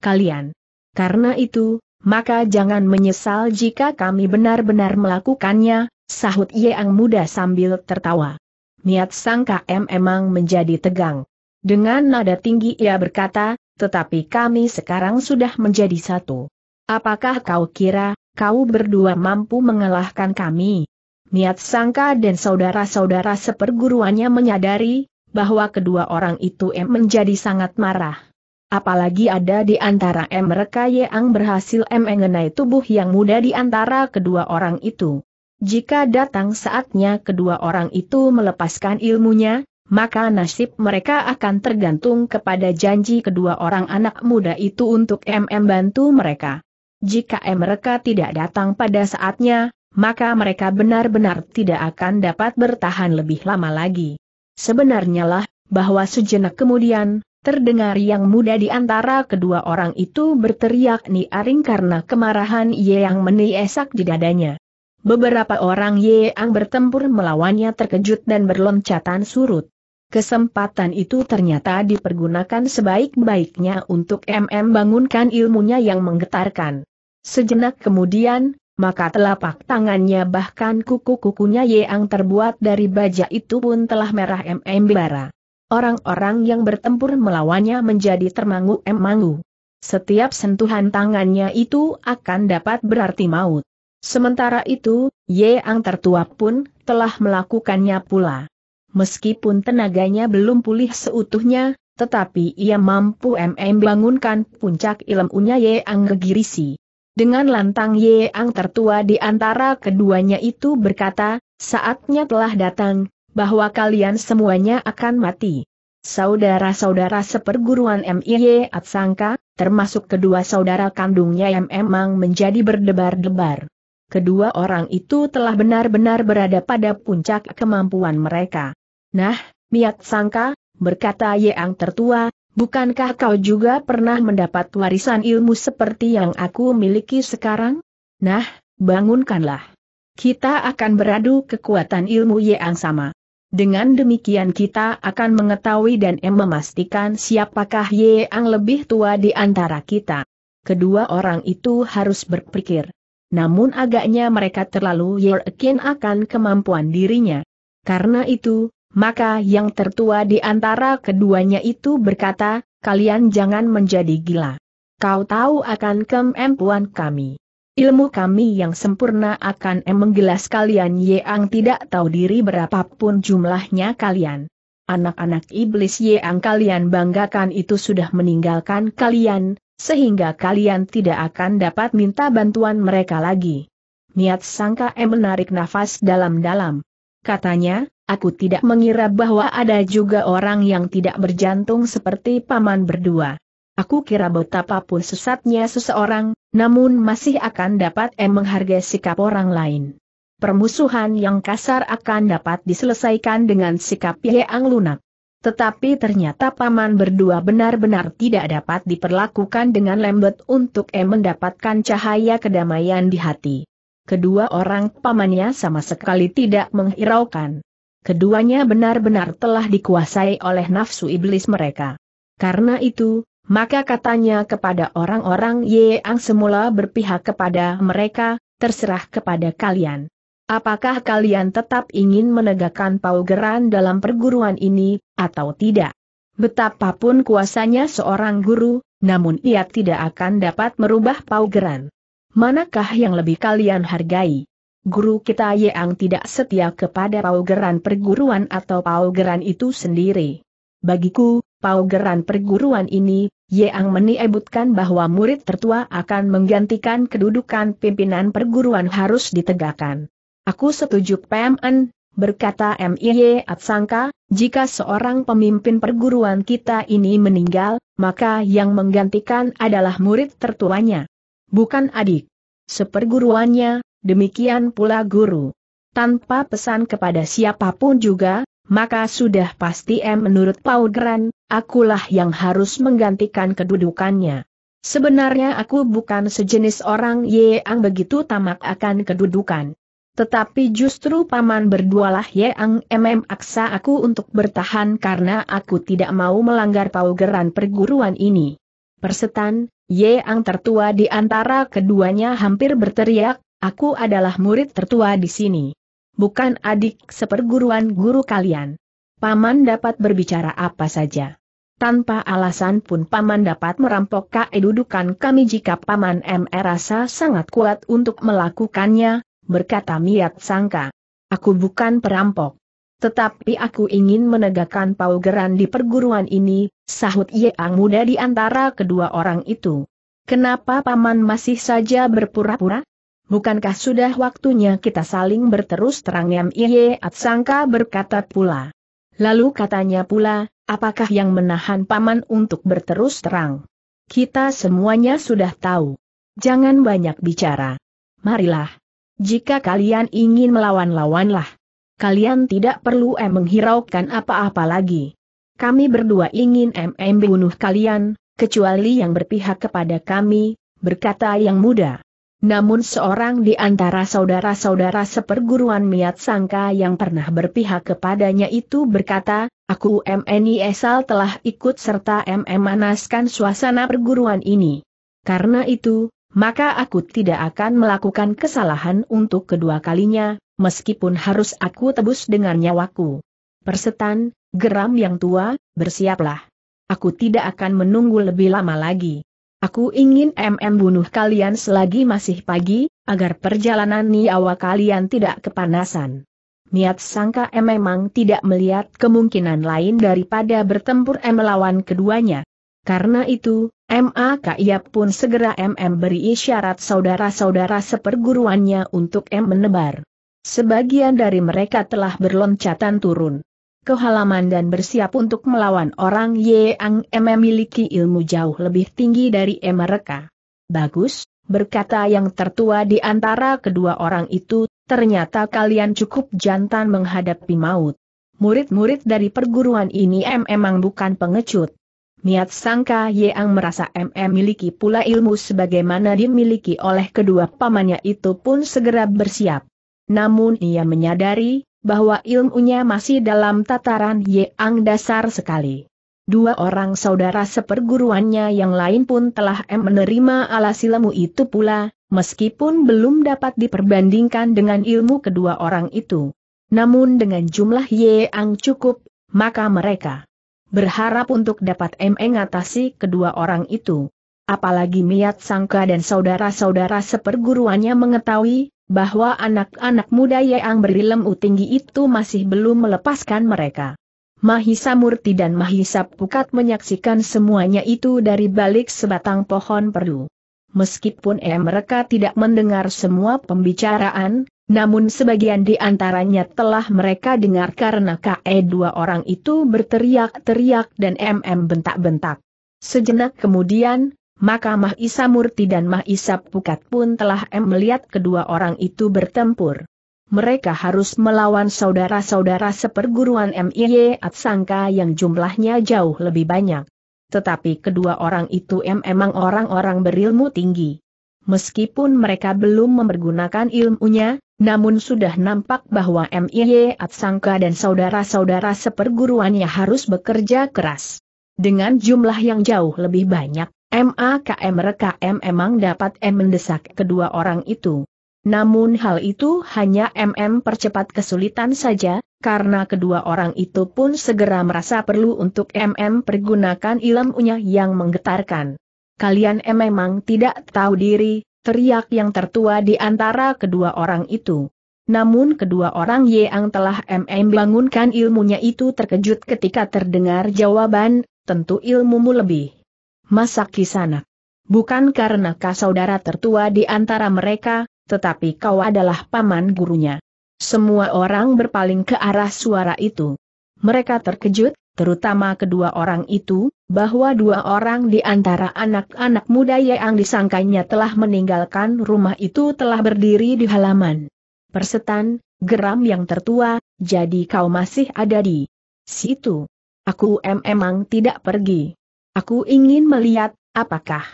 kalian. Karena itu, maka jangan menyesal jika kami benar-benar melakukannya, sahut Yeang muda sambil tertawa. Niat sang KM emang menjadi tegang. Dengan nada tinggi ia berkata, tetapi kami sekarang sudah menjadi satu. Apakah kau kira, kau berdua mampu mengalahkan kami? Niat sangka dan saudara-saudara seperguruannya menyadari, bahwa kedua orang itu M menjadi sangat marah. Apalagi ada di antara M mereka yang berhasil M mengenai tubuh yang muda di antara kedua orang itu. Jika datang saatnya kedua orang itu melepaskan ilmunya, maka nasib mereka akan tergantung kepada janji kedua orang anak muda itu untuk M bantu mereka. Jika M mereka tidak datang pada saatnya, maka mereka benar-benar tidak akan dapat bertahan lebih lama lagi. Sebenarnya lah, bahwa sejenak kemudian, terdengar yang muda di antara kedua orang itu berteriak niaring karena kemarahan Ye yang meniesak di dadanya. Beberapa orang Ye yang bertempur melawannya terkejut dan berloncatan surut. Kesempatan itu ternyata dipergunakan sebaik-baiknya untuk MM bangunkan ilmunya yang menggetarkan. Sejenak kemudian, maka telapak tangannya bahkan kuku-kukunya yang terbuat dari baja itu pun telah merah mm bara. Orang-orang yang bertempur melawannya menjadi termangu-emangu. Setiap sentuhan tangannya itu akan dapat berarti maut. Sementara itu, Yeang tertua pun telah melakukannya pula. Meskipun tenaganya belum pulih seutuhnya, tetapi ia mampu MM bangunkan puncak ilmunya Yeang Gegirisi. Dengan lantang Ye Ang tertua di antara keduanya itu berkata, saatnya telah datang, bahwa kalian semuanya akan mati. Saudara-saudara seperguruan MIY Atsangka, termasuk kedua saudara kandungnya yang memang menjadi berdebar-debar. Kedua orang itu telah benar-benar berada pada puncak kemampuan mereka. Nah, Miat Sangka, berkata Ang tertua, Bukankah kau juga pernah mendapat warisan ilmu seperti yang aku miliki sekarang? Nah, bangunkanlah. Kita akan beradu kekuatan ilmu yang sama. Dengan demikian kita akan mengetahui dan memastikan siapakah yang lebih tua di antara kita. Kedua orang itu harus berpikir. Namun agaknya mereka terlalu yakin akan kemampuan dirinya. Karena itu, maka yang tertua di antara keduanya itu berkata, kalian jangan menjadi gila. Kau tahu akan kemampuan kami. Ilmu kami yang sempurna akan menggelas kalian yang tidak tahu diri berapapun jumlahnya kalian. Anak-anak iblis yang kalian banggakan itu sudah meninggalkan kalian, sehingga kalian tidak akan dapat minta bantuan mereka lagi. Niat sangka em menarik nafas dalam-dalam. Katanya, Aku tidak mengira bahwa ada juga orang yang tidak berjantung seperti paman berdua. Aku kira betapapun sesatnya seseorang, namun masih akan dapat em menghargai sikap orang lain. Permusuhan yang kasar akan dapat diselesaikan dengan sikap yang lunak. Tetapi ternyata paman berdua benar-benar tidak dapat diperlakukan dengan lembut untuk em mendapatkan cahaya kedamaian di hati. Kedua orang pamannya sama sekali tidak menghiraukan keduanya benar-benar telah dikuasai oleh nafsu iblis mereka. Karena itu, maka katanya kepada orang-orang Ye yang semula berpihak kepada mereka, terserah kepada kalian. Apakah kalian tetap ingin menegakkan paugeran dalam perguruan ini, atau tidak? Betapapun kuasanya seorang guru, namun ia tidak akan dapat merubah paugeran. Manakah yang lebih kalian hargai? guru kita Yeang tidak setia kepada paugeran perguruan atau paugeran itu sendiri. Bagiku, paugeran perguruan ini, yang meniebutkan bahwa murid tertua akan menggantikan kedudukan pimpinan perguruan harus ditegakkan. Aku setuju PMN, berkata MIY Atsangka, jika seorang pemimpin perguruan kita ini meninggal, maka yang menggantikan adalah murid tertuanya. Bukan adik. Seperguruannya, demikian pula guru. Tanpa pesan kepada siapapun juga, maka sudah pasti M menurut grant akulah yang harus menggantikan kedudukannya. Sebenarnya aku bukan sejenis orang yang begitu tamak akan kedudukan. Tetapi justru paman berdualah yang mm aksa aku untuk bertahan karena aku tidak mau melanggar paugeran perguruan ini. Persetan, ye yang tertua di antara keduanya hampir berteriak, Aku adalah murid tertua di sini. Bukan adik seperguruan guru kalian. Paman dapat berbicara apa saja. Tanpa alasan pun Paman dapat merampok kedudukan kami jika Paman M. E. rasa sangat kuat untuk melakukannya, berkata Miat Sangka. Aku bukan perampok. Tetapi aku ingin menegakkan paugeran di perguruan ini, sahut Yeang muda di antara kedua orang itu. Kenapa Paman masih saja berpura-pura? bukankah sudah waktunya kita saling berterus terang Iye Atsangka berkata pula. Lalu katanya pula, apakah yang menahan paman untuk berterus terang? Kita semuanya sudah tahu. Jangan banyak bicara. Marilah. Jika kalian ingin melawan-lawanlah. Kalian tidak perlu em menghiraukan apa-apa lagi. Kami berdua ingin MM bunuh kalian, kecuali yang berpihak kepada kami, berkata yang muda. Namun seorang di antara saudara-saudara seperguruan Miat Sangka yang pernah berpihak kepadanya itu berkata, Aku MNI Esal telah ikut serta memanaskan suasana perguruan ini. Karena itu, maka aku tidak akan melakukan kesalahan untuk kedua kalinya, meskipun harus aku tebus dengan nyawaku. Persetan, geram yang tua, bersiaplah. Aku tidak akan menunggu lebih lama lagi. Aku ingin MM bunuh kalian selagi masih pagi, agar perjalanan niawa kalian tidak kepanasan. Niat sangka M memang tidak melihat kemungkinan lain daripada bertempur M melawan keduanya. Karena itu, MAK ia pun segera MM beri isyarat saudara-saudara seperguruannya untuk M menebar. Sebagian dari mereka telah berloncatan turun ke halaman dan bersiap untuk melawan orang yang memiliki ilmu jauh lebih tinggi dari mereka. Bagus, berkata yang tertua di antara kedua orang itu, ternyata kalian cukup jantan menghadapi maut. Murid-murid dari perguruan ini memang bukan pengecut. Niat sangka Yeang merasa MM miliki pula ilmu sebagaimana dimiliki oleh kedua pamannya itu pun segera bersiap. Namun ia menyadari, bahwa ilmunya masih dalam tataran yang dasar sekali. Dua orang saudara seperguruannya yang lain pun telah menerima alas ilmu itu pula, meskipun belum dapat diperbandingkan dengan ilmu kedua orang itu. Namun dengan jumlah ye ang cukup, maka mereka berharap untuk dapat mengatasi kedua orang itu. Apalagi Miat Sangka dan saudara-saudara seperguruannya mengetahui bahwa anak-anak muda yang berilmu tinggi itu masih belum melepaskan mereka. Mahisa Murti dan Mahisa Pukat menyaksikan semuanya itu dari balik sebatang pohon perdu. Meskipun eh mereka tidak mendengar semua pembicaraan, namun sebagian di antaranya telah mereka dengar karena KE dua orang itu berteriak-teriak dan MM bentak-bentak. Sejenak kemudian, maka Mah Isa Murti dan Mah Isa Pukat pun telah melihat kedua orang itu bertempur. Mereka harus melawan saudara-saudara seperguruan MIY Atsangka yang jumlahnya jauh lebih banyak. Tetapi kedua orang itu em emang orang-orang berilmu tinggi. Meskipun mereka belum mempergunakan ilmunya, namun sudah nampak bahwa MIY Atsangka dan saudara-saudara seperguruannya harus bekerja keras. Dengan jumlah yang jauh lebih banyak, MAKM M emang dapat M mendesak kedua orang itu. Namun hal itu hanya MM percepat kesulitan saja, karena kedua orang itu pun segera merasa perlu untuk MM pergunakan ilmunya yang menggetarkan. Kalian emang tidak tahu diri, teriak yang tertua di antara kedua orang itu. Namun kedua orang yang telah MM bangunkan ilmunya itu terkejut ketika terdengar jawaban, tentu ilmumu lebih Masak Kisanak? Bukan karena kau saudara tertua di antara mereka, tetapi kau adalah paman gurunya. Semua orang berpaling ke arah suara itu. Mereka terkejut, terutama kedua orang itu, bahwa dua orang di antara anak-anak muda yang disangkanya telah meninggalkan rumah itu telah berdiri di halaman. Persetan, geram yang tertua, jadi kau masih ada di situ. Aku em emang tidak pergi. Aku ingin melihat, apakah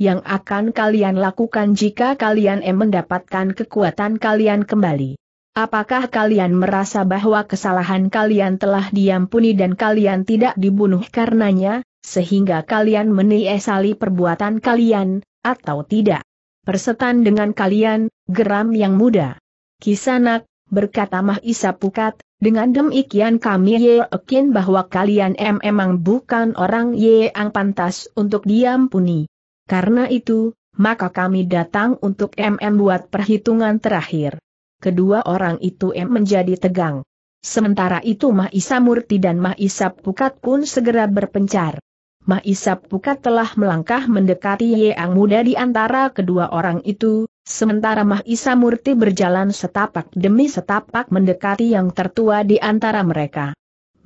yang akan kalian lakukan jika kalian em mendapatkan kekuatan kalian kembali. Apakah kalian merasa bahwa kesalahan kalian telah diampuni dan kalian tidak dibunuh karenanya, sehingga kalian menyesali perbuatan kalian, atau tidak? Persetan dengan kalian, geram yang muda. Kisanak, berkata Mahisa Pukat, dengan demikian kami yakin bahwa kalian memang bukan orang yang pantas untuk diampuni. Karena itu, maka kami datang untuk MM buat perhitungan terakhir. Kedua orang itu M menjadi tegang. Sementara itu Mahisa Murti dan Mahisa Pukat pun segera berpencar. Mahisa Pukat telah melangkah mendekati Yang Muda di antara kedua orang itu, Sementara Mahisa Murti berjalan setapak demi setapak mendekati yang tertua di antara mereka.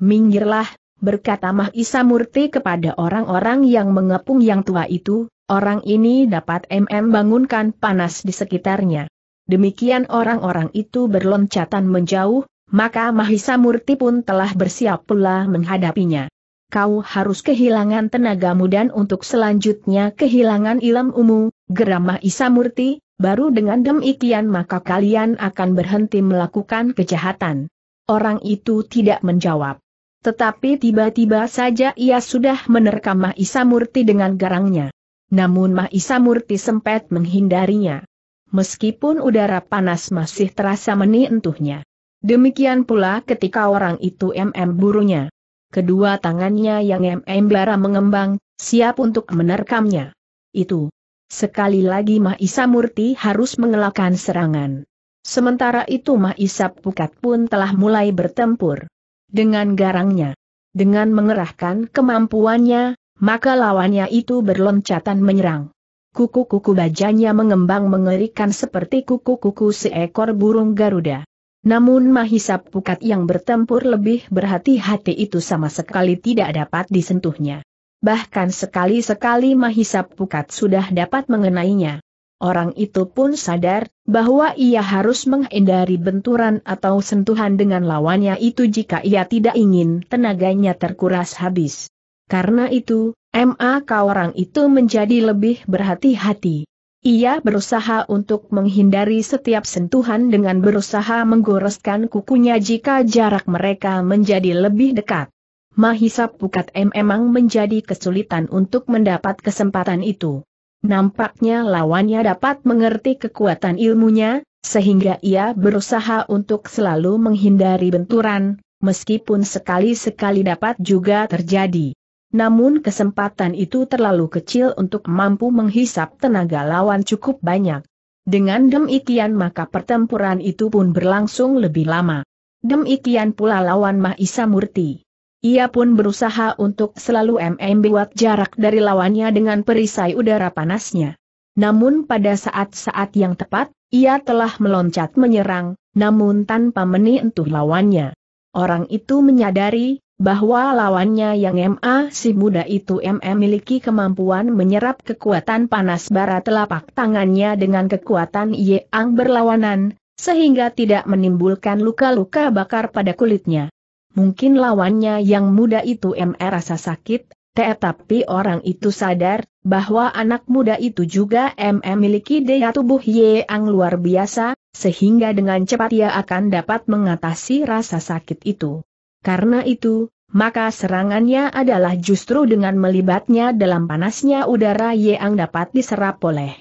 Minggirlah, berkata Mahisa Murti kepada orang-orang yang mengepung yang tua itu, orang ini dapat MM bangunkan panas di sekitarnya. Demikian orang-orang itu berloncatan menjauh, maka Mahisa Murti pun telah bersiap pula menghadapinya. Kau harus kehilangan tenagamu dan untuk selanjutnya kehilangan umum, geram Mahisa Murti, baru dengan demikian maka kalian akan berhenti melakukan kejahatan. Orang itu tidak menjawab. Tetapi tiba-tiba saja ia sudah menerkam Mahisa Murti dengan garangnya. Namun Mahisa Murti sempat menghindarinya. Meskipun udara panas masih terasa menientuhnya. Demikian pula ketika orang itu MM burunya. Kedua tangannya yang MM bara mengembang, siap untuk menerkamnya. Itu. Sekali lagi Mahisa Murti harus mengelakkan serangan. Sementara itu Mahisa Pukat pun telah mulai bertempur. Dengan garangnya, dengan mengerahkan kemampuannya, maka lawannya itu berloncatan menyerang. Kuku-kuku bajanya mengembang mengerikan seperti kuku-kuku seekor burung Garuda. Namun Mahisa Pukat yang bertempur lebih berhati-hati itu sama sekali tidak dapat disentuhnya bahkan sekali-sekali Mahisa Pukat sudah dapat mengenainya. Orang itu pun sadar bahwa ia harus menghindari benturan atau sentuhan dengan lawannya itu jika ia tidak ingin tenaganya terkuras habis. Karena itu, MA orang itu menjadi lebih berhati-hati. Ia berusaha untuk menghindari setiap sentuhan dengan berusaha menggoreskan kukunya jika jarak mereka menjadi lebih dekat. Mahisa Pukat M memang menjadi kesulitan untuk mendapat kesempatan itu. Nampaknya lawannya dapat mengerti kekuatan ilmunya, sehingga ia berusaha untuk selalu menghindari benturan, meskipun sekali-sekali dapat juga terjadi. Namun kesempatan itu terlalu kecil untuk mampu menghisap tenaga lawan cukup banyak. Dengan demikian maka pertempuran itu pun berlangsung lebih lama. Demikian pula lawan Mahisa Murti. Ia pun berusaha untuk selalu MM buat jarak dari lawannya dengan perisai udara panasnya. Namun pada saat-saat yang tepat, ia telah meloncat menyerang, namun tanpa menentuh lawannya. Orang itu menyadari bahwa lawannya yang MA si muda itu MM miliki kemampuan menyerap kekuatan panas bara telapak tangannya dengan kekuatan Yang berlawanan, sehingga tidak menimbulkan luka-luka bakar pada kulitnya mungkin lawannya yang muda itu MR rasa sakit, tetapi orang itu sadar bahwa anak muda itu juga MM miliki daya tubuh yang luar biasa, sehingga dengan cepat ia akan dapat mengatasi rasa sakit itu. Karena itu, maka serangannya adalah justru dengan melibatnya dalam panasnya udara yang dapat diserap oleh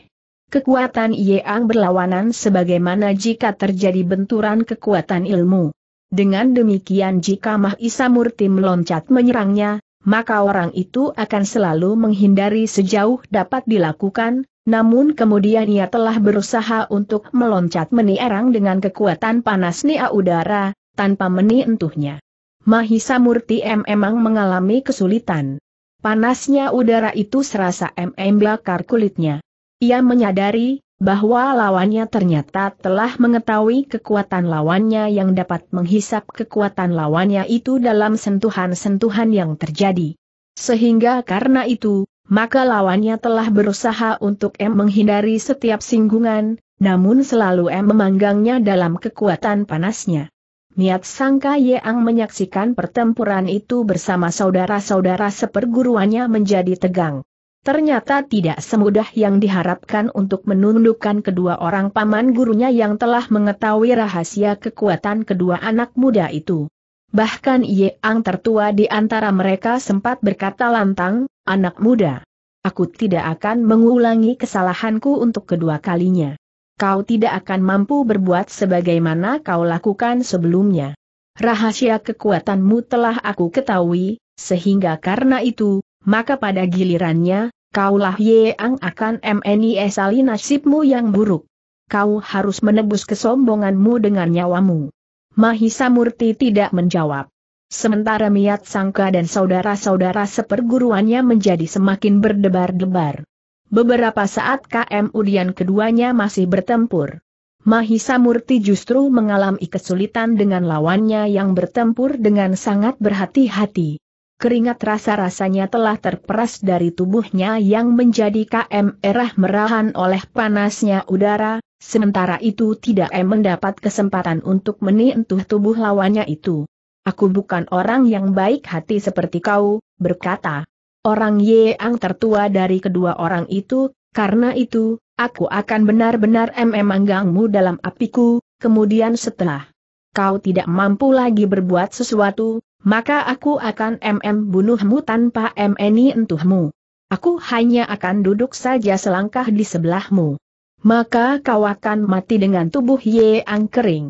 kekuatan yang berlawanan sebagaimana jika terjadi benturan kekuatan ilmu. Dengan demikian jika Mahisa Murti meloncat menyerangnya, maka orang itu akan selalu menghindari sejauh dapat dilakukan, namun kemudian ia telah berusaha untuk meloncat menierang dengan kekuatan panas nia udara, tanpa menientuhnya. Mahisa Murti M memang mengalami kesulitan. Panasnya udara itu serasa MM bakar kulitnya. Ia menyadari, bahwa lawannya ternyata telah mengetahui kekuatan lawannya yang dapat menghisap kekuatan lawannya itu dalam sentuhan-sentuhan yang terjadi. Sehingga karena itu, maka lawannya telah berusaha untuk M menghindari setiap singgungan, namun selalu M memanggangnya dalam kekuatan panasnya. Niat sangka Yeang menyaksikan pertempuran itu bersama saudara-saudara seperguruannya menjadi tegang. Ternyata tidak semudah yang diharapkan untuk menundukkan kedua orang paman gurunya yang telah mengetahui rahasia kekuatan kedua anak muda itu. Bahkan Yeang tertua di antara mereka sempat berkata lantang, anak muda. Aku tidak akan mengulangi kesalahanku untuk kedua kalinya. Kau tidak akan mampu berbuat sebagaimana kau lakukan sebelumnya. Rahasia kekuatanmu telah aku ketahui, sehingga karena itu, maka pada gilirannya, kaulah yang akan menyesali nasibmu yang buruk. Kau harus menebus kesombonganmu dengan nyawamu. Mahisa Murti tidak menjawab. Sementara Miat Sangka dan saudara-saudara seperguruannya menjadi semakin berdebar-debar. Beberapa saat KM Udian keduanya masih bertempur. Mahisa Murti justru mengalami kesulitan dengan lawannya yang bertempur dengan sangat berhati-hati keringat rasa-rasanya telah terperas dari tubuhnya yang menjadi KM erah merahan oleh panasnya udara, sementara itu tidak M mendapat kesempatan untuk menyentuh tubuh lawannya itu. Aku bukan orang yang baik hati seperti kau, berkata. Orang Yeang tertua dari kedua orang itu, karena itu, aku akan benar-benar M memanggangmu dalam apiku, kemudian setelah kau tidak mampu lagi berbuat sesuatu, maka aku akan mm bunuhmu tanpa mni entuhmu. Aku hanya akan duduk saja selangkah di sebelahmu. Maka kau akan mati dengan tubuh Yeang kering.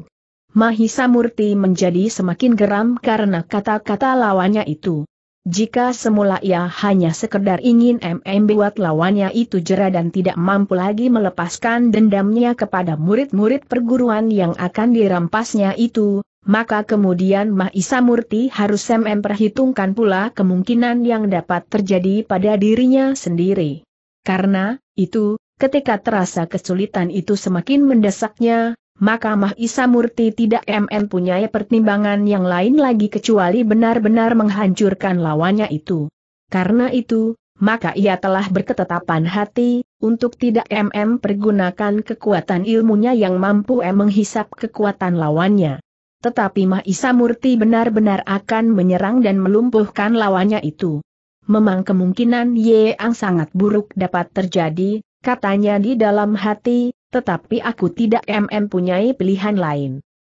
Mahisa Murti menjadi semakin geram karena kata-kata lawannya itu. Jika semula ia hanya sekedar ingin MM buat lawannya itu jera dan tidak mampu lagi melepaskan dendamnya kepada murid-murid perguruan yang akan dirampasnya itu, maka kemudian Mahisa Murti harus perhitungkan pula kemungkinan yang dapat terjadi pada dirinya sendiri. Karena, itu, ketika terasa kesulitan itu semakin mendesaknya, maka Mahisa Murti tidak MM punya pertimbangan yang lain lagi kecuali benar-benar menghancurkan lawannya itu. Karena itu, maka ia telah berketetapan hati, untuk tidak MM pergunakan kekuatan ilmunya yang mampu M menghisap kekuatan lawannya. Tetapi Mahisa Murti benar-benar akan menyerang dan melumpuhkan lawannya itu. Memang kemungkinan Yeang sangat buruk dapat terjadi, katanya di dalam hati, tetapi aku tidak mempunyai pilihan lain.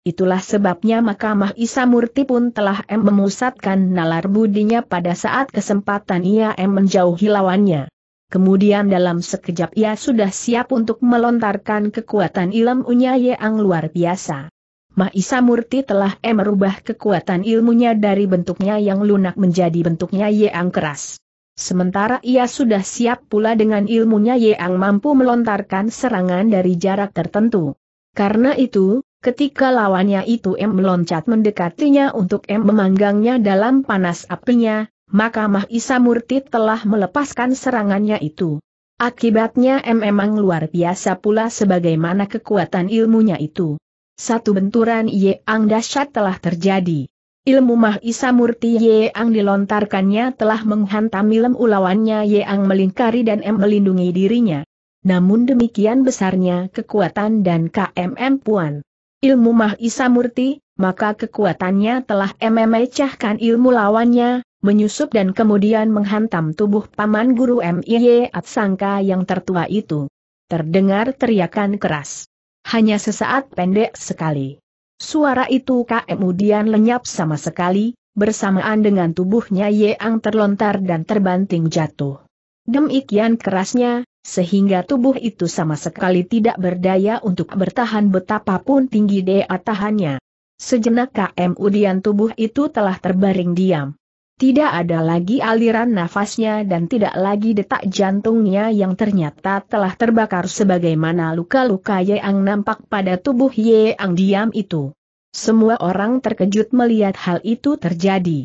Itulah sebabnya Mahkamah Isa Murti pun telah M memusatkan nalar budinya pada saat kesempatan ia M menjauhi lawannya. Kemudian dalam sekejap ia sudah siap untuk melontarkan kekuatan ilmunya Yeang luar biasa. Mahisa Murti telah merubah kekuatan ilmunya dari bentuknya yang lunak menjadi bentuknya yang keras. Sementara ia sudah siap pula dengan ilmunya yang mampu melontarkan serangan dari jarak tertentu. Karena itu, ketika lawannya itu M meloncat mendekatinya untuk M memanggangnya dalam panas apinya, maka Mahisa Murti telah melepaskan serangannya itu. Akibatnya M memang luar biasa pula sebagaimana kekuatan ilmunya itu satu benturan Yeang dahsyat telah terjadi. Ilmu Mahisa Murti Yeang dilontarkannya telah menghantam ilmu lawannya ang melingkari dan M melindungi dirinya. Namun demikian besarnya kekuatan dan KMM Puan. Ilmu Mahisa Murti, maka kekuatannya telah M memecahkan ilmu lawannya, menyusup dan kemudian menghantam tubuh paman guru M.I.Y. Atsangka yang tertua itu. Terdengar teriakan keras. Hanya sesaat pendek sekali. Suara itu kemudian lenyap sama sekali, bersamaan dengan tubuhnya Yeang terlontar dan terbanting jatuh. Demikian kerasnya, sehingga tubuh itu sama sekali tidak berdaya untuk bertahan betapapun tinggi daya tahannya. Sejenak kemudian tubuh itu telah terbaring diam. Tidak ada lagi aliran nafasnya dan tidak lagi detak jantungnya yang ternyata telah terbakar sebagaimana luka-luka Yeang nampak pada tubuh Yeang diam itu. Semua orang terkejut melihat hal itu terjadi.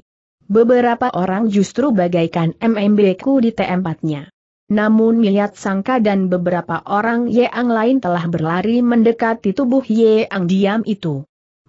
Beberapa orang justru bagaikan MMB ku di tempatnya. Namun melihat Sangka dan beberapa orang Yeang lain telah berlari mendekati tubuh Yeang diam itu.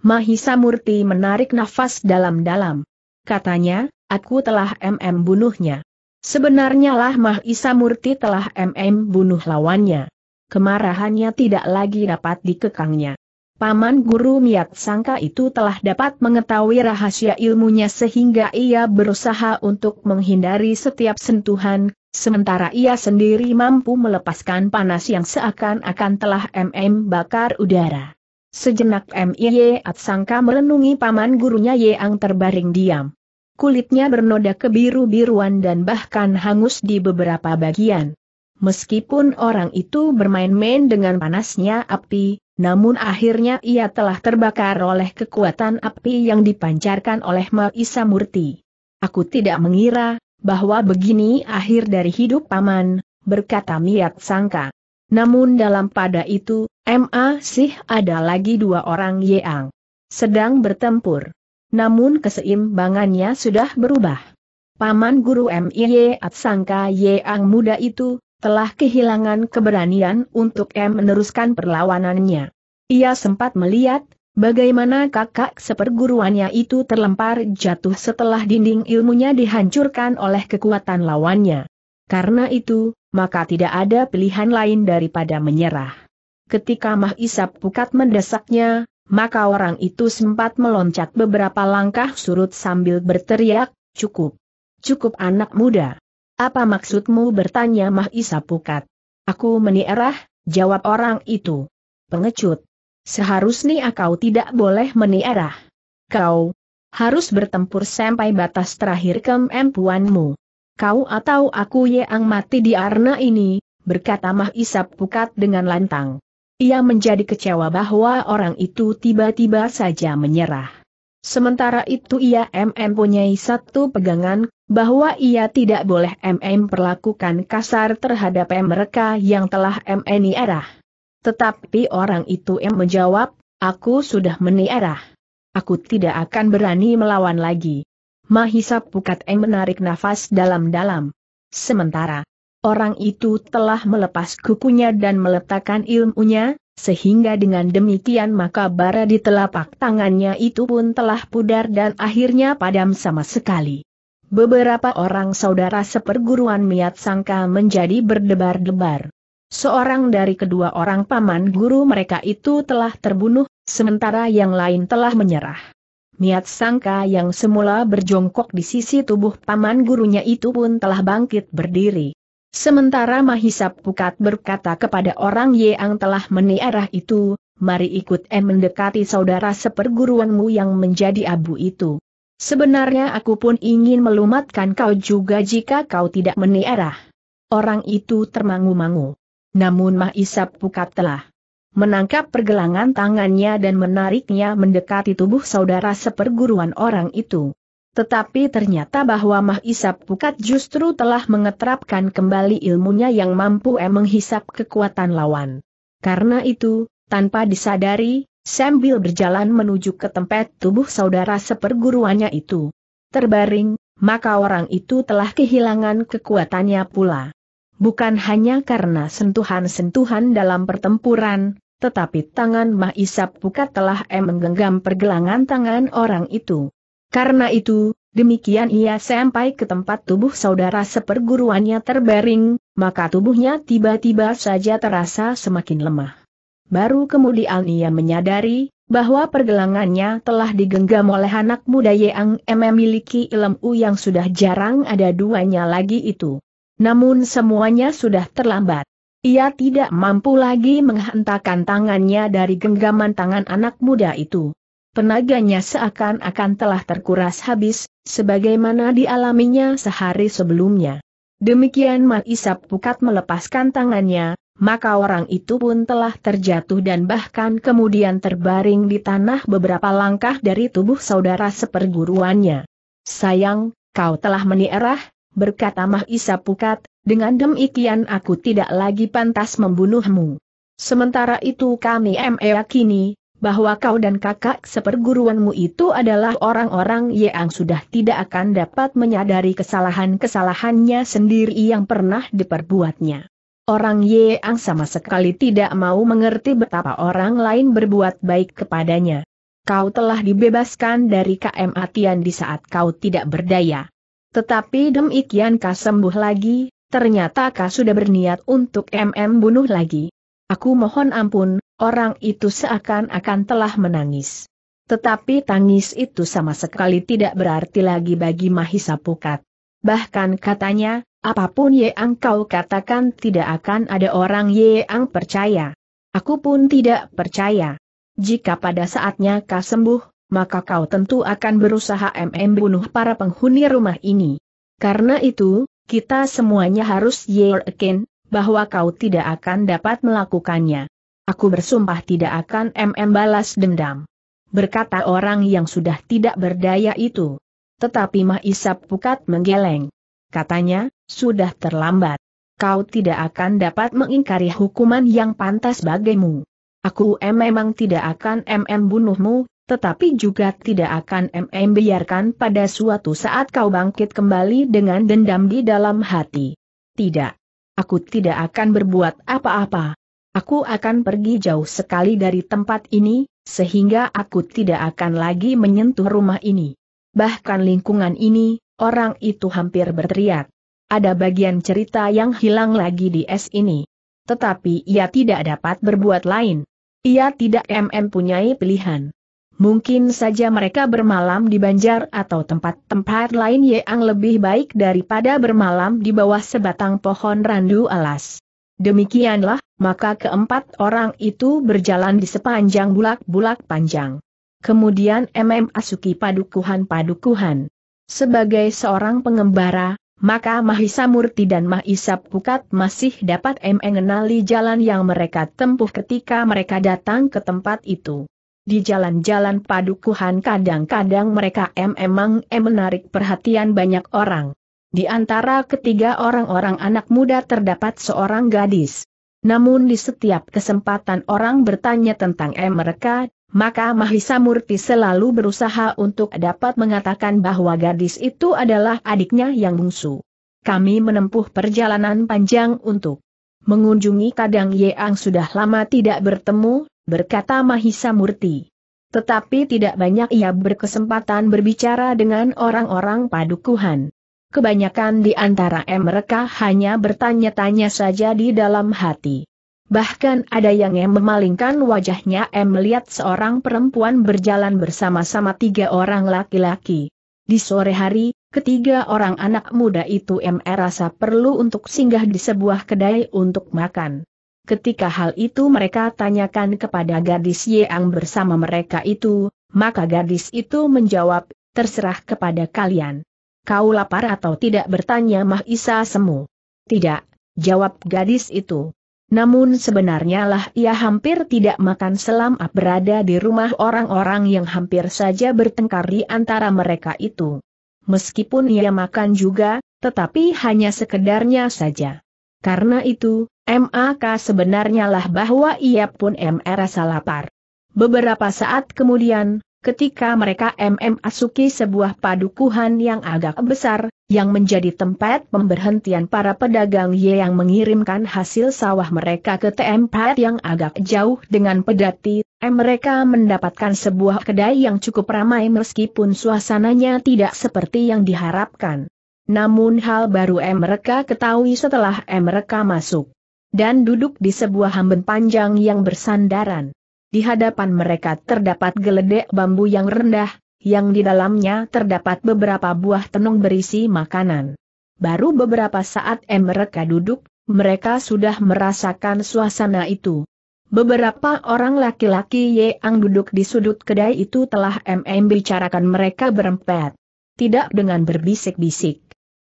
Mahisa Murti menarik nafas dalam-dalam. Katanya, Aku telah MM bunuhnya. Sebenarnya lah Mah Isa Murti telah MM bunuh lawannya. Kemarahannya tidak lagi dapat dikekangnya. Paman Guru Miat sangka itu telah dapat mengetahui rahasia ilmunya sehingga ia berusaha untuk menghindari setiap sentuhan, sementara ia sendiri mampu melepaskan panas yang seakan-akan telah MM bakar udara. Sejenak M.I.Y. sangka merenungi paman gurunya Yang terbaring diam. Kulitnya bernoda kebiru-biruan dan bahkan hangus di beberapa bagian. Meskipun orang itu bermain-main dengan panasnya api, namun akhirnya ia telah terbakar oleh kekuatan api yang dipancarkan oleh Maisa Murti. Aku tidak mengira, bahwa begini akhir dari hidup paman, berkata Miat Sangka. Namun dalam pada itu, MA sih ada lagi dua orang Yeang. Sedang bertempur. Namun keseimbangannya sudah berubah. Paman guru M.I.Y. Atsangka Yeang muda itu, telah kehilangan keberanian untuk M meneruskan perlawanannya. Ia sempat melihat, bagaimana kakak seperguruannya itu terlempar jatuh setelah dinding ilmunya dihancurkan oleh kekuatan lawannya. Karena itu, maka tidak ada pilihan lain daripada menyerah. Ketika Mahisap Pukat mendesaknya, maka orang itu sempat meloncat beberapa langkah surut sambil berteriak, cukup. Cukup anak muda. Apa maksudmu bertanya Mahisa Pukat? Aku menierah, jawab orang itu. Pengecut. Seharusnya kau tidak boleh menierah. Kau harus bertempur sampai batas terakhir kemampuanmu. Kau atau aku yang mati di arna ini, berkata Mahisa Pukat dengan lantang. Ia menjadi kecewa bahwa orang itu tiba-tiba saja menyerah. Sementara itu ia punyai satu pegangan, bahwa ia tidak boleh MM perlakukan kasar terhadap mereka yang telah MN niarah. Tetapi orang itu M menjawab, aku sudah meniarah. Aku tidak akan berani melawan lagi. Mahisa Pukat M menarik nafas dalam-dalam. Sementara, orang itu telah melepas kukunya dan meletakkan ilmunya, sehingga dengan demikian maka bara di telapak tangannya itu pun telah pudar dan akhirnya padam sama sekali. Beberapa orang saudara seperguruan Miat Sangka menjadi berdebar-debar. Seorang dari kedua orang paman guru mereka itu telah terbunuh, sementara yang lain telah menyerah. Miat Sangka yang semula berjongkok di sisi tubuh paman gurunya itu pun telah bangkit berdiri. Sementara Mahisa Pukat berkata kepada orang yang telah meniarah itu, mari ikut em mendekati saudara seperguruanmu yang menjadi abu itu. Sebenarnya aku pun ingin melumatkan kau juga jika kau tidak meniarah. Orang itu termangu-mangu. Namun Mahisa Pukat telah menangkap pergelangan tangannya dan menariknya mendekati tubuh saudara seperguruan orang itu. Tetapi ternyata bahwa Mahisap Pukat justru telah mengeterapkan kembali ilmunya yang mampu e menghisap kekuatan lawan. Karena itu, tanpa disadari, sambil berjalan menuju ke tempat tubuh saudara seperguruannya itu. Terbaring, maka orang itu telah kehilangan kekuatannya pula. Bukan hanya karena sentuhan-sentuhan dalam pertempuran, tetapi tangan Mahisap Pukat telah e menggenggam pergelangan tangan orang itu. Karena itu, demikian ia sampai ke tempat tubuh saudara seperguruannya terbaring, maka tubuhnya tiba-tiba saja terasa semakin lemah. Baru kemudian ia menyadari, bahwa pergelangannya telah digenggam oleh anak muda Yeang. yang memiliki ilmu yang sudah jarang ada duanya lagi itu. Namun semuanya sudah terlambat. Ia tidak mampu lagi menghentakkan tangannya dari genggaman tangan anak muda itu. Tenaganya seakan-akan telah terkuras habis, sebagaimana dialaminya sehari sebelumnya. Demikian Man Isap Pukat melepaskan tangannya, maka orang itu pun telah terjatuh dan bahkan kemudian terbaring di tanah beberapa langkah dari tubuh saudara seperguruannya. Sayang, kau telah menierah, berkata Mah Isap Pukat, dengan demikian aku tidak lagi pantas membunuhmu. Sementara itu kami meyakini, bahwa kau dan kakak seperguruanmu itu adalah orang-orang yang sudah tidak akan dapat menyadari kesalahan-kesalahannya sendiri yang pernah diperbuatnya. Orang yang sama sekali tidak mau mengerti betapa orang lain berbuat baik kepadanya. Kau telah dibebaskan dari KM Atian di saat kau tidak berdaya. Tetapi demikian kau sembuh lagi, ternyata kau sudah berniat untuk MM bunuh lagi. Aku mohon ampun, Orang itu seakan-akan telah menangis. Tetapi tangis itu sama sekali tidak berarti lagi bagi Mahisa Pukat. Bahkan katanya, apapun ye ang kau katakan tidak akan ada orang ye ang percaya. Aku pun tidak percaya. Jika pada saatnya kau sembuh, maka kau tentu akan berusaha MM bunuh para penghuni rumah ini. Karena itu, kita semuanya harus yakin bahwa kau tidak akan dapat melakukannya. Aku bersumpah tidak akan MM balas dendam. Berkata orang yang sudah tidak berdaya itu. Tetapi Mah Isap Pukat menggeleng. Katanya, sudah terlambat. Kau tidak akan dapat mengingkari hukuman yang pantas bagimu. Aku memang tidak akan MM bunuhmu, tetapi juga tidak akan MM biarkan pada suatu saat kau bangkit kembali dengan dendam di dalam hati. Tidak. Aku tidak akan berbuat apa-apa. Aku akan pergi jauh sekali dari tempat ini, sehingga aku tidak akan lagi menyentuh rumah ini. Bahkan lingkungan ini, orang itu hampir berteriak. Ada bagian cerita yang hilang lagi di es ini. Tetapi ia tidak dapat berbuat lain. Ia tidak mempunyai pilihan. Mungkin saja mereka bermalam di banjar atau tempat-tempat lain yang lebih baik daripada bermalam di bawah sebatang pohon randu alas. Demikianlah, maka keempat orang itu berjalan di sepanjang bulak-bulak panjang. Kemudian MM Asuki padukuhan-padukuhan. Sebagai seorang pengembara, maka Mahisa Murti dan Mahisa Pukat masih dapat mengenali jalan yang mereka tempuh ketika mereka datang ke tempat itu. Di jalan-jalan padukuhan kadang-kadang mereka memang menarik perhatian banyak orang. Di antara ketiga orang-orang anak muda terdapat seorang gadis. Namun di setiap kesempatan orang bertanya tentang M eh mereka, maka Mahisa Murti selalu berusaha untuk dapat mengatakan bahwa gadis itu adalah adiknya yang bungsu. Kami menempuh perjalanan panjang untuk mengunjungi Kadang Yeang sudah lama tidak bertemu, berkata Mahisa Murti. Tetapi tidak banyak ia berkesempatan berbicara dengan orang-orang padukuhan kebanyakan di antara mereka hanya bertanya-tanya saja di dalam hati. Bahkan ada yang memalingkan wajahnya melihat seorang perempuan berjalan bersama-sama tiga orang laki-laki. Di sore hari, ketiga orang anak muda itu M rasa perlu untuk singgah di sebuah kedai untuk makan. Ketika hal itu mereka tanyakan kepada gadis yang bersama mereka itu, maka gadis itu menjawab, terserah kepada kalian kau lapar atau tidak bertanya Mahisa Semu. Tidak, jawab gadis itu. Namun sebenarnya lah ia hampir tidak makan selama berada di rumah orang-orang yang hampir saja bertengkar di antara mereka itu. Meskipun ia makan juga, tetapi hanya sekedarnya saja. Karena itu, MAK sebenarnya lah bahwa ia pun MR rasa lapar. Beberapa saat kemudian, Ketika mereka MM asuki sebuah padukuhan yang agak besar, yang menjadi tempat pemberhentian para pedagang Ye yang mengirimkan hasil sawah mereka ke tempat yang agak jauh dengan pedati, eh, mereka mendapatkan sebuah kedai yang cukup ramai meskipun suasananya tidak seperti yang diharapkan. Namun hal baru eh, mereka ketahui setelah eh, mereka masuk dan duduk di sebuah hamben panjang yang bersandaran. Di hadapan mereka terdapat geledek bambu yang rendah, yang di dalamnya terdapat beberapa buah tenung berisi makanan. Baru beberapa saat mereka duduk, mereka sudah merasakan suasana itu. Beberapa orang laki-laki yang duduk di sudut kedai itu telah MM bicarakan mereka berempat. Tidak dengan berbisik-bisik.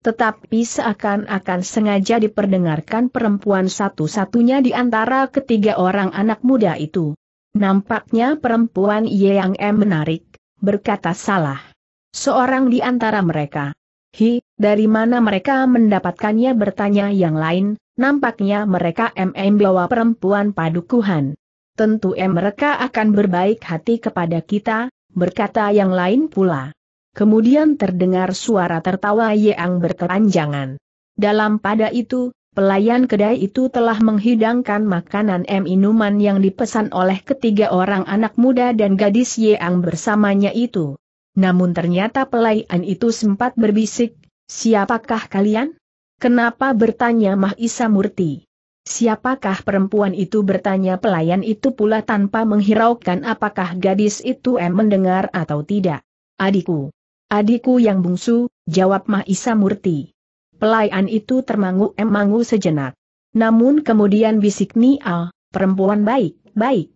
Tetapi seakan-akan sengaja diperdengarkan perempuan satu-satunya di antara ketiga orang anak muda itu. Nampaknya perempuan yang M menarik, berkata salah. Seorang di antara mereka. Hi, dari mana mereka mendapatkannya bertanya yang lain, nampaknya mereka MM bawa perempuan padukuhan. Tentu M mereka akan berbaik hati kepada kita, berkata yang lain pula. Kemudian terdengar suara tertawa yang berkeranjangan. Dalam pada itu, Pelayan kedai itu telah menghidangkan makanan M minuman yang dipesan oleh ketiga orang anak muda dan gadis yang bersamanya itu. Namun ternyata pelayan itu sempat berbisik, siapakah kalian? Kenapa bertanya Mahisa Murti? Siapakah perempuan itu bertanya pelayan itu pula tanpa menghiraukan apakah gadis itu M mendengar atau tidak. Adikku. Adikku yang bungsu, jawab Mahisa Murti. Pelayan itu termangu-emangu sejenak. Namun kemudian bisik Nia, perempuan baik, baik.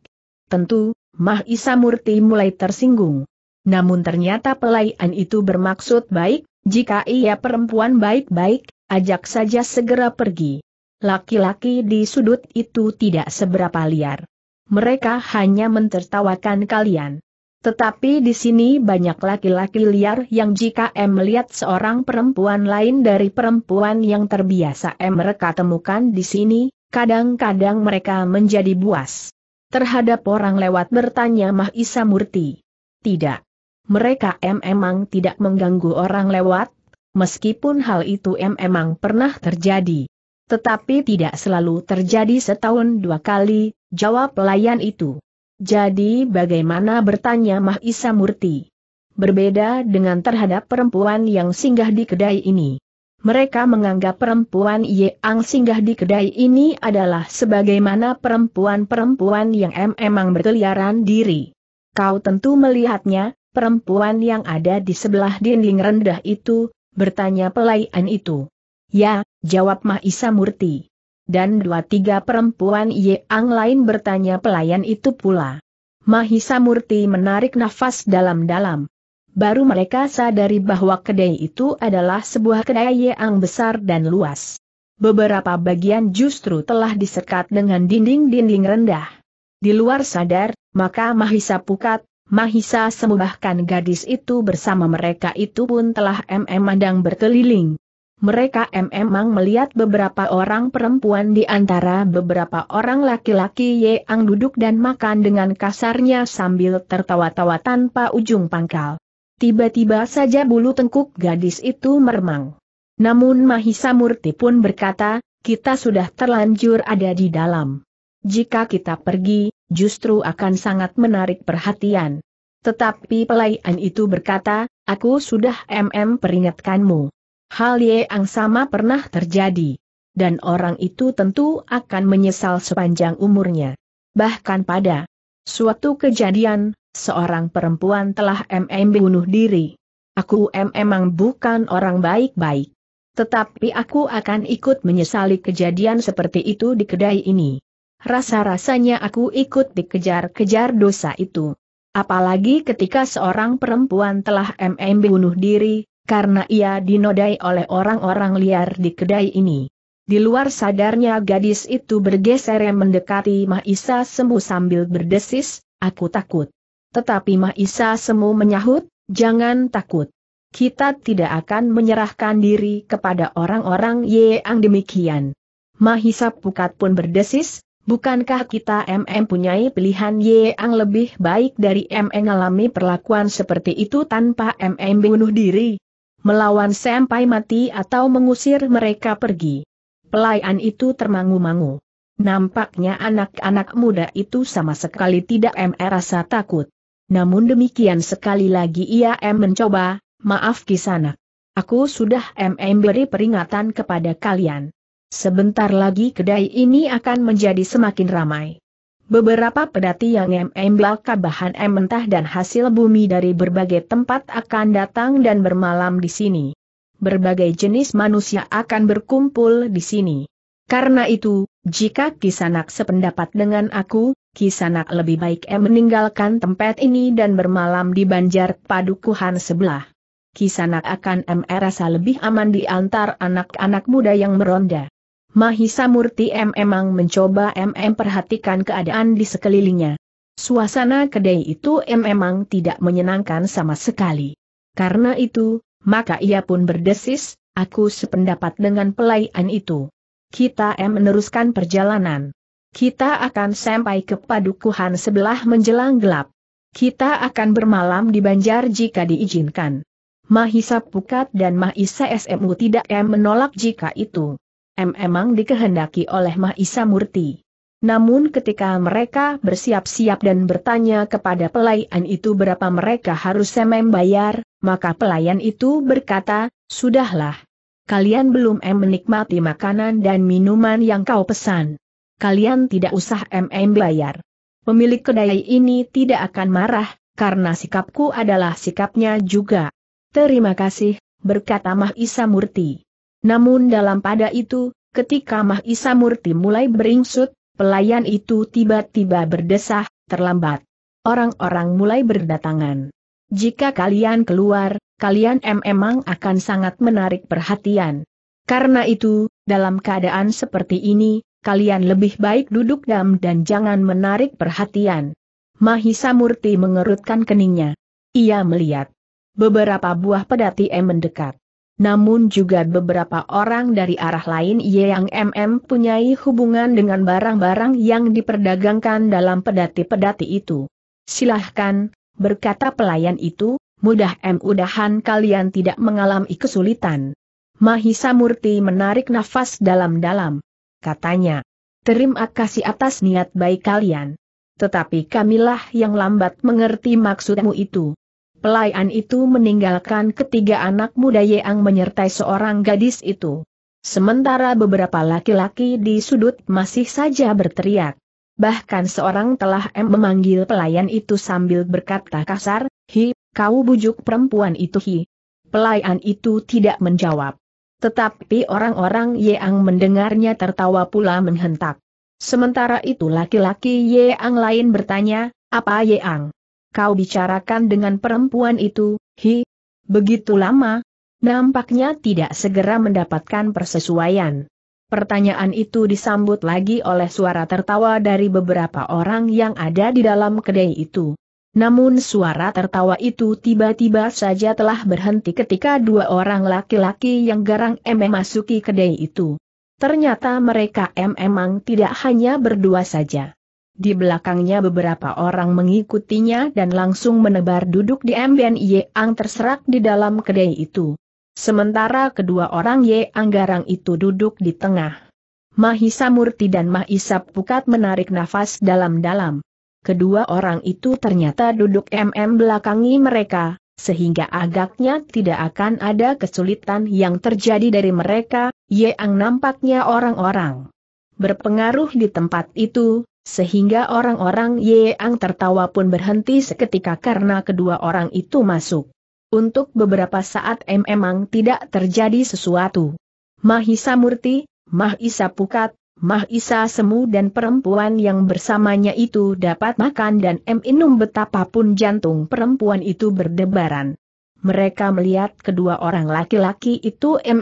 Tentu, Mah Isa Murti mulai tersinggung. Namun ternyata pelayan itu bermaksud baik, jika ia perempuan baik-baik, ajak saja segera pergi. Laki-laki di sudut itu tidak seberapa liar. Mereka hanya mentertawakan kalian. Tetapi di sini banyak laki-laki liar yang jika M melihat seorang perempuan lain dari perempuan yang terbiasa M mereka temukan di sini, kadang-kadang mereka menjadi buas. Terhadap orang lewat bertanya Mahisa Murti. Tidak. Mereka M emang tidak mengganggu orang lewat, meskipun hal itu M emang pernah terjadi. Tetapi tidak selalu terjadi setahun dua kali, jawab pelayan itu. Jadi bagaimana bertanya Mahisa Murti? Berbeda dengan terhadap perempuan yang singgah di kedai ini. Mereka menganggap perempuan Ye Ang singgah di kedai ini adalah sebagaimana perempuan-perempuan yang em emang berkeliaran diri. Kau tentu melihatnya, perempuan yang ada di sebelah dinding rendah itu, bertanya pelayan itu. Ya, jawab Mahisa Murti dan dua-tiga perempuan yang lain bertanya pelayan itu pula. Mahisa Murti menarik nafas dalam-dalam. Baru mereka sadari bahwa kedai itu adalah sebuah kedai yang besar dan luas. Beberapa bagian justru telah disekat dengan dinding-dinding rendah. Di luar sadar, maka Mahisa Pukat, Mahisa Semubahkan gadis itu bersama mereka itu pun telah mm mandang berkeliling mereka memang melihat beberapa orang perempuan di antara beberapa orang laki-laki yang duduk dan makan dengan kasarnya sambil tertawa-tawa tanpa ujung pangkal. Tiba-tiba saja bulu tengkuk gadis itu meremang. Namun Mahisa Murti pun berkata, kita sudah terlanjur ada di dalam. Jika kita pergi, justru akan sangat menarik perhatian. Tetapi pelayan itu berkata, aku sudah mm peringatkanmu hal yang sama pernah terjadi. Dan orang itu tentu akan menyesal sepanjang umurnya. Bahkan pada suatu kejadian, seorang perempuan telah MM bunuh diri. Aku memang bukan orang baik-baik. Tetapi aku akan ikut menyesali kejadian seperti itu di kedai ini. Rasa-rasanya aku ikut dikejar-kejar dosa itu. Apalagi ketika seorang perempuan telah MM bunuh diri, karena ia dinodai oleh orang-orang liar di kedai ini. Di luar sadarnya gadis itu bergeser yang mendekati Mahisa Semu sambil berdesis, aku takut. Tetapi Mahisa Semu menyahut, jangan takut. Kita tidak akan menyerahkan diri kepada orang-orang yang demikian. Mahisa Pukat pun berdesis, bukankah kita MM punyai pilihan yang lebih baik dari MM mengalami perlakuan seperti itu tanpa MM bunuh diri? melawan sampai mati atau mengusir mereka pergi. Pelayan itu termangu-mangu. Nampaknya anak-anak muda itu sama sekali tidak M rasa takut. Namun demikian sekali lagi ia M mencoba, maaf kisana. Aku sudah MM beri peringatan kepada kalian. Sebentar lagi kedai ini akan menjadi semakin ramai. Beberapa pedati yang belaka bahan M mentah dan hasil bumi dari berbagai tempat akan datang dan bermalam di sini. Berbagai jenis manusia akan berkumpul di sini. Karena itu, jika Kisanak sependapat dengan aku, Kisanak lebih baik M meninggalkan tempat ini dan bermalam di banjar padukuhan sebelah. Kisanak akan M merasa lebih aman di antar anak-anak muda yang meronda. Mahisa Murti M emang mencoba MM perhatikan keadaan di sekelilingnya. Suasana kedai itu M emang tidak menyenangkan sama sekali. Karena itu, maka ia pun berdesis, aku sependapat dengan pelayan itu. Kita M meneruskan perjalanan. Kita akan sampai ke padukuhan sebelah menjelang gelap. Kita akan bermalam di Banjar jika diizinkan. Mahisa Pukat dan Mahisa SMU tidak M menolak jika itu M emang dikehendaki oleh Mahisa Murti. Namun ketika mereka bersiap-siap dan bertanya kepada pelayan itu berapa mereka harus bayar, maka pelayan itu berkata, Sudahlah. Kalian belum em menikmati makanan dan minuman yang kau pesan. Kalian tidak usah MM bayar. Pemilik kedai ini tidak akan marah, karena sikapku adalah sikapnya juga. Terima kasih, berkata Mahisa Murti. Namun dalam pada itu, ketika Mahisa Murti mulai beringsut, pelayan itu tiba-tiba berdesah, terlambat. Orang-orang mulai berdatangan. Jika kalian keluar, kalian memang akan sangat menarik perhatian. Karena itu, dalam keadaan seperti ini, kalian lebih baik duduk diam dan jangan menarik perhatian. Mahisa Murti mengerutkan keningnya. Ia melihat beberapa buah pedati M mendekat namun juga beberapa orang dari arah lain yang MM punyai hubungan dengan barang-barang yang diperdagangkan dalam pedati-pedati itu. Silahkan, berkata pelayan itu, mudah mudahan kalian tidak mengalami kesulitan. Mahisa Murti menarik nafas dalam-dalam. Katanya, terima kasih atas niat baik kalian. Tetapi kamilah yang lambat mengerti maksudmu itu. Pelayan itu meninggalkan ketiga anak muda Yeang menyertai seorang gadis itu. Sementara beberapa laki-laki di sudut masih saja berteriak. Bahkan seorang telah M memanggil pelayan itu sambil berkata kasar, Hi, kau bujuk perempuan itu Hi. Pelayan itu tidak menjawab. Tetapi orang-orang Yeang mendengarnya tertawa pula menghentak. Sementara itu laki-laki Yeang lain bertanya, apa Yeang?" kau bicarakan dengan perempuan itu, hi, begitu lama, nampaknya tidak segera mendapatkan persesuaian. Pertanyaan itu disambut lagi oleh suara tertawa dari beberapa orang yang ada di dalam kedai itu. Namun suara tertawa itu tiba-tiba saja telah berhenti ketika dua orang laki-laki yang garang MM masuki kedai itu. Ternyata mereka M memang tidak hanya berdua saja. Di belakangnya beberapa orang mengikutinya dan langsung menebar duduk di Ye Ang terserak di dalam kedai itu. Sementara kedua orang Ye Garang itu duduk di tengah. Mahisa Murti dan Mahisa Pukat menarik nafas dalam-dalam. Kedua orang itu ternyata duduk MM belakangi mereka, sehingga agaknya tidak akan ada kesulitan yang terjadi dari mereka, Ang nampaknya orang-orang berpengaruh di tempat itu, sehingga orang-orang Yeang tertawa pun berhenti seketika karena kedua orang itu masuk. Untuk beberapa saat memang tidak terjadi sesuatu. Mahisa Murti, Mahisa Pukat, Mahisa Semu dan perempuan yang bersamanya itu dapat makan dan minum betapapun jantung perempuan itu berdebaran. Mereka melihat kedua orang laki-laki itu M.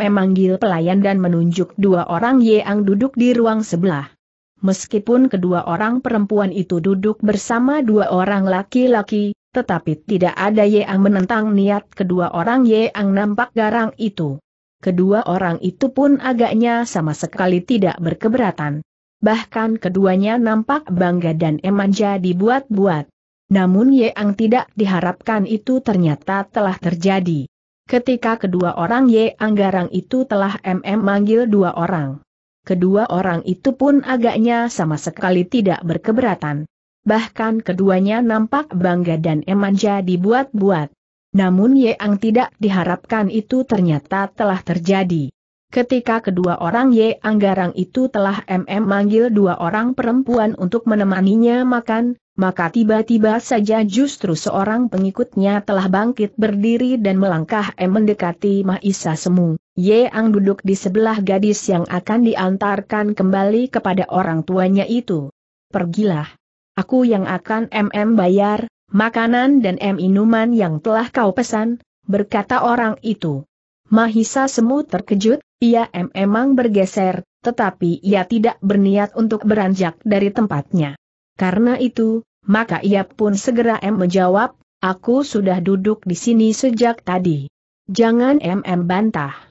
pelayan dan menunjuk dua orang Yeang duduk di ruang sebelah meskipun kedua orang perempuan itu duduk bersama dua orang laki-laki, tetapi tidak ada yang menentang niat kedua orang yang nampak garang itu. Kedua orang itu pun agaknya sama sekali tidak berkeberatan. Bahkan keduanya nampak bangga dan emanja dibuat-buat. Namun yang tidak diharapkan itu ternyata telah terjadi. Ketika kedua orang yang garang itu telah MM manggil dua orang kedua orang itu pun agaknya sama sekali tidak berkeberatan. Bahkan keduanya nampak bangga dan emanja dibuat-buat. Namun Ye Ang tidak diharapkan itu ternyata telah terjadi. Ketika kedua orang Ye Anggarang itu telah MM manggil dua orang perempuan untuk menemaninya makan, maka tiba-tiba saja justru seorang pengikutnya telah bangkit berdiri dan melangkah M mendekati Mahisa Semu. Ye Ang duduk di sebelah gadis yang akan diantarkan kembali kepada orang tuanya itu. Pergilah. Aku yang akan MM bayar, makanan dan M minuman yang telah kau pesan, berkata orang itu. Mahisa Semu terkejut, ia mm memang bergeser, tetapi ia tidak berniat untuk beranjak dari tempatnya. Karena itu, maka ia pun segera M menjawab, aku sudah duduk di sini sejak tadi. Jangan MM bantah.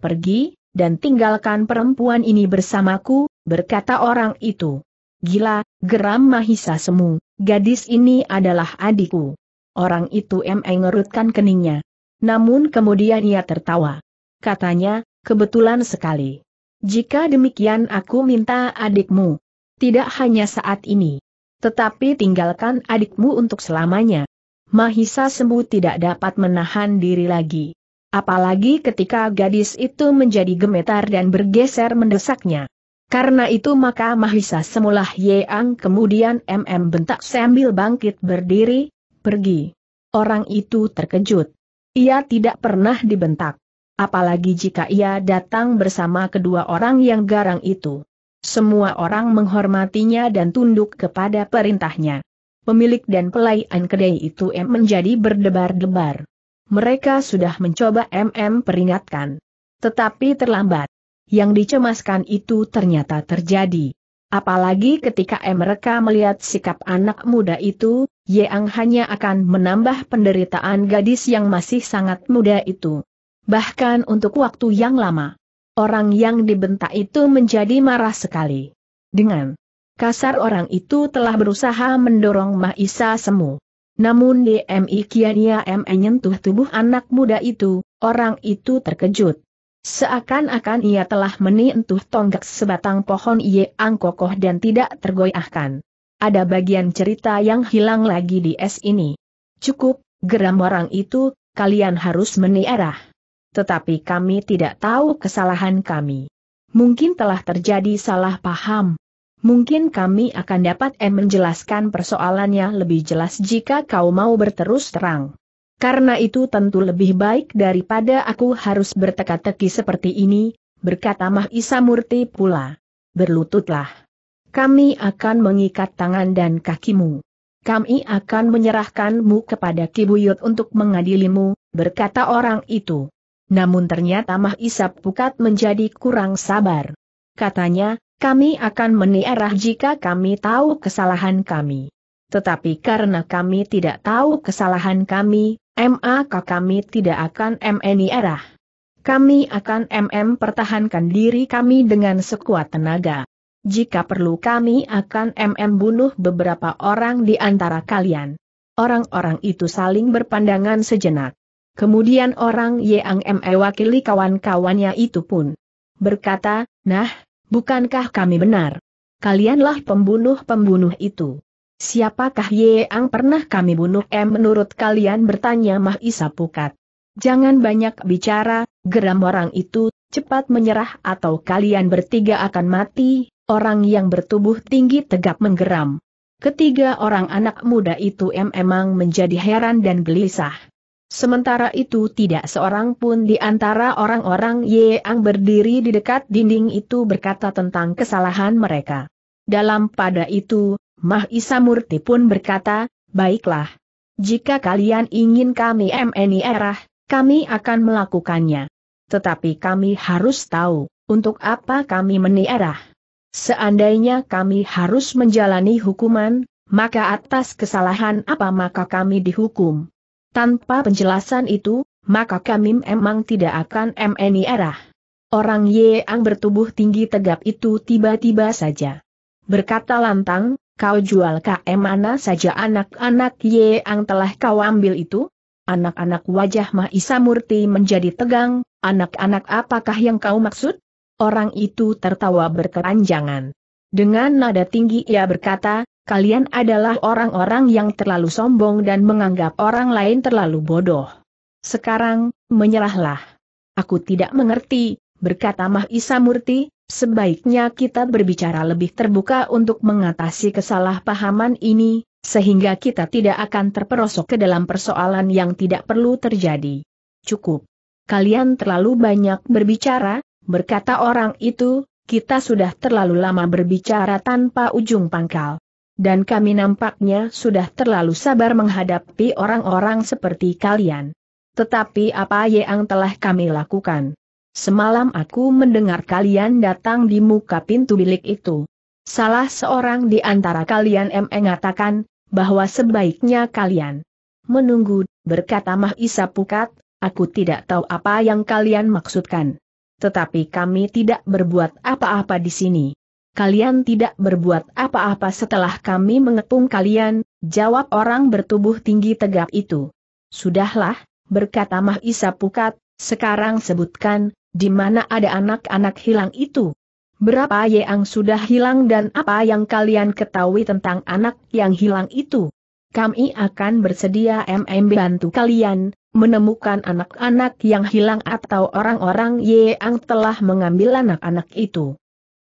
Pergi, dan tinggalkan perempuan ini bersamaku, berkata orang itu. Gila, geram Mahisa Semu, gadis ini adalah adikku. Orang itu mengerutkan keningnya. Namun kemudian ia tertawa. Katanya, kebetulan sekali. Jika demikian aku minta adikmu. Tidak hanya saat ini. Tetapi tinggalkan adikmu untuk selamanya. Mahisa Semu tidak dapat menahan diri lagi. Apalagi ketika gadis itu menjadi gemetar dan bergeser mendesaknya. Karena itu maka Mahisa semula Yeang kemudian MM bentak sambil bangkit berdiri, pergi. Orang itu terkejut. Ia tidak pernah dibentak. Apalagi jika ia datang bersama kedua orang yang garang itu. Semua orang menghormatinya dan tunduk kepada perintahnya. Pemilik dan pelayan kedai itu M menjadi berdebar-debar. Mereka sudah mencoba MM peringatkan. Tetapi terlambat. Yang dicemaskan itu ternyata terjadi. Apalagi ketika mereka melihat sikap anak muda itu, Yeang hanya akan menambah penderitaan gadis yang masih sangat muda itu. Bahkan untuk waktu yang lama. Orang yang dibentak itu menjadi marah sekali. Dengan kasar orang itu telah berusaha mendorong Mahisa Semu. Namun DMI Kiania M menyentuh tubuh anak muda itu, orang itu terkejut. Seakan-akan ia telah menyentuh tonggak sebatang pohon yang kokoh dan tidak tergoyahkan. Ada bagian cerita yang hilang lagi di es ini. Cukup, geram orang itu, kalian harus meniarah. Tetapi kami tidak tahu kesalahan kami. Mungkin telah terjadi salah paham, Mungkin kami akan dapat M menjelaskan persoalannya lebih jelas jika kau mau berterus terang. Karena itu tentu lebih baik daripada aku harus berteka-teki seperti ini, berkata Mah Isa Murti pula. Berlututlah. Kami akan mengikat tangan dan kakimu. Kami akan menyerahkanmu kepada Kibuyut untuk mengadilimu, berkata orang itu. Namun ternyata Mah Isa Pukat menjadi kurang sabar. Katanya, kami akan meniarah jika kami tahu kesalahan kami. Tetapi karena kami tidak tahu kesalahan kami, maka kami tidak akan MNI Kami akan MM pertahankan diri kami dengan sekuat tenaga. Jika perlu kami akan MM bunuh beberapa orang di antara kalian. Orang-orang itu saling berpandangan sejenak. Kemudian orang Yang ME wakili kawan-kawannya itu pun berkata, Nah, Bukankah kami benar? Kalianlah pembunuh-pembunuh itu. Siapakah yang pernah kami bunuh? M menurut kalian bertanya Mahisa Pukat. Jangan banyak bicara, geram orang itu, cepat menyerah atau kalian bertiga akan mati, orang yang bertubuh tinggi tegap menggeram. Ketiga orang anak muda itu M emang menjadi heran dan gelisah. Sementara itu tidak seorang pun di antara orang-orang yang berdiri di dekat dinding itu berkata tentang kesalahan mereka. Dalam pada itu, Mah Isa Murti pun berkata, Baiklah. Jika kalian ingin kami MNI erah, kami akan melakukannya. Tetapi kami harus tahu, untuk apa kami meniarah. Seandainya kami harus menjalani hukuman, maka atas kesalahan apa maka kami dihukum. Tanpa penjelasan itu, maka kami memang tidak akan MNI arah. Orang Yeang bertubuh tinggi tegap itu tiba-tiba saja. Berkata lantang, kau jual KM mana saja anak-anak Yeang telah kau ambil itu? Anak-anak wajah Mahisa Murti menjadi tegang, anak-anak apakah yang kau maksud? Orang itu tertawa berkeranjangan. Dengan nada tinggi ia berkata, kalian adalah orang-orang yang terlalu sombong dan menganggap orang lain terlalu bodoh. Sekarang, menyerahlah. Aku tidak mengerti, berkata Mahisa Murti, sebaiknya kita berbicara lebih terbuka untuk mengatasi kesalahpahaman ini, sehingga kita tidak akan terperosok ke dalam persoalan yang tidak perlu terjadi. Cukup. Kalian terlalu banyak berbicara, berkata orang itu, kita sudah terlalu lama berbicara tanpa ujung pangkal dan kami nampaknya sudah terlalu sabar menghadapi orang-orang seperti kalian. Tetapi apa yang telah kami lakukan? Semalam aku mendengar kalian datang di muka pintu bilik itu. Salah seorang di antara kalian mengatakan, bahwa sebaiknya kalian menunggu, berkata Mahisa Pukat, aku tidak tahu apa yang kalian maksudkan. Tetapi kami tidak berbuat apa-apa di sini kalian tidak berbuat apa-apa setelah kami mengepung kalian, jawab orang bertubuh tinggi tegap itu. Sudahlah, berkata Mahisa Pukat, sekarang sebutkan, di mana ada anak-anak hilang itu? Berapa yang sudah hilang dan apa yang kalian ketahui tentang anak yang hilang itu? Kami akan bersedia MM bantu kalian, menemukan anak-anak yang hilang atau orang-orang yang telah mengambil anak-anak itu.